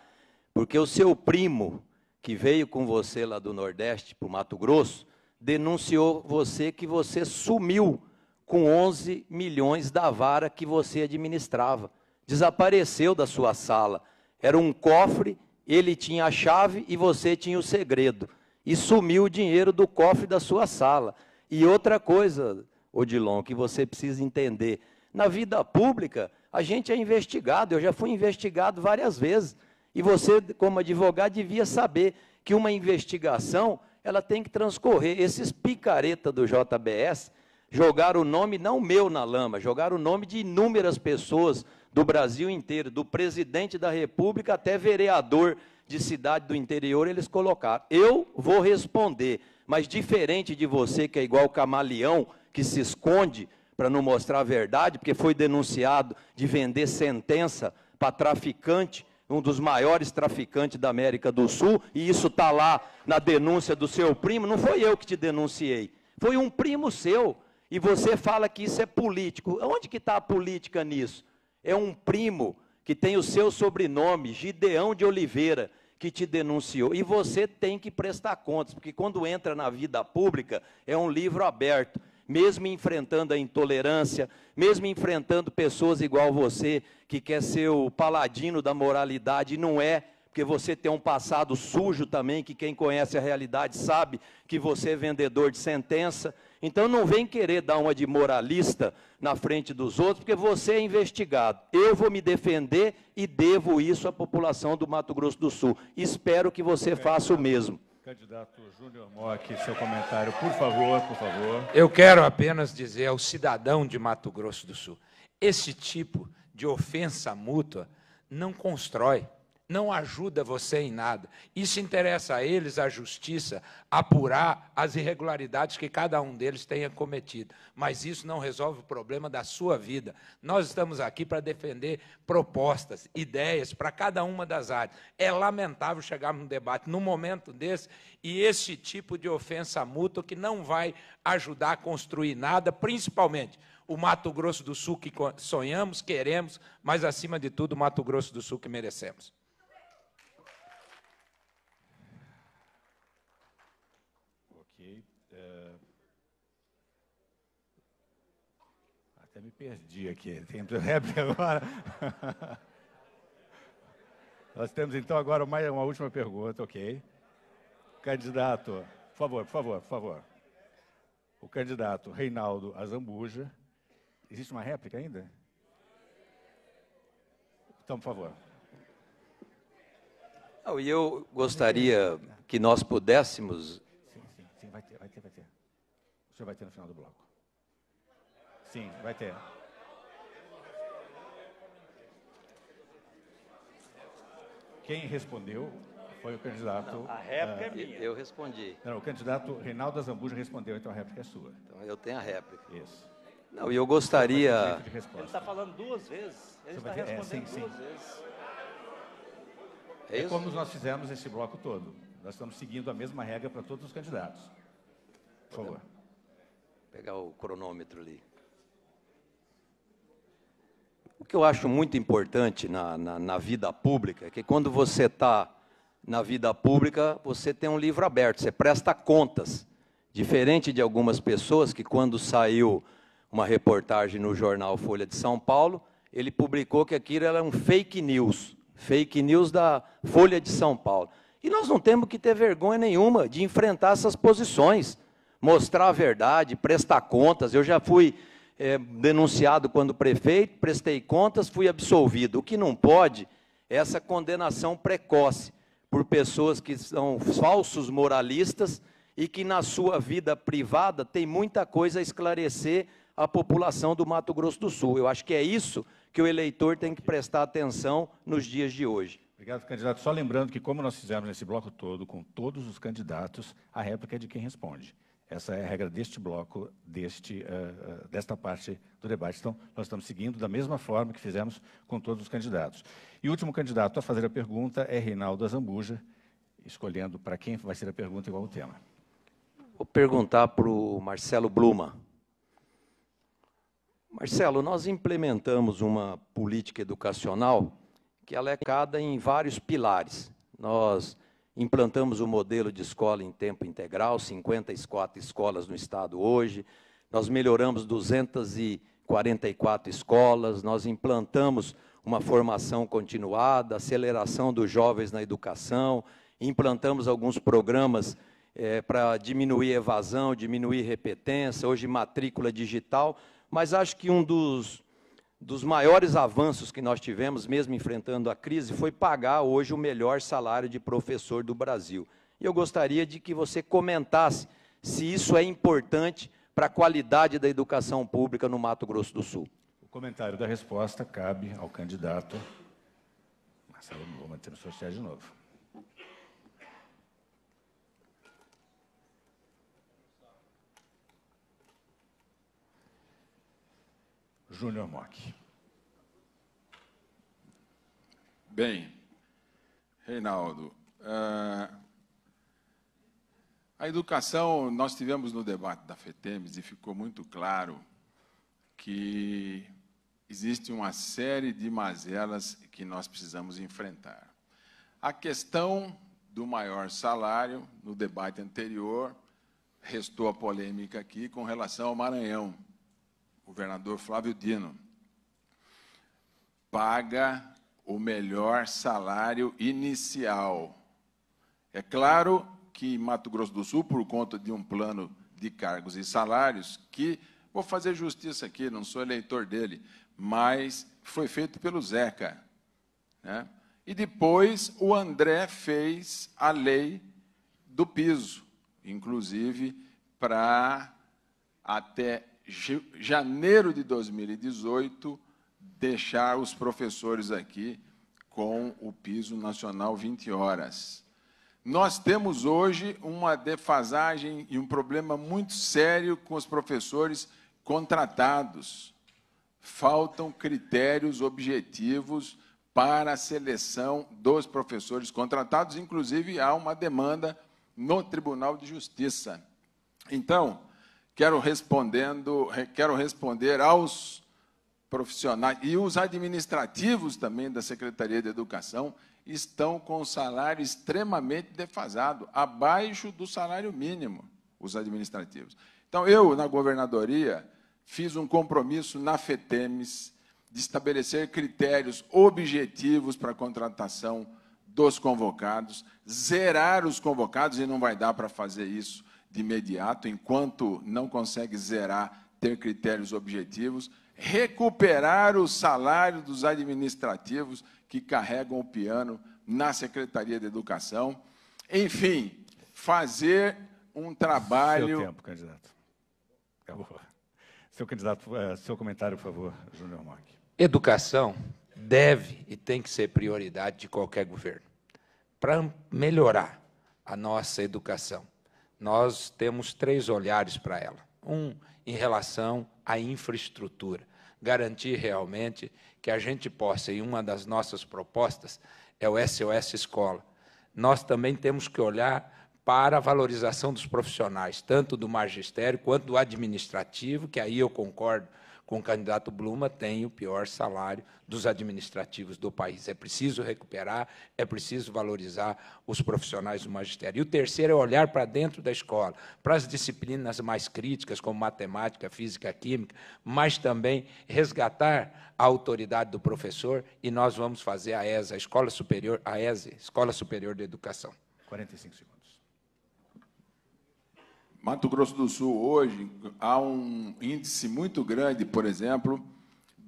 porque o seu primo, que veio com você lá do Nordeste para o Mato Grosso, denunciou você que você sumiu com 11 milhões da vara que você administrava. Desapareceu da sua sala. Era um cofre, ele tinha a chave e você tinha o segredo. E sumiu o dinheiro do cofre da sua sala. E outra coisa, Odilon, que você precisa entender. Na vida pública, a gente é investigado, eu já fui investigado várias vezes. E você, como advogado, devia saber que uma investigação ela tem que transcorrer. Esses picareta do JBS jogaram o nome, não meu, na lama, jogaram o nome de inúmeras pessoas do Brasil inteiro, do presidente da República até vereador de cidade do interior, eles colocaram. Eu vou responder, mas diferente de você, que é igual o camaleão, que se esconde para não mostrar a verdade, porque foi denunciado de vender sentença para traficante, um dos maiores traficantes da América do Sul, e isso está lá na denúncia do seu primo. Não foi eu que te denunciei, foi um primo seu. E você fala que isso é político. Onde que está a política nisso? É um primo que tem o seu sobrenome, Gideão de Oliveira, que te denunciou. E você tem que prestar contas, porque quando entra na vida pública, é um livro aberto mesmo enfrentando a intolerância, mesmo enfrentando pessoas igual você, que quer ser o paladino da moralidade, e não é, porque você tem um passado sujo também, que quem conhece a realidade sabe que você é vendedor de sentença. Então não vem querer dar uma de moralista na frente dos outros, porque você é investigado. Eu vou me defender e devo isso à população do Mato Grosso do Sul. Espero que você faça o mesmo. Candidato Júnior Mock, seu comentário, por favor, por favor. Eu quero apenas dizer ao cidadão de Mato Grosso do Sul, esse tipo de ofensa mútua não constrói não ajuda você em nada. Isso interessa a eles, a justiça, apurar as irregularidades que cada um deles tenha cometido. Mas isso não resolve o problema da sua vida. Nós estamos aqui para defender propostas, ideias para cada uma das áreas. É lamentável chegarmos num debate num momento desse e esse tipo de ofensa mútua que não vai ajudar a construir nada, principalmente o Mato Grosso do Sul que sonhamos, queremos, mas acima de tudo o Mato Grosso do Sul que merecemos. perdi aqui, tem réplica agora. Nós temos então agora mais uma última pergunta, ok? Candidato, por favor, por favor, por favor. O candidato Reinaldo Azambuja. Existe uma réplica ainda? Então, por favor. Não, e eu gostaria que nós pudéssemos. Sim, sim, sim, vai ter, vai ter, vai ter. O senhor vai ter no final do bloco. Sim, vai ter. Quem respondeu foi o candidato. Não, a réplica ah, é minha. Eu respondi. Não, o candidato Reinaldo Azambuja respondeu, então a réplica é sua. Então eu tenho a réplica. Isso. Não, e eu gostaria. Ele está falando duas vezes. Ele Você está é, respondendo é, sim, duas sim. vezes. É, é como nós fizemos esse bloco todo. Nós estamos seguindo a mesma regra para todos os candidatos. Por favor. Pegar o cronômetro ali. O que eu acho muito importante na, na, na vida pública é que quando você está na vida pública, você tem um livro aberto, você presta contas. Diferente de algumas pessoas que, quando saiu uma reportagem no jornal Folha de São Paulo, ele publicou que aquilo era um fake news, fake news da Folha de São Paulo. E nós não temos que ter vergonha nenhuma de enfrentar essas posições, mostrar a verdade, prestar contas. Eu já fui é, denunciado quando prefeito, prestei contas, fui absolvido. O que não pode é essa condenação precoce por pessoas que são falsos moralistas e que na sua vida privada tem muita coisa a esclarecer à população do Mato Grosso do Sul. Eu acho que é isso que o eleitor tem que prestar atenção nos dias de hoje. Obrigado, candidato. Só lembrando que, como nós fizemos nesse bloco todo, com todos os candidatos, a réplica é de quem responde. Essa é a regra deste bloco, deste, uh, desta parte do debate. Então, nós estamos seguindo da mesma forma que fizemos com todos os candidatos. E o último candidato a fazer a pergunta é Reinaldo Azambuja, escolhendo para quem vai ser a pergunta igual o tema. Vou perguntar para o Marcelo Bluma. Marcelo, nós implementamos uma política educacional que ela é cada em vários pilares. Nós Implantamos o um modelo de escola em tempo integral, 54 escolas no estado hoje. Nós melhoramos 244 escolas, nós implantamos uma formação continuada, aceleração dos jovens na educação, implantamos alguns programas é, para diminuir evasão, diminuir repetência, hoje matrícula digital, mas acho que um dos dos maiores avanços que nós tivemos, mesmo enfrentando a crise, foi pagar hoje o melhor salário de professor do Brasil. E eu gostaria de que você comentasse se isso é importante para a qualidade da educação pública no Mato Grosso do Sul. O comentário da resposta cabe ao candidato Marcelo manter no social de novo. Júnior Mock. Bem, Reinaldo, é, a educação, nós tivemos no debate da FETEMES e ficou muito claro que existe uma série de mazelas que nós precisamos enfrentar. A questão do maior salário, no debate anterior, restou a polêmica aqui com relação ao Maranhão governador Flávio Dino, paga o melhor salário inicial. É claro que Mato Grosso do Sul, por conta de um plano de cargos e salários, que, vou fazer justiça aqui, não sou eleitor dele, mas foi feito pelo Zeca. Né? E depois o André fez a lei do piso, inclusive para até janeiro de 2018, deixar os professores aqui com o piso nacional 20 horas. Nós temos hoje uma defasagem e um problema muito sério com os professores contratados. Faltam critérios objetivos para a seleção dos professores contratados, inclusive há uma demanda no Tribunal de Justiça. Então, Quero, respondendo, quero responder aos profissionais e os administrativos também da Secretaria de Educação estão com salário extremamente defasado, abaixo do salário mínimo, os administrativos. Então, eu, na governadoria, fiz um compromisso na FETEMES de estabelecer critérios objetivos para a contratação dos convocados, zerar os convocados, e não vai dar para fazer isso de imediato, enquanto não consegue zerar, ter critérios objetivos, recuperar o salário dos administrativos que carregam o piano na Secretaria de Educação. Enfim, fazer um trabalho. Seu tempo, candidato. Acabou. Seu candidato, eh, seu comentário, por favor, Júnior Mark. Educação deve e tem que ser prioridade de qualquer governo. Para melhorar a nossa educação, nós temos três olhares para ela. Um, em relação à infraestrutura. Garantir realmente que a gente possa, e uma das nossas propostas é o SOS Escola. Nós também temos que olhar para a valorização dos profissionais, tanto do magistério quanto do administrativo, que aí eu concordo com o candidato Bluma tem o pior salário dos administrativos do país. É preciso recuperar, é preciso valorizar os profissionais do magistério. E o terceiro é olhar para dentro da escola, para as disciplinas mais críticas, como matemática, física, química, mas também resgatar a autoridade do professor, e nós vamos fazer a ESA, a Escola Superior, a ESE, Escola Superior de Educação. 45 segundos. Mato Grosso do Sul hoje há um índice muito grande, por exemplo,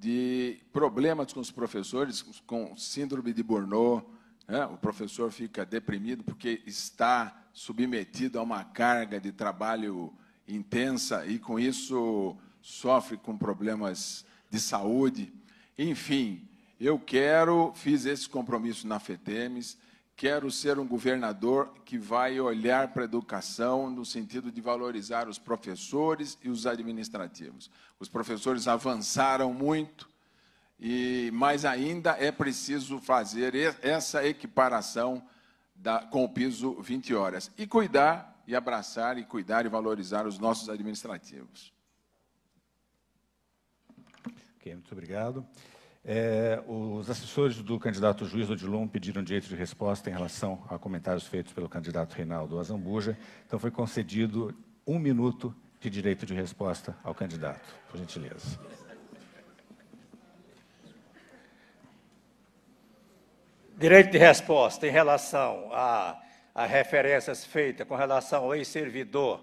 de problemas com os professores, com síndrome de Burnout. Né? O professor fica deprimido porque está submetido a uma carga de trabalho intensa e, com isso, sofre com problemas de saúde. Enfim, eu quero, fiz esse compromisso na FETEMES, Quero ser um governador que vai olhar para a educação no sentido de valorizar os professores e os administrativos. Os professores avançaram muito, e mais ainda é preciso fazer essa equiparação da, com o piso 20 horas. E cuidar, e abraçar, e cuidar e valorizar os nossos administrativos. muito obrigado. É, os assessores do candidato juiz Odilon pediram direito de resposta em relação a comentários feitos pelo candidato Reinaldo Azambuja, então foi concedido um minuto de direito de resposta ao candidato, por gentileza. Direito de resposta em relação a, a referências feitas com relação ao ex-servidor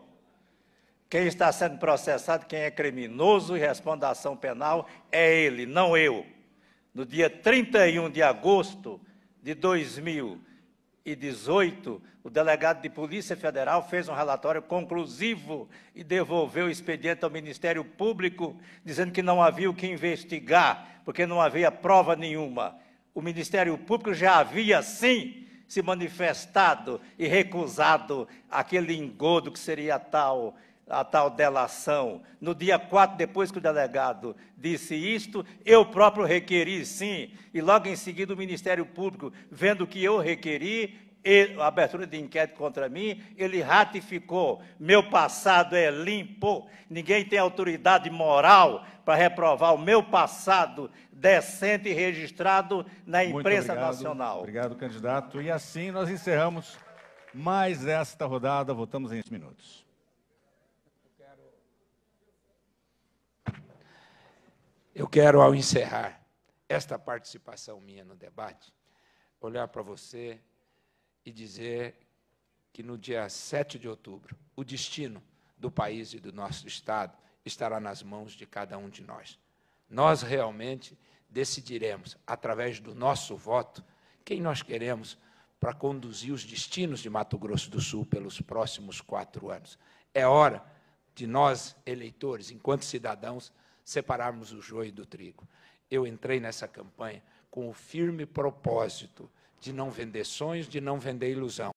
quem está sendo processado, quem é criminoso e responde a ação penal é ele, não eu no dia 31 de agosto de 2018, o delegado de Polícia Federal fez um relatório conclusivo e devolveu o expediente ao Ministério Público, dizendo que não havia o que investigar, porque não havia prova nenhuma. O Ministério Público já havia, sim, se manifestado e recusado aquele engodo que seria tal a tal delação, no dia 4, depois que o delegado disse isto, eu próprio requeri sim, e logo em seguida o Ministério Público, vendo que eu requeri a abertura de inquérito contra mim, ele ratificou: meu passado é limpo, ninguém tem autoridade moral para reprovar o meu passado decente e registrado na imprensa obrigado, nacional. Obrigado, candidato. E assim nós encerramos mais esta rodada. Voltamos em 20 minutos. Eu quero, ao encerrar esta participação minha no debate, olhar para você e dizer que no dia 7 de outubro, o destino do país e do nosso Estado estará nas mãos de cada um de nós. Nós realmente decidiremos, através do nosso voto, quem nós queremos para conduzir os destinos de Mato Grosso do Sul pelos próximos quatro anos. É hora de nós, eleitores, enquanto cidadãos, separarmos o joio do trigo. Eu entrei nessa campanha com o firme propósito de não vender sonhos, de não vender ilusão,